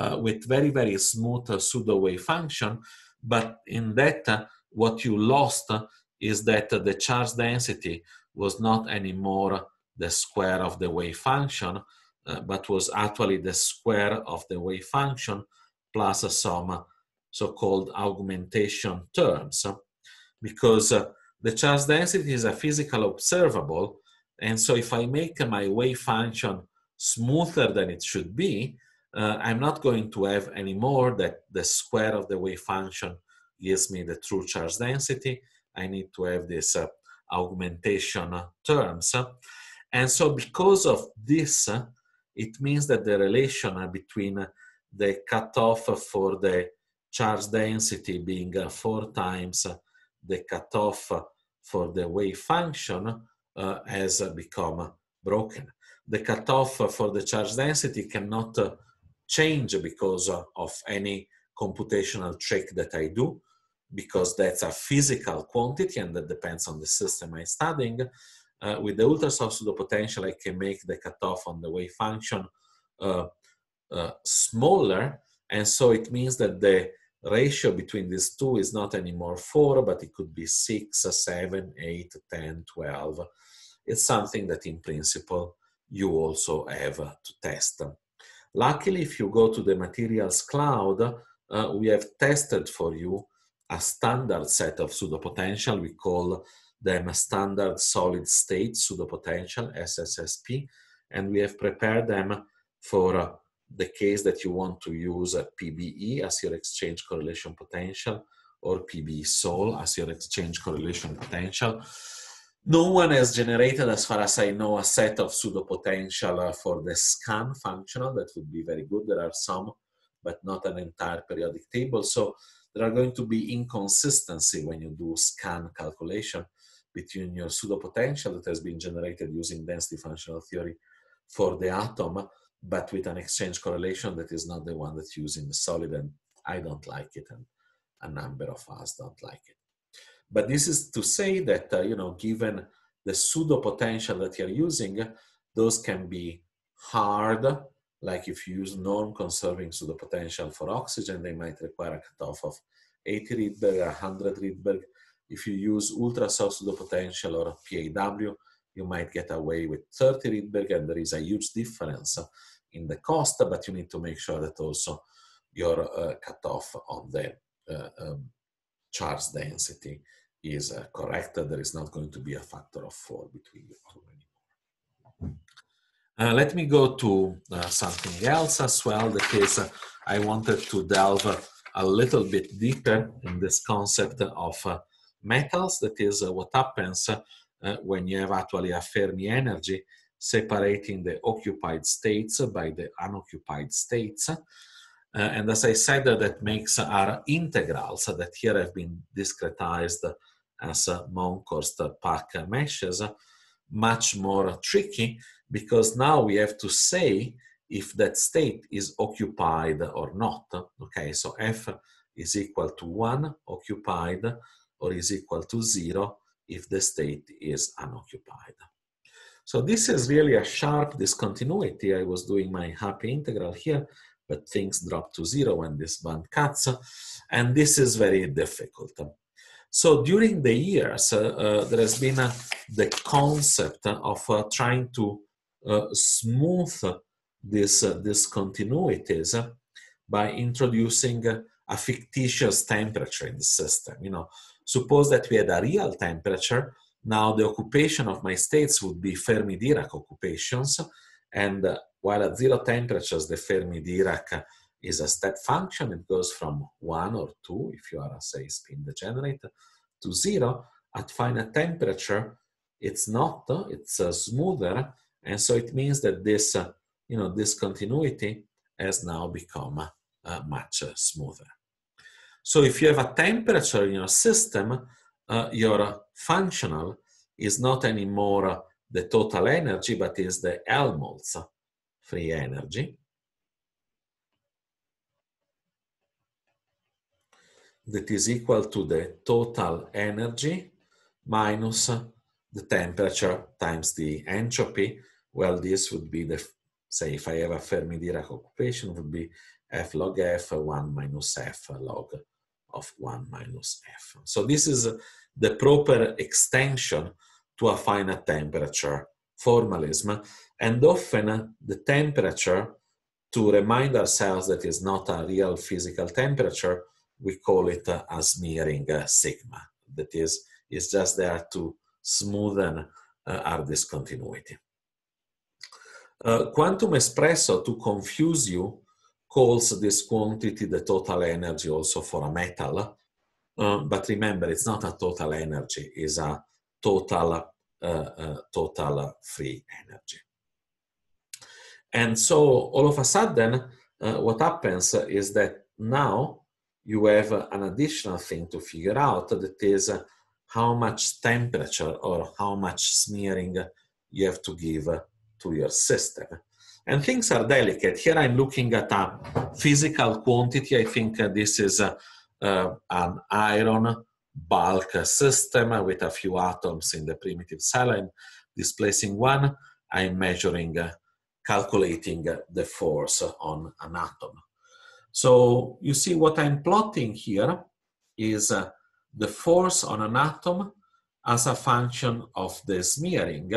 Speaker 1: uh, with very, very smooth uh, pseudo wave function. But in that, uh, what you lost uh, is that the charge density was not anymore the square of the wave function, but was actually the square of the wave function plus some so-called augmentation terms because uh, the charge density is a physical observable and so if I make my wave function smoother than it should be uh, I'm not going to have anymore that the square of the wave function gives me the true charge density. I need to have this uh, augmentation uh, terms. And so because of this, uh, it means that the relation uh, between the cutoff for the charge density being four times the cutoff for the wave function uh, has become broken. The cutoff for the charge density cannot change because of any computational trick that I do, because that's a physical quantity and that depends on the system I'm studying. Uh, with the ultrasound pseudopotential, I can make the cutoff on the wave function uh, uh, smaller. And so it means that the ratio between these two is not anymore 4, but it could be six, seven, eight, ten, twelve. 10, 12. It's something that in principle you also have uh, to test. Luckily, if you go to the materials cloud, uh, we have tested for you a standard set of pseudopotential. We call them a standard solid state pseudopotential, SSSP, and we have prepared them for uh, the case that you want to use a PBE as your exchange correlation potential or PBE SOL as your exchange correlation potential. No one has generated, as far as I know, a set of pseudopotential for the scan functional. That would be very good. There are some, but not an entire periodic table. So there are going to be inconsistency when you do scan calculation between your pseudopotential that has been generated using density functional theory for the atom, but with an exchange correlation that is not the one that's used in the solid. And I don't like it, and a number of us don't like it. But this is to say that, uh, you know, given the pseudo potential that you're using, those can be hard, like if you use non-conserving pseudo potential for oxygen, they might require a cutoff of 80 Rydberg or 100 Rydberg. If you use ultrasoft pseudo potential or PAW, you might get away with 30 Rydberg, and there is a huge difference in the cost, but you need to make sure that also your uh, cutoff on the uh, um, charge density is uh, correct, there is not going to be a factor of four between the two anymore. Uh, let me go to uh, something else as well, that is, uh, I wanted to delve a little bit deeper in this concept of uh, metals, that is uh, what happens when you have actually a Fermi energy separating the occupied states by the unoccupied states. Uh, and as I said, uh, that makes our integrals uh, that here have been discretized as monk or star pack meshes, much more tricky because now we have to say if that state is occupied or not. Okay, so f is equal to 1 occupied or is equal to 0 if the state is unoccupied. So this is really a sharp discontinuity. I was doing my happy integral here, but things drop to zero when this band cuts. And this is very difficult. So during the years, uh, uh, there has been uh, the concept of trying to smooth these discontinuities by introducing a fictitious temperature in the system. You know, suppose that we had a real temperature, now the occupation of my states would be Fermi-Dirac occupations, and uh, while at zero temperatures, the Fermi-Dirac is a step function. It goes from one or two, if you are a say spin degenerate, to zero at finite temperature. It's not, it's uh, smoother. And so it means that this, uh, you know, this continuity has now become uh, much uh, smoother. So if you have a temperature in your system, uh, your functional is not anymore uh, the total energy, but is the Helmholtz free energy. that is equal to the total energy minus the temperature times the entropy. Well, this would be the, say, if I have a Fermi-Dirac occupation, would be f log f, 1 minus f log of 1 minus f. So this is the proper extension to a finite temperature formalism. And often uh, the temperature, to remind ourselves that is not a real physical temperature, we call it uh, a smearing uh, sigma. That is, it's just there to smoothen uh, our discontinuity. Uh, quantum espresso, to confuse you, calls this quantity the total energy also for a metal. but remember, it's not a total energy, it's a total, total free energy. And so all of a sudden, uh, what happens is that now you have an additional thing to figure out that is how much temperature or how much smearing you have to give to your system. And things are delicate. Here I'm looking at a physical quantity. I think this is a, uh, an iron bulk system with a few atoms in the primitive cell. I'm displacing one. I'm measuring, uh, calculating the force on an atom. So you see what I'm plotting here is uh, the force on an atom as a function of the smearing.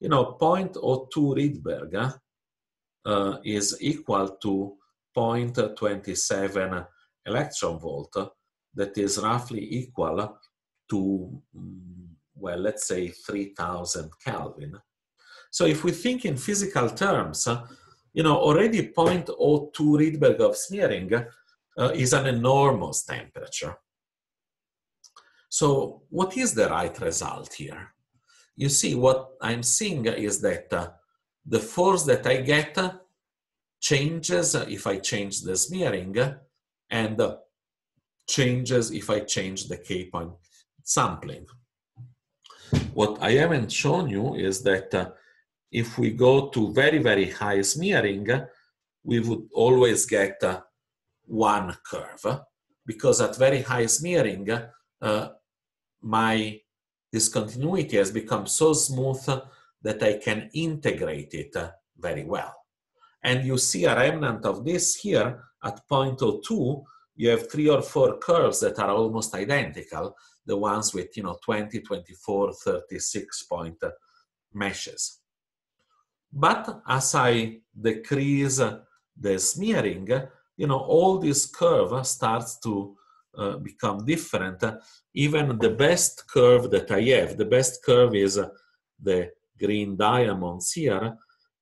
Speaker 1: You know, 0.02 Rydberg uh, is equal to 0.27 electron volt that is roughly equal to, mm, well, let's say 3000 Kelvin. So if we think in physical terms, you know, already 0.02 Rydberg of smearing uh, is an enormous temperature. So what is the right result here? You see, what I'm seeing is that uh, the force that I get changes if I change the smearing and changes if I change the K-point sampling. What I haven't shown you is that uh, if we go to very, very high smearing, we would always get uh, one curve because at very high smearing, uh, my discontinuity has become so smooth that I can integrate it uh, very well. And you see a remnant of this here at 0.02, you have three or four curves that are almost identical, the ones with, you know, 20, 24, 36 point uh, meshes. But as I decrease the smearing, you know, all this curve starts to uh, become different. Even the best curve that I have, the best curve is the green diamonds here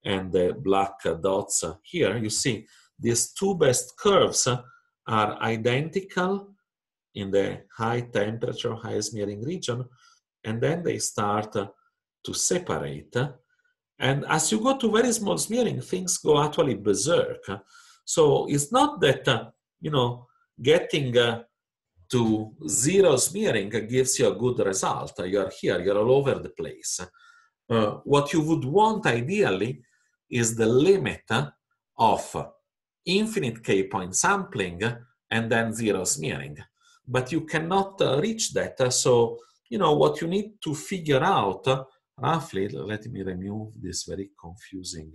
Speaker 1: and the black dots here. You see, these two best curves are identical in the high temperature, high smearing region, and then they start to separate and as you go to very small smearing, things go actually berserk. So it's not that, uh, you know, getting uh, to zero smearing gives you a good result. You're here, you're all over the place. Uh, what you would want ideally is the limit uh, of infinite K point sampling and then zero smearing. But you cannot uh, reach that. So, you know, what you need to figure out uh, roughly, let me remove this very confusing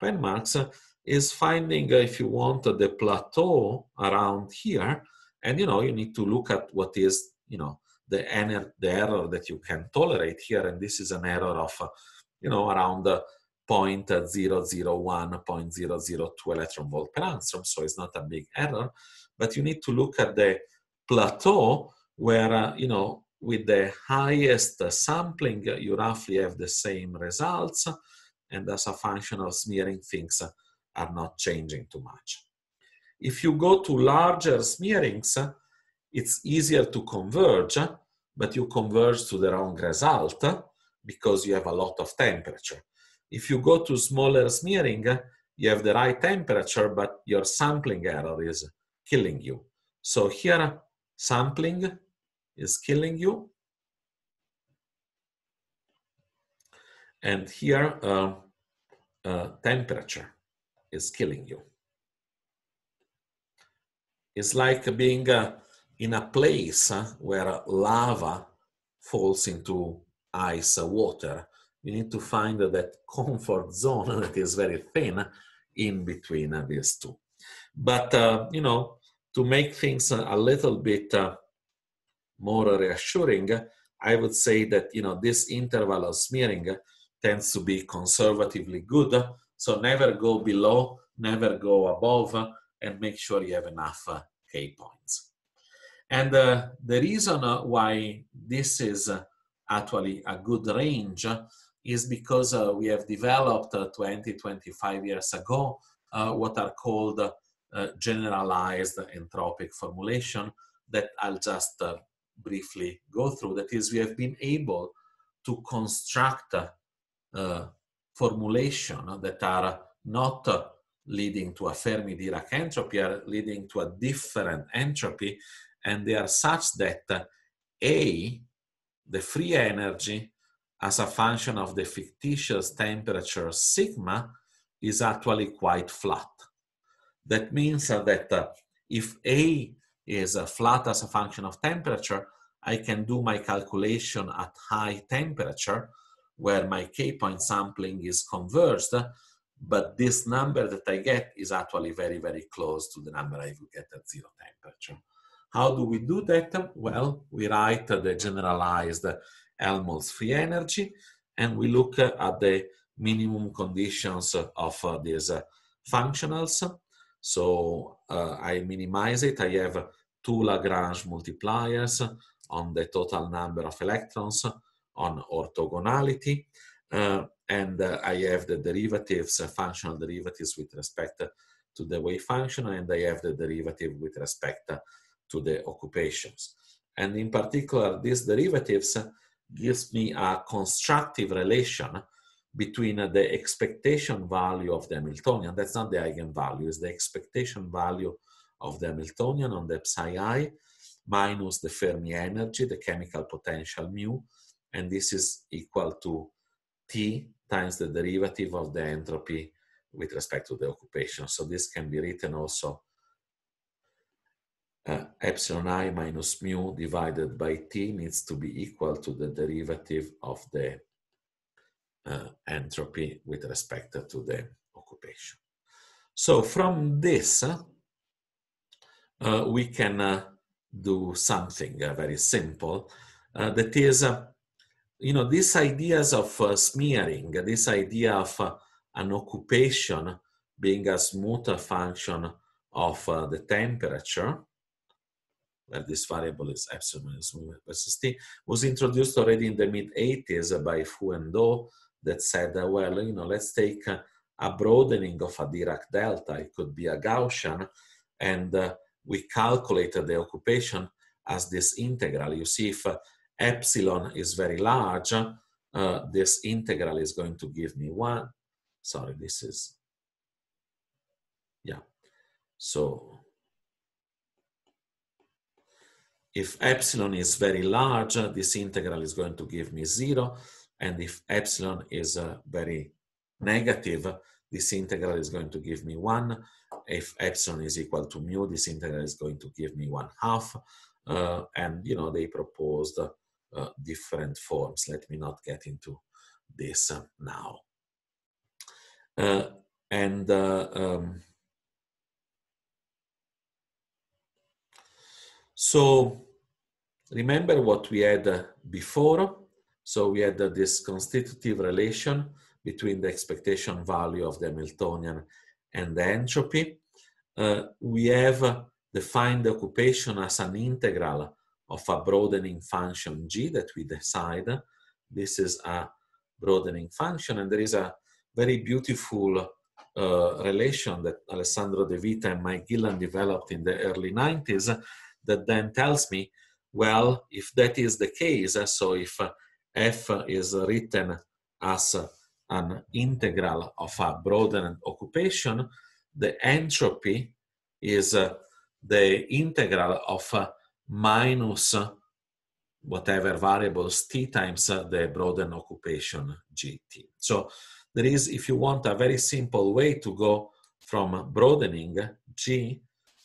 Speaker 1: pen marks, is finding, uh, if you want, the plateau around here. And, you know, you need to look at what is, you know, the, error, the error that you can tolerate here. And this is an error of, uh, you know, around uh, 0.001, 0.002 electron volt per angstrom. So it's not a big error, but you need to look at the plateau where, uh, you know, with the highest sampling, you roughly have the same results, and as a function of smearing, things are not changing too much. If you go to larger smearings, it's easier to converge, but you converge to the wrong result because you have a lot of temperature. If you go to smaller smearing, you have the right temperature, but your sampling error is killing you. So here, sampling is killing you. And here, uh, uh, temperature is killing you. It's like being uh, in a place uh, where lava falls into ice uh, water. You need to find that comfort zone that is very thin in between uh, these two. But, you know, to make things a little bit more reassuring, I would say that you know this interval of smearing tends to be conservatively good. So never go below, never go above, and make sure you have enough uh, K points. And uh, the reason why this is actually a good range is because uh, we have developed uh, 20, 25 years ago uh, what are called uh, generalized entropic formulation that I'll just uh, briefly go through. That is, we have been able to construct uh, formulation that are not leading to a Fermi-Dirac entropy, are leading to a different entropy, and they are such that A, the free energy as a function of the fictitious temperature sigma, is actually quite flat. That means that uh, if A is flat as a function of temperature, I can do my calculation at high temperature where my k-point sampling is converged, but this number that I get is actually very, very close to the number I would get at zero temperature. How do we do that? Well, we write the generalized Helmholtz free energy and we look at the minimum conditions of uh, these uh, functionals so uh, I minimize it. I have two Lagrange multipliers on the total number of electrons on orthogonality. Uh, and uh, I have the derivatives, functional derivatives with respect to the wave function, and I have the derivative with respect to the occupations. And in particular, these derivatives gives me a constructive relation between uh, the expectation value of the Hamiltonian, that's not the eigenvalue, it's the expectation value of the Hamiltonian on the psi i minus the Fermi energy, the chemical potential mu, and this is equal to t times the derivative of the entropy with respect to the occupation. So this can be written also uh, epsilon i minus mu divided by t needs to be equal to the derivative of the uh, entropy with respect to the occupation. So from this, uh, we can uh, do something uh, very simple. Uh, that is, uh, you know, these ideas of smearing, this idea of an occupation being a smooth function of the temperature, where this variable is epsilon minus mu versus t, was introduced already in the mid 80s by Fu and Do that said, uh, well, you know, let's take uh, a broadening of a Dirac delta. It could be a Gaussian, and uh, we calculated the occupation as this integral. You see, if uh, epsilon is very large, uh, this integral is going to give me one. Sorry, this is, yeah. So if epsilon is very large, this integral is going to give me zero. And if epsilon is uh, very negative, this integral is going to give me 1. If epsilon is equal to mu, this integral is going to give me 1 half. Uh, and, you know, they proposed uh, different forms. Let me not get into this uh, now. Uh, and uh, um, so remember what we had uh, before so we had uh, this constitutive relation between the expectation value of the Hamiltonian and the entropy. Uh, we have uh, defined the occupation as an integral of a broadening function g that we decide. This is a broadening function and there is a very beautiful uh, relation that Alessandro De Vita and Mike Gillan developed in the early 90s that then tells me, well, if that is the case, so if uh, f is written as an integral of a broadened occupation, the entropy is the integral of minus whatever variables t times the broadened occupation gt. So there is, if you want, a very simple way to go from broadening g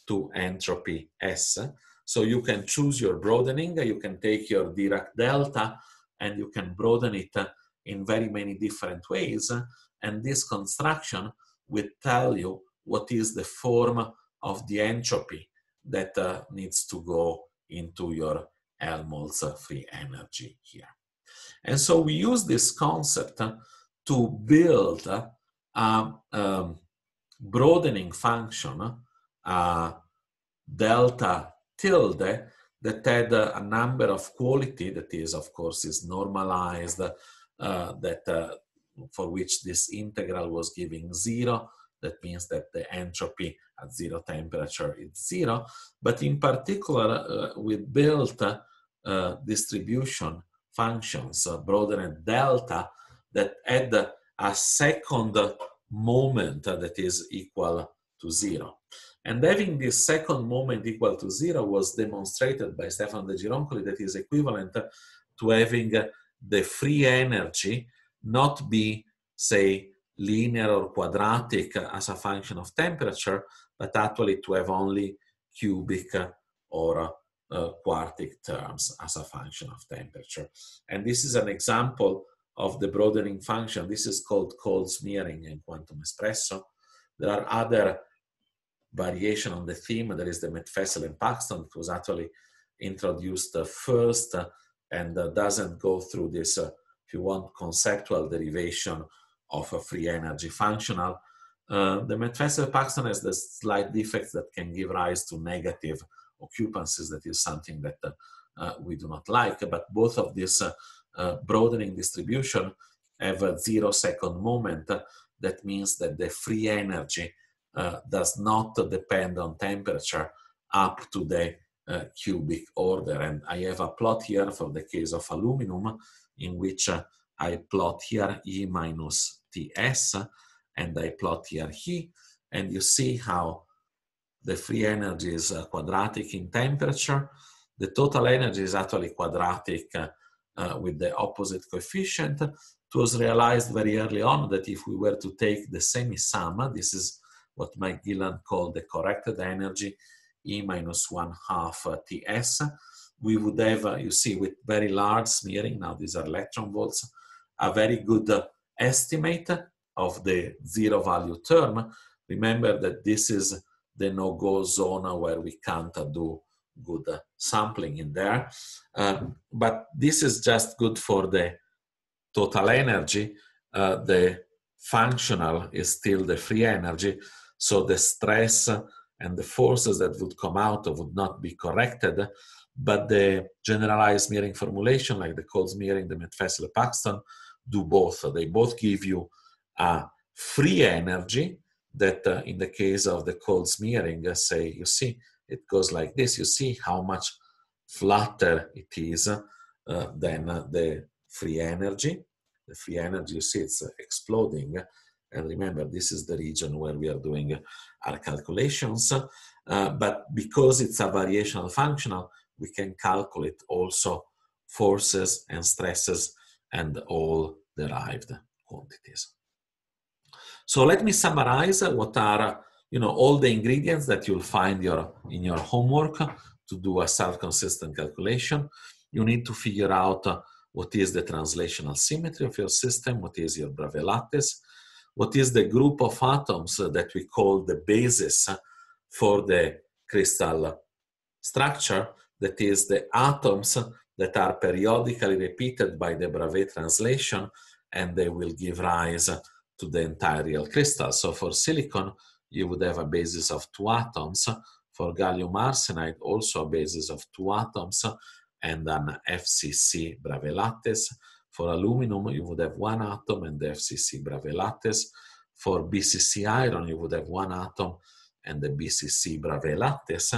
Speaker 1: to entropy s. So you can choose your broadening, you can take your Dirac delta, and you can broaden it in very many different ways. And this construction will tell you what is the form of the entropy that uh, needs to go into your Helmholtz free energy here. And so we use this concept to build a, a um, um, broadening function uh, delta tilde that had a number of quality that is, of course, is normalized, uh, that uh, for which this integral was giving zero. That means that the entropy at zero temperature is zero. But in particular, uh, we built uh, distribution functions, uh, broadened delta, that had a second moment that is equal to zero. And having this second moment equal to zero was demonstrated by Stefano de Gironcoli that is equivalent to having the free energy not be, say, linear or quadratic as a function of temperature, but actually to have only cubic or uh, quartic terms as a function of temperature. And this is an example of the broadening function. This is called cold smearing in quantum espresso. There are other variation on the theme. that is the Metfessel in Pakistan, was actually introduced uh, first uh, and uh, doesn't go through this, if you want, conceptual derivation of a free energy functional. Uh, the Medvedev Pakistan has the slight defects that can give rise to negative occupancies. That is something that uh, we do not like. But both of these broadening distribution have a zero second moment. that means that the free energy uh, does not depend on temperature up to the uh, cubic order. And I have a plot here for the case of aluminum in which uh, I plot here E minus Ts and I plot here E and you see how the free energy is quadratic in temperature. The total energy is actually quadratic uh, uh, with the opposite coefficient. It was realized very early on that if we were to take the semi-sum, this is what Mike Dillon called the corrected energy, E minus one half uh, TS. We would have, uh, you see, with very large smearing, now these are electron volts, a very good uh, estimate of the zero value term. Remember that this is the no-go zone where we can't do good sampling in there. Um, but this is just good for the total energy. Uh, the functional is still the free energy. So the stress and the forces that would come out would not be corrected, but the generalized smearing formulation, like the cold smearing, the metfacil Paxton, do both. They both give you a free energy that, uh, in the case of the cold smearing, uh, say, you see, it goes like this. You see how much flatter it is uh, than uh, the free energy. The free energy, you see, it's exploding and remember, this is the region where we are doing our calculations. Uh, but because it's a variational functional, we can calculate also forces and stresses and all derived quantities. So let me summarize what are you know all the ingredients that you'll find your in your homework to do a self-consistent calculation. You need to figure out what is the translational symmetry of your system, what is your Bravais lattice, what is the group of atoms that we call the basis for the crystal structure, that is the atoms that are periodically repeated by the Bravais translation, and they will give rise to the entire real crystal. So for silicon, you would have a basis of two atoms. For gallium arsenide, also a basis of two atoms and an FCC Bravais lattice. For aluminum, you would have one atom and the FCC bravelates. For BCC iron, you would have one atom and the BCC bravelates.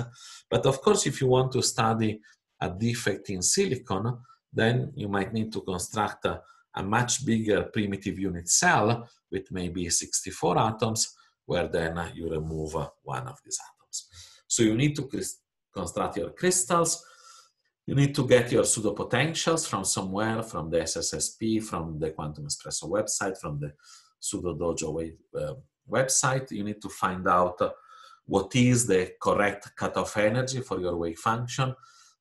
Speaker 1: But of course, if you want to study a defect in silicon, then you might need to construct a, a much bigger primitive unit cell with maybe 64 atoms, where then you remove one of these atoms. So you need to construct your crystals you need to get your pseudo potentials from somewhere, from the SSSP, from the Quantum Espresso website, from the pseudo dojo uh, website. You need to find out what is the correct cutoff energy for your wave function.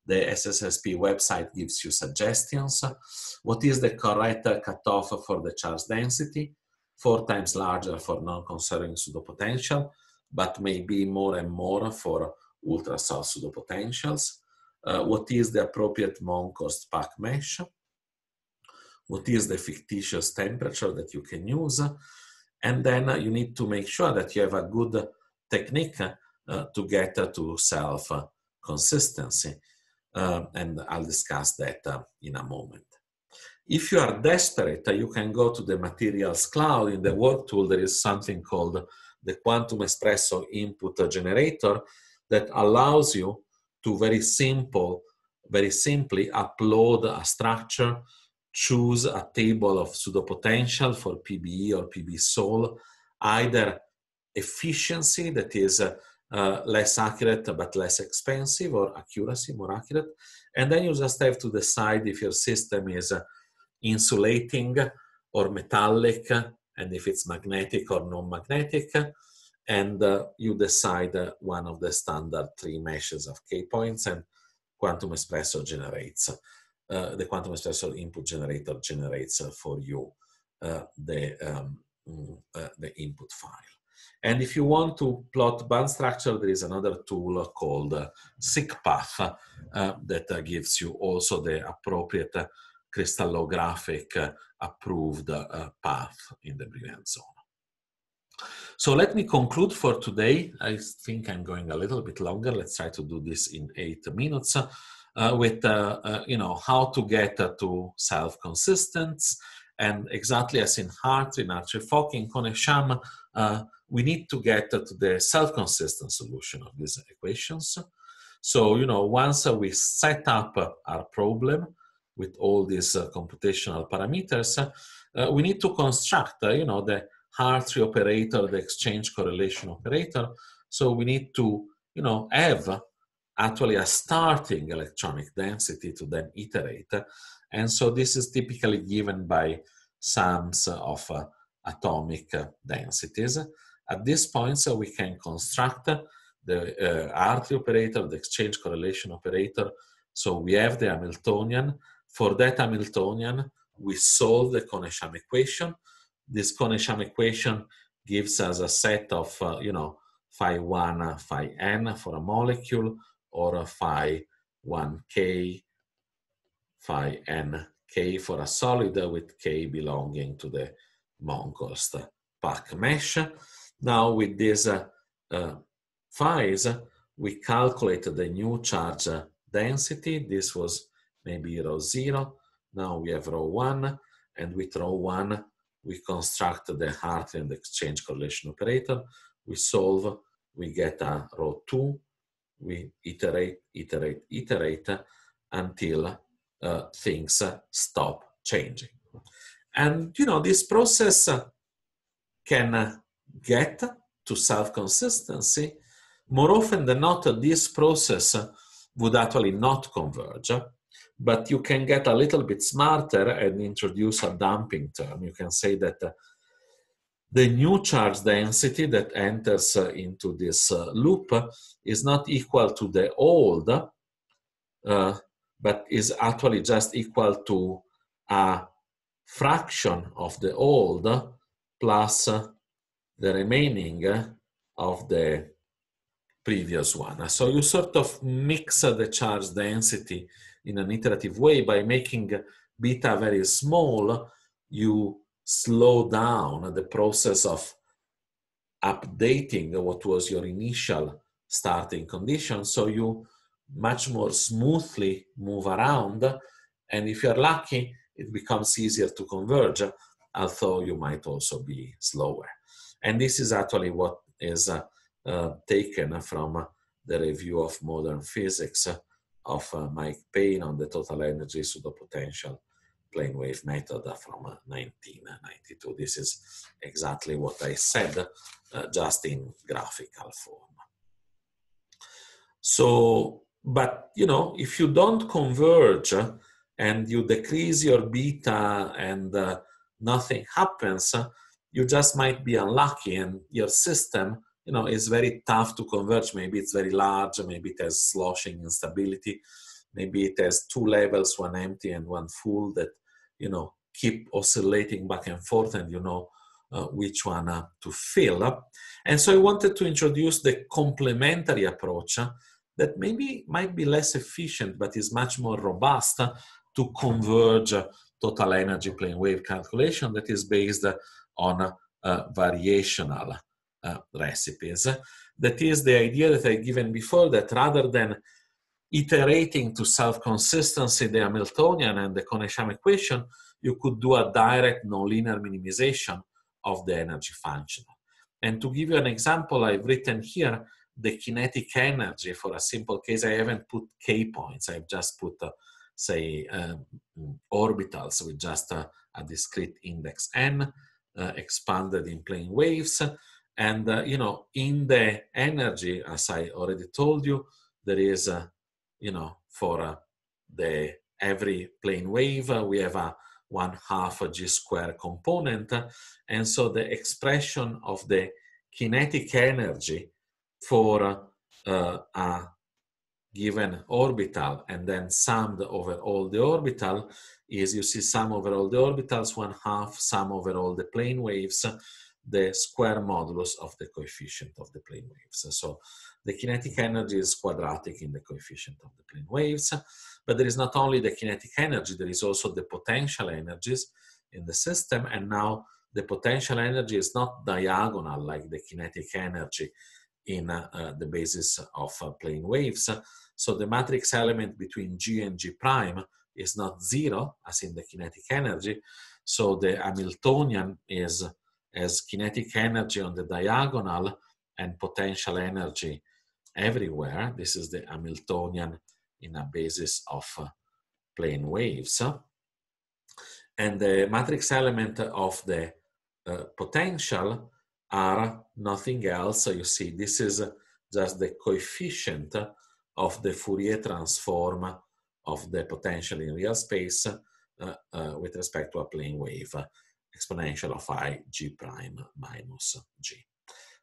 Speaker 1: The SSSP website gives you suggestions. What is the correct cutoff for the charge density? Four times larger for non-conserving pseudo potential, but maybe more and more for ultra-soft potentials. Uh, what is the appropriate moncost pack mesh, what is the fictitious temperature that you can use, and then you need to make sure that you have a good technique uh, to get to self consistency. Uh, and I'll discuss that uh, in a moment. If you are desperate, you can go to the materials cloud. In the work tool, there is something called the Quantum Espresso Input Generator that allows you to very simple, very simply upload a structure, choose a table of pseudopotential for PBE or PB Sol, either efficiency that is uh, uh, less accurate but less expensive or accuracy more accurate and then you just have to decide if your system is uh, insulating or metallic and if it's magnetic or non-magnetic and uh, you decide uh, one of the standard three meshes of k points and quantum espresso generates uh, the quantum espresso input generator generates uh, for you uh, the um, mm, uh, the input file and if you want to plot band structure there is another tool called SIGPath that gives you also the appropriate crystallographic approved path in the brilliant zone so let me conclude for today. I think I'm going a little bit longer. Let's try to do this in eight minutes uh, with, uh, uh, you know, how to get uh, to self-consistence. And exactly as in heart, in archery folk, in konesham, uh, we need to get uh, to the self-consistent solution of these equations. So, you know, once we set up our problem with all these computational parameters, we need to construct, you know, the Hartree operator, the exchange correlation operator. So we need to, you know, have actually a starting electronic density to then iterate. And so this is typically given by sums of uh, atomic densities. At this point, so we can construct the uh, R3 operator, the exchange correlation operator. So we have the Hamiltonian. For that Hamiltonian, we solve the Konesham equation this Cone-Sham equation gives us a set of, uh, you know, phi 1, uh, phi n for a molecule, or phi 1k, phi n k for a solid with k belonging to the Mongost pack mesh. Now with these uh, uh, phis, we calculate the new charge density. This was maybe row zero. Now we have row one, and with rho one, we construct the Hartland exchange correlation operator, we solve, we get a row 2, we iterate, iterate, iterate until uh, things stop changing. And you know, this process can get to self-consistency. More often than not, this process would actually not converge but you can get a little bit smarter and introduce a damping term. You can say that uh, the new charge density that enters uh, into this uh, loop is not equal to the old, uh, but is actually just equal to a fraction of the old plus the remaining of the previous one. So you sort of mix the charge density in an iterative way by making beta very small, you slow down the process of updating what was your initial starting condition. So you much more smoothly move around. And if you're lucky, it becomes easier to converge, although you might also be slower. And this is actually what is uh, uh, taken from the review of modern physics of uh, Mike Payne on the total energy pseudo-potential plane wave method from 1992. Uh, this is exactly what I said, uh, just in graphical form. So, but you know, if you don't converge uh, and you decrease your beta and uh, nothing happens, you just might be unlucky and your system you know it's very tough to converge maybe it's very large maybe it has sloshing instability maybe it has two levels one empty and one full that you know keep oscillating back and forth and you know uh, which one uh, to fill up. And so I wanted to introduce the complementary approach uh, that maybe might be less efficient but is much more robust uh, to converge uh, total energy plane wave calculation that is based on uh, variational uh, recipes. That is the idea that I've given before that rather than iterating to self-consistency the Hamiltonian and the Konesham equation, you could do a direct nonlinear minimization of the energy function. And to give you an example, I've written here the kinetic energy for a simple case. I haven't put k points. I've just put, uh, say, um, orbitals with just uh, a discrete index n uh, expanded in plane waves. And, uh, you know, in the energy, as I already told you, there is, uh, you know, for uh, the every plane wave, uh, we have a one half g square component. And so the expression of the kinetic energy for uh, a given orbital and then summed over all the orbital is you see sum over all the orbitals, one half sum over all the plane waves the square modulus of the coefficient of the plane waves. So the kinetic energy is quadratic in the coefficient of the plane waves, but there is not only the kinetic energy, there is also the potential energies in the system, and now the potential energy is not diagonal like the kinetic energy in uh, uh the basis of uh, plane waves. So the matrix element between G and G prime is not zero, as in the kinetic energy. So the Hamiltonian is as kinetic energy on the diagonal and potential energy everywhere. This is the Hamiltonian in a basis of uh, plane waves. And the matrix element of the uh, potential are nothing else. So you see, this is just the coefficient of the Fourier transform of the potential in real space uh, uh, with respect to a plane wave exponential of i g prime minus g.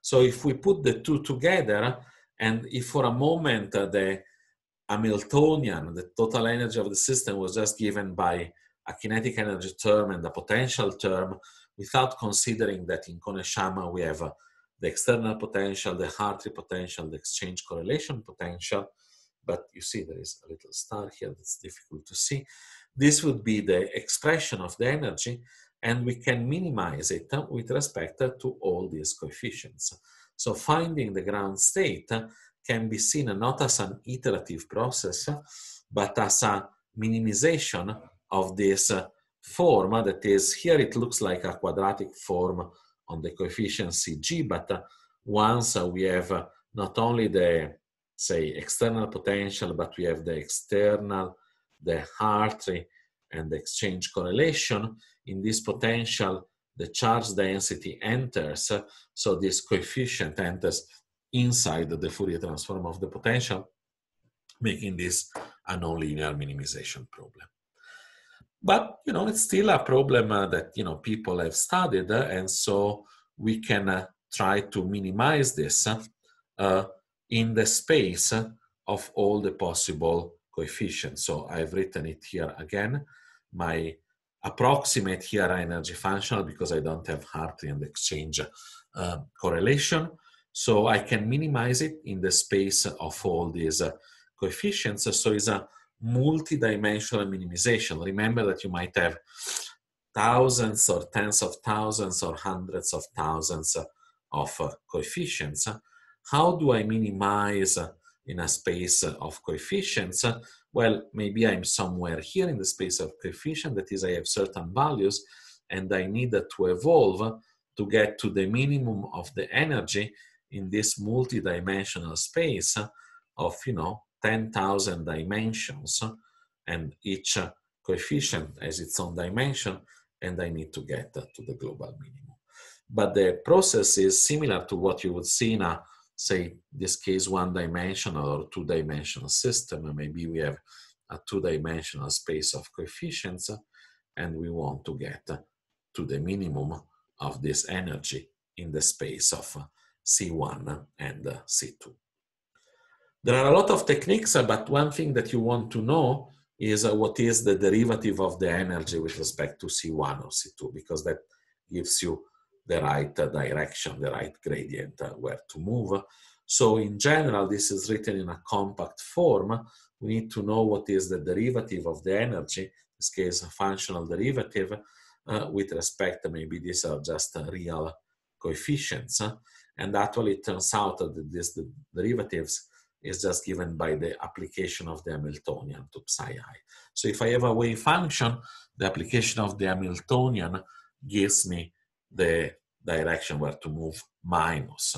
Speaker 1: So if we put the two together, and if for a moment uh, the Hamiltonian, the total energy of the system was just given by a kinetic energy term and a potential term, without considering that in Koneshama we have uh, the external potential, the Hartree potential, the exchange correlation potential, but you see there is a little star here that's difficult to see. This would be the expression of the energy, and we can minimize it with respect to all these coefficients. So finding the ground state can be seen not as an iterative process, but as a minimization of this form that is here it looks like a quadratic form on the coefficient Cg, but once we have not only the say external potential, but we have the external, the Hartree, and the exchange correlation. In this potential, the charge density enters, so this coefficient enters inside the Fourier transform of the potential, making this a nonlinear minimization problem. But, you know, it's still a problem uh, that, you know, people have studied, uh, and so we can uh, try to minimize this uh, uh, in the space of all the possible coefficients. So I've written it here again my approximate here energy functional because I don't have Hartree and exchange uh, correlation. So I can minimize it in the space of all these uh, coefficients. So it's a multi-dimensional minimization. Remember that you might have thousands or tens of thousands or hundreds of thousands uh, of uh, coefficients. How do I minimize in a space of coefficients? well, maybe I'm somewhere here in the space of coefficient, that is, I have certain values, and I need to evolve to get to the minimum of the energy in this multidimensional space of, you know, 10,000 dimensions, and each coefficient has its own dimension, and I need to get to the global minimum. But the process is similar to what you would see in a say this case one dimensional or two dimensional system and maybe we have a two dimensional space of coefficients and we want to get to the minimum of this energy in the space of C1 and C2. There are a lot of techniques, but one thing that you want to know is uh, what is the derivative of the energy with respect to C1 or C2, because that gives you the right direction, the right gradient uh, where to move. So in general, this is written in a compact form. We need to know what is the derivative of the energy, in this case, a functional derivative. Uh, with respect, maybe these are just uh, real coefficients. Uh, and actually, it turns out that this the derivatives is just given by the application of the Hamiltonian to psi i. So if I have a wave function, the application of the Hamiltonian gives me the direction where to move minus.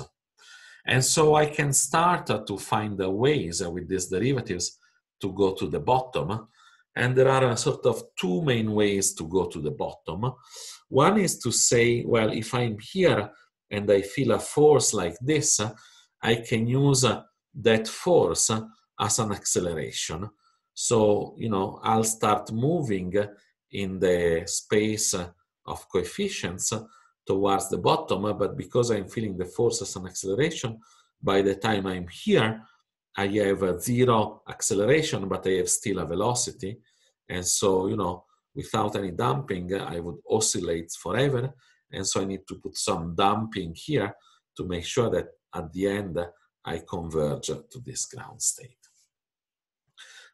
Speaker 1: And so I can start to find the ways with these derivatives to go to the bottom. And there are sort of two main ways to go to the bottom. One is to say, well, if I'm here and I feel a force like this, I can use that force as an acceleration. So, you know, I'll start moving in the space of coefficients towards the bottom, uh, but because I'm feeling the force as an acceleration, by the time I'm here, I have a zero acceleration, but I have still a velocity. And so, you know, without any damping, uh, I would oscillate forever. And so I need to put some damping here to make sure that at the end, uh, I converge to this ground state.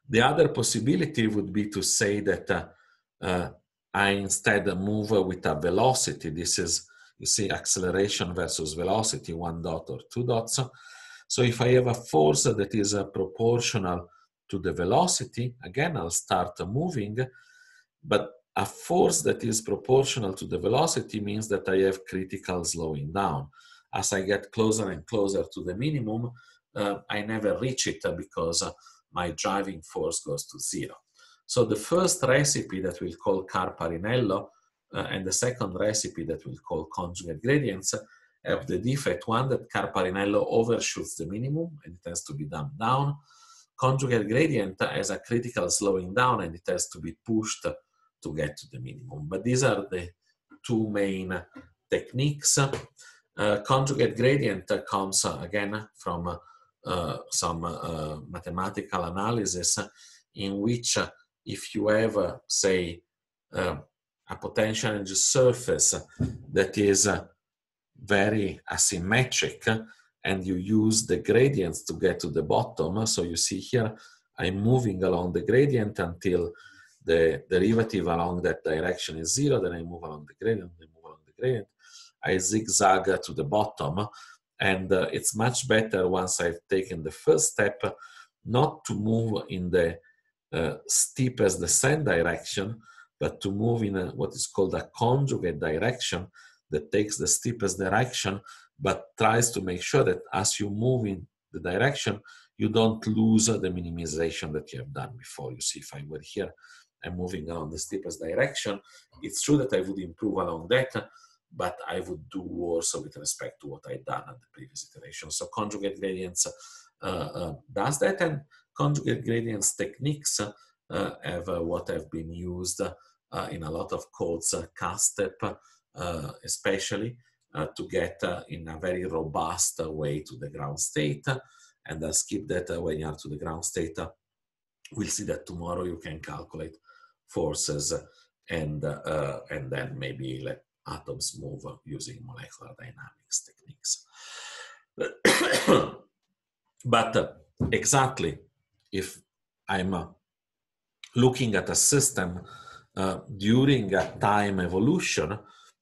Speaker 1: The other possibility would be to say that uh, uh, I instead move with a velocity. This is, you see, acceleration versus velocity, one dot or two dots. So if I have a force that is uh, proportional to the velocity, again, I'll start moving. But a force that is proportional to the velocity means that I have critical slowing down. As I get closer and closer to the minimum, uh, I never reach it because my driving force goes to zero. So the first recipe that we'll call carparinello uh, and the second recipe that we'll call conjugate gradients have the defect one that carparinello overshoots the minimum and it has to be dumped down. Conjugate gradient has a critical slowing down and it has to be pushed to get to the minimum. But these are the two main techniques. Uh, conjugate gradient comes uh, again from uh, some uh, mathematical analysis in which uh, if you have, uh, say, uh, a potential energy surface that is uh, very asymmetric, and you use the gradients to get to the bottom. So you see here, I'm moving along the gradient until the derivative along that direction is zero, then I move along the gradient, I move along the gradient, I zigzag to the bottom. And uh, it's much better once I've taken the first step not to move in the uh, steep as the send direction, but to move in a, what is called a conjugate direction that takes the steepest direction, but tries to make sure that as you move in the direction, you don't lose the minimization that you have done before. You see, if I were here, I'm moving along the steepest direction. It's true that I would improve along that, but I would do worse with respect to what i done at the previous iteration. So conjugate gradients uh, uh, does that. And Conjugate uh, gradients techniques uh, have uh, what have been used in a lot of codes, CASTEP especially, to get in a very robust way to the ground state. And uh, skip that when you are to the ground state. we'll see that tomorrow you can calculate forces and uh, and then maybe let atoms move using molecular dynamics techniques. but uh, exactly if I'm uh, looking at a system uh, during a time evolution,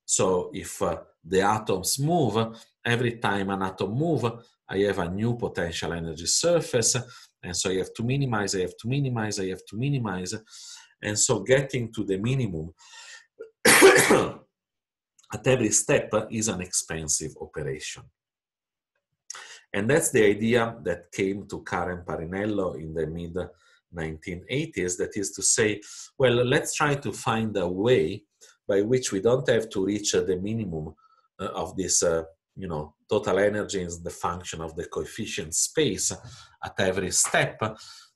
Speaker 1: so if uh, the atoms move, every time an atom move, I have a new potential energy surface, and so I have to minimize, I have to minimize, I have to minimize, and so getting to the minimum at every step is an expensive operation. And that's the idea that came to Karen Parinello in the mid 1980s. That is to say, well, let's try to find a way by which we don't have to reach the minimum uh, of this, uh, you know, total energy is the function of the coefficient space at every step,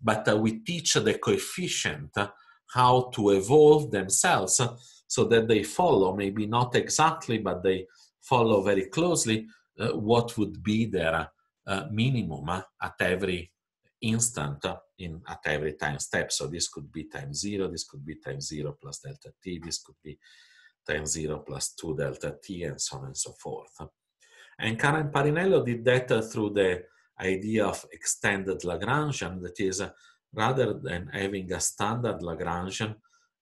Speaker 1: but uh, we teach the coefficient how to evolve themselves so that they follow, maybe not exactly, but they follow very closely uh, what would be their Eh, minimum at every instant in at every time step. So this could be time zero, this could be time zero plus delta t, this could be time zero plus two delta t, and so on and so forth. And Karen Parinello did that through the idea of extended Lagrangian, that is, rather than having a standard Lagrangian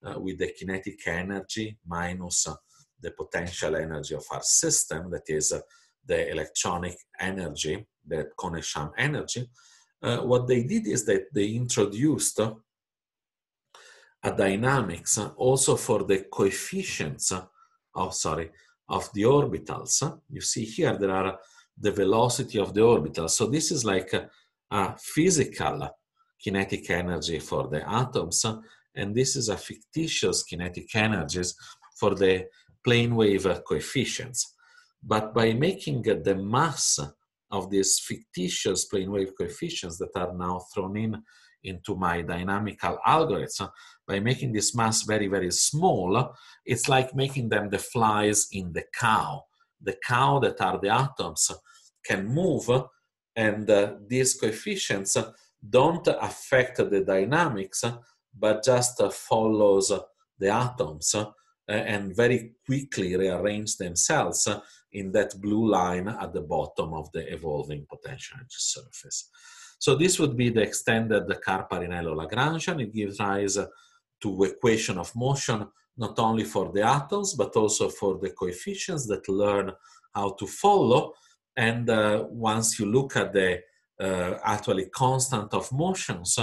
Speaker 1: uh, with the kinetic energy minus the potential energy of our system, that is, the electronic energy, the Konesham energy, uh, what they did is that they introduced a dynamics also for the coefficients oh sorry of the orbitals you see here there are the velocity of the orbitals so this is like a, a physical kinetic energy for the atoms and this is a fictitious kinetic energies for the plane wave coefficients but by making the mass of these fictitious plane wave coefficients that are now thrown in into my dynamical algorithm, by making this mass very, very small, it's like making them the flies in the cow. The cow that are the atoms can move, and uh, these coefficients don't affect the dynamics, but just uh, follows the atoms uh, and very quickly rearrange themselves in that blue line at the bottom of the evolving potential energy surface. So this would be the extended Carparinello-Lagrangian. It gives rise to equation of motion, not only for the atoms, but also for the coefficients that learn how to follow. And uh, once you look at the uh, actually constant of motions,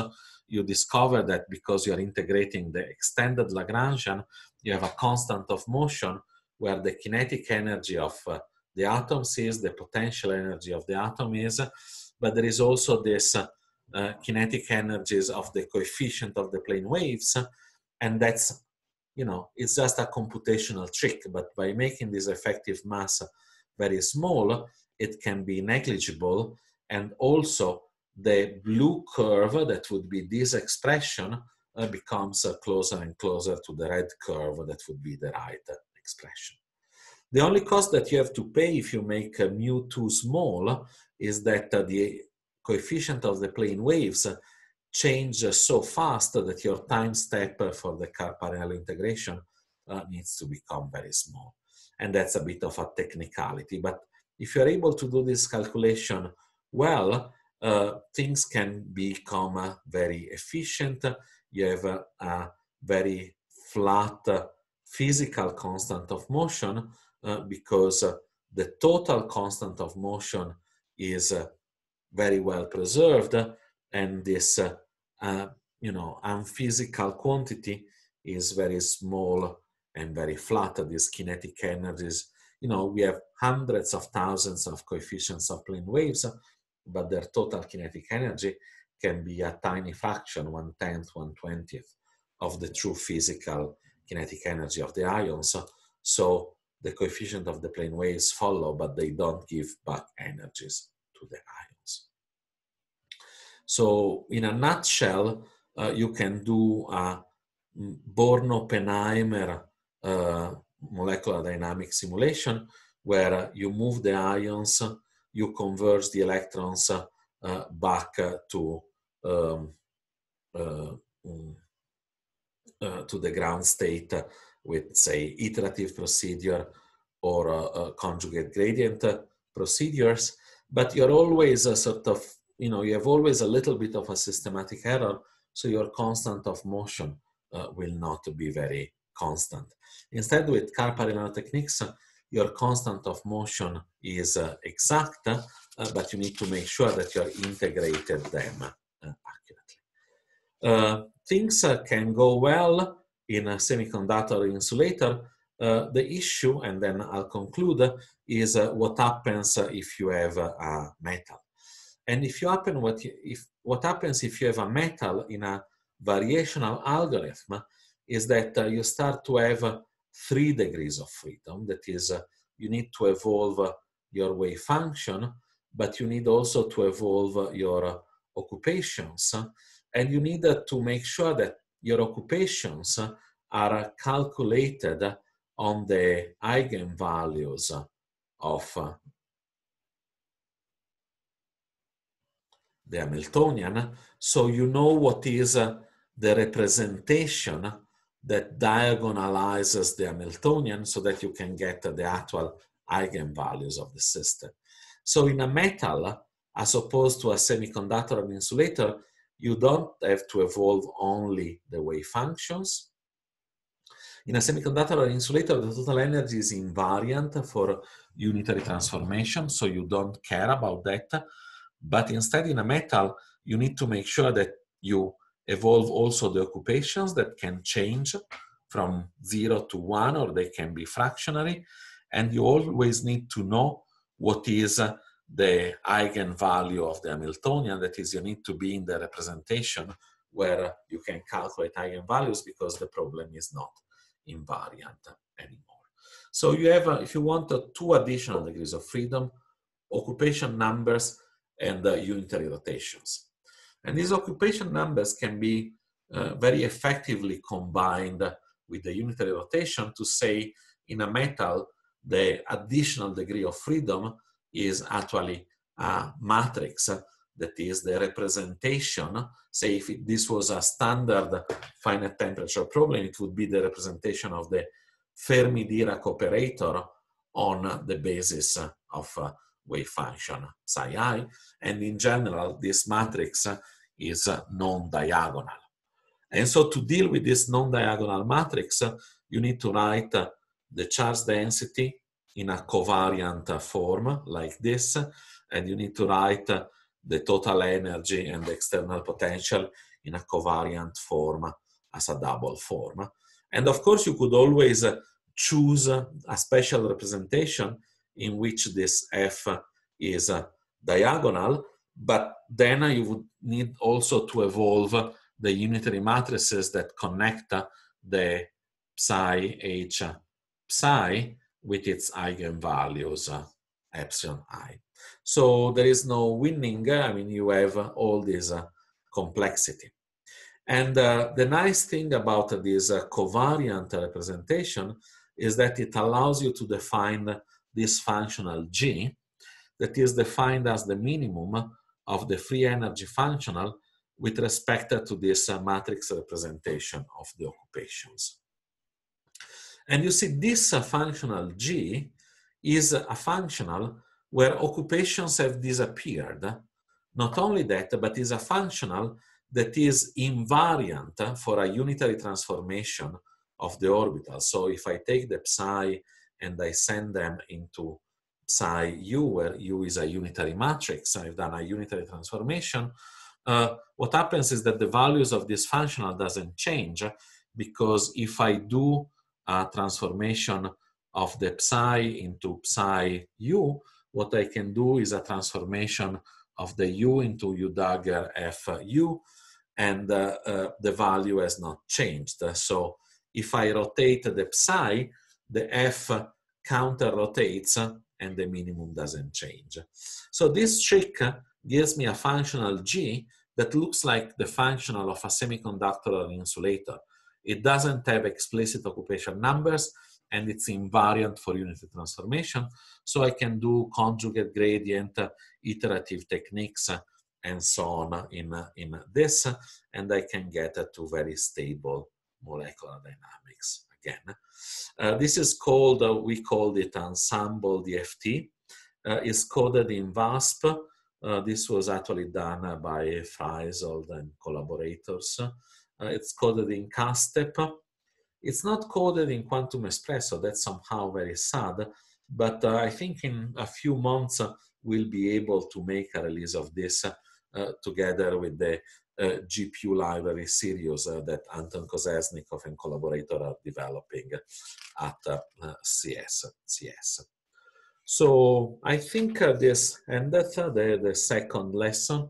Speaker 1: you discover that because you are integrating the extended Lagrangian, you have a constant of motion where the kinetic energy of uh, the atoms is, the potential energy of the atom is, but there is also this uh, uh, kinetic energies of the coefficient of the plane waves, and that's, you know, it's just a computational trick, but by making this effective mass very small, it can be negligible, and also the blue curve, that would be this expression, uh, becomes uh, closer and closer to the red curve, that would be the right expression. The only cost that you have to pay if you make mu too small is that uh, the coefficient of the plane waves change so fast that your time step for the parallel integration uh, needs to become very small. And that's a bit of a technicality. But if you're able to do this calculation well, uh, things can become very efficient. You have a, a very flat physical constant of motion uh, because uh, the total constant of motion is uh, very well preserved and this you know unphysical quantity is very small and very flat these kinetic energies you know we have hundreds of thousands of coefficients of plane waves but their total kinetic energy can be a tiny fraction one tenth one twentieth of the true physical kinetic energy of the ions. So the coefficient of the plane waves follow, but they don't give back energies to the ions. So in a nutshell, uh, you can do a Born-Oppenheimer uh, molecular dynamic simulation where you move the ions, you converge the electrons uh, back to um, uh, mm, uh, to the ground state with, say, iterative procedure or uh, uh, conjugate gradient uh, procedures, but you're always a sort of, you know, you have always a little bit of a systematic error, so your constant of motion will not be very constant. Instead, with carpal nano techniques, your constant of motion is uh, exact, uh, but you need to make sure that you're integrated them uh, accurately things uh, can go well in a semiconductor insulator. Uh, the issue, and then I'll conclude, is uh, what happens if you have a metal. And if you happen what if what happens if you have a metal in a variational algorithm is that uh, you start to have three degrees of freedom. That is, uh, you need to evolve your wave function, but you need also to evolve your occupations. And you need uh, to make sure that your occupations uh, are calculated on the eigenvalues of uh, the Hamiltonian, so you know what is the representation that diagonalizes the Hamiltonian so that you can get the actual eigenvalues of the system. So in a metal, as opposed to a semiconductor or an insulator, you don't have to evolve only the wave functions. In a semiconductor or insulator, the total energy is invariant for unitary transformation, so you don't care about that. But instead, in a metal, you need to make sure that you evolve also the occupations that can change from zero to one, or they can be fractionary. And you always need to know what is the eigenvalue of the Hamiltonian, that is, you need to be in the representation where you can calculate eigenvalues because the problem is not invariant anymore. So you have, uh, if you want, uh, two additional degrees of freedom, occupation numbers and uh, unitary rotations. And these occupation numbers can be uh, very effectively combined with the unitary rotation to say in a metal, the additional degree of freedom is actually a matrix that is the representation. Say if it, this was a standard finite temperature problem, it would be the representation of the Fermi-Dirac operator on the basis of uh, wave function psi i. And in general, this matrix is non-diagonal. And so to deal with this non-diagonal matrix, you need to write the charge density in a covariant form like this, and you need to write the total energy and the external potential in a covariant form as a double form. And of course, you could always choose a special representation in which this F is diagonal, but then you would need also to evolve the unitary matrices that connect the psi h psi with its eigenvalues uh, epsilon i. So there is no winning. I mean, you have all this uh, complexity. And uh, the nice thing about this uh, covariant representation is that it allows you to define this functional g that is defined as the minimum of the free energy functional with respect to this matrix representation of the occupations. And you see this uh, functional G is a functional where occupations have disappeared. Not only that, but is a functional that is invariant for a unitary transformation of the orbital. So if I take the psi and I send them into psi u, where u is a unitary matrix, I've done a unitary transformation, uh, what happens is that the values of this functional doesn't change because if I do a transformation of the psi into psi u, what I can do is a transformation of the u into u dagger f u, and uh, uh, the value has not changed. So if I rotate the psi, the f counter rotates and the minimum doesn't change. So this trick gives me a functional g that looks like the functional of a semiconductor or insulator. It doesn't have explicit occupation numbers and it's invariant for unity transformation. So I can do conjugate gradient, iterative techniques, and so on in, in this, and I can get to very stable molecular dynamics again. Uh, this is called, uh, we called it ensemble DFT. Uh, it's coded in VASP. Uh, this was actually done by Freisold and collaborators uh, it's coded in CASTEP. It's not coded in Quantum Espresso, that's somehow very sad, but uh, I think in a few months uh, we'll be able to make a release of this together with the uh, GPU library series uh, that Anton Kozesnikov and collaborator are developing at uh, CS. CS. So I think this ended the, the second lesson.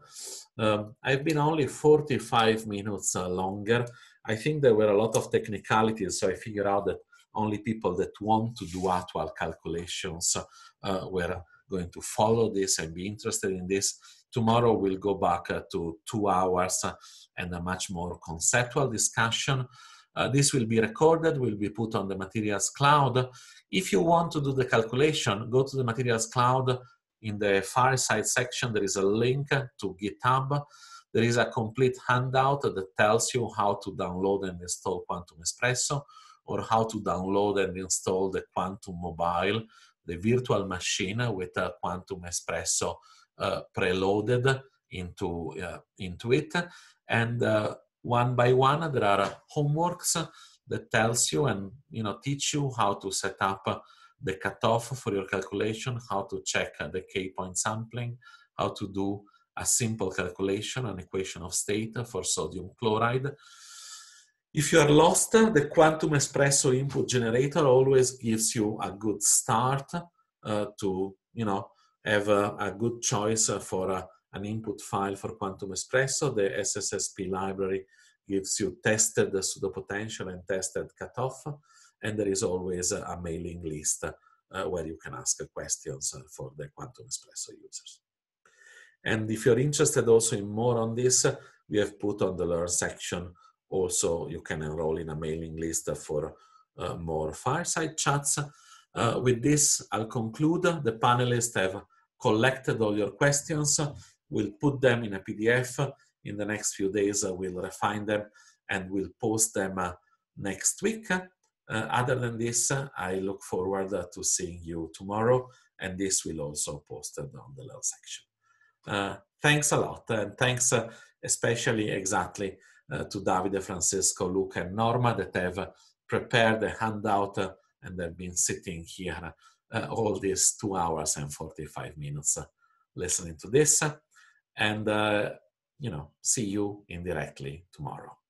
Speaker 1: Um, I've been only 45 minutes uh, longer. I think there were a lot of technicalities, so I figured out that only people that want to do actual calculations uh, were going to follow this and be interested in this. Tomorrow we'll go back uh, to two hours uh, and a much more conceptual discussion. Uh, this will be recorded, will be put on the Materials Cloud. If you want to do the calculation, go to the Materials Cloud, in the fireside section, there is a link to GitHub. There is a complete handout that tells you how to download and install Quantum Espresso or how to download and install the Quantum Mobile, the virtual machine with a Quantum Espresso uh, preloaded into, uh, into it. And uh, one by one, there are homeworks that tells you and you know teach you how to set up the cutoff for your calculation, how to check the k-point sampling, how to do a simple calculation, an equation of state for sodium chloride. If you are lost, the Quantum Espresso input generator always gives you a good start uh, to, you know, have a, a good choice for an input file for Quantum Espresso. The SSSP library gives you tested pseudopotential and tested cutoff and there is always a mailing list uh, where you can ask questions for the Quantum Espresso users. And if you're interested also in more on this, we have put on the Learn section also you can enroll in a mailing list for uh, more fireside chats. Uh, with this, I'll conclude. The panelists have collected all your questions. We'll put them in a PDF. In the next few days, uh, we'll refine them and we'll post them uh, next week. Uh, other than this, I look forward to seeing you tomorrow, and this will also posted on the Learn section. Uh, thanks a lot, and thanks uh, especially exactly to Davide, Francesco, Luca, and Norma that have prepared the handout and have been sitting here uh, all these two hours and 45 minutes uh, listening to this. And, uh, you know, see you indirectly tomorrow.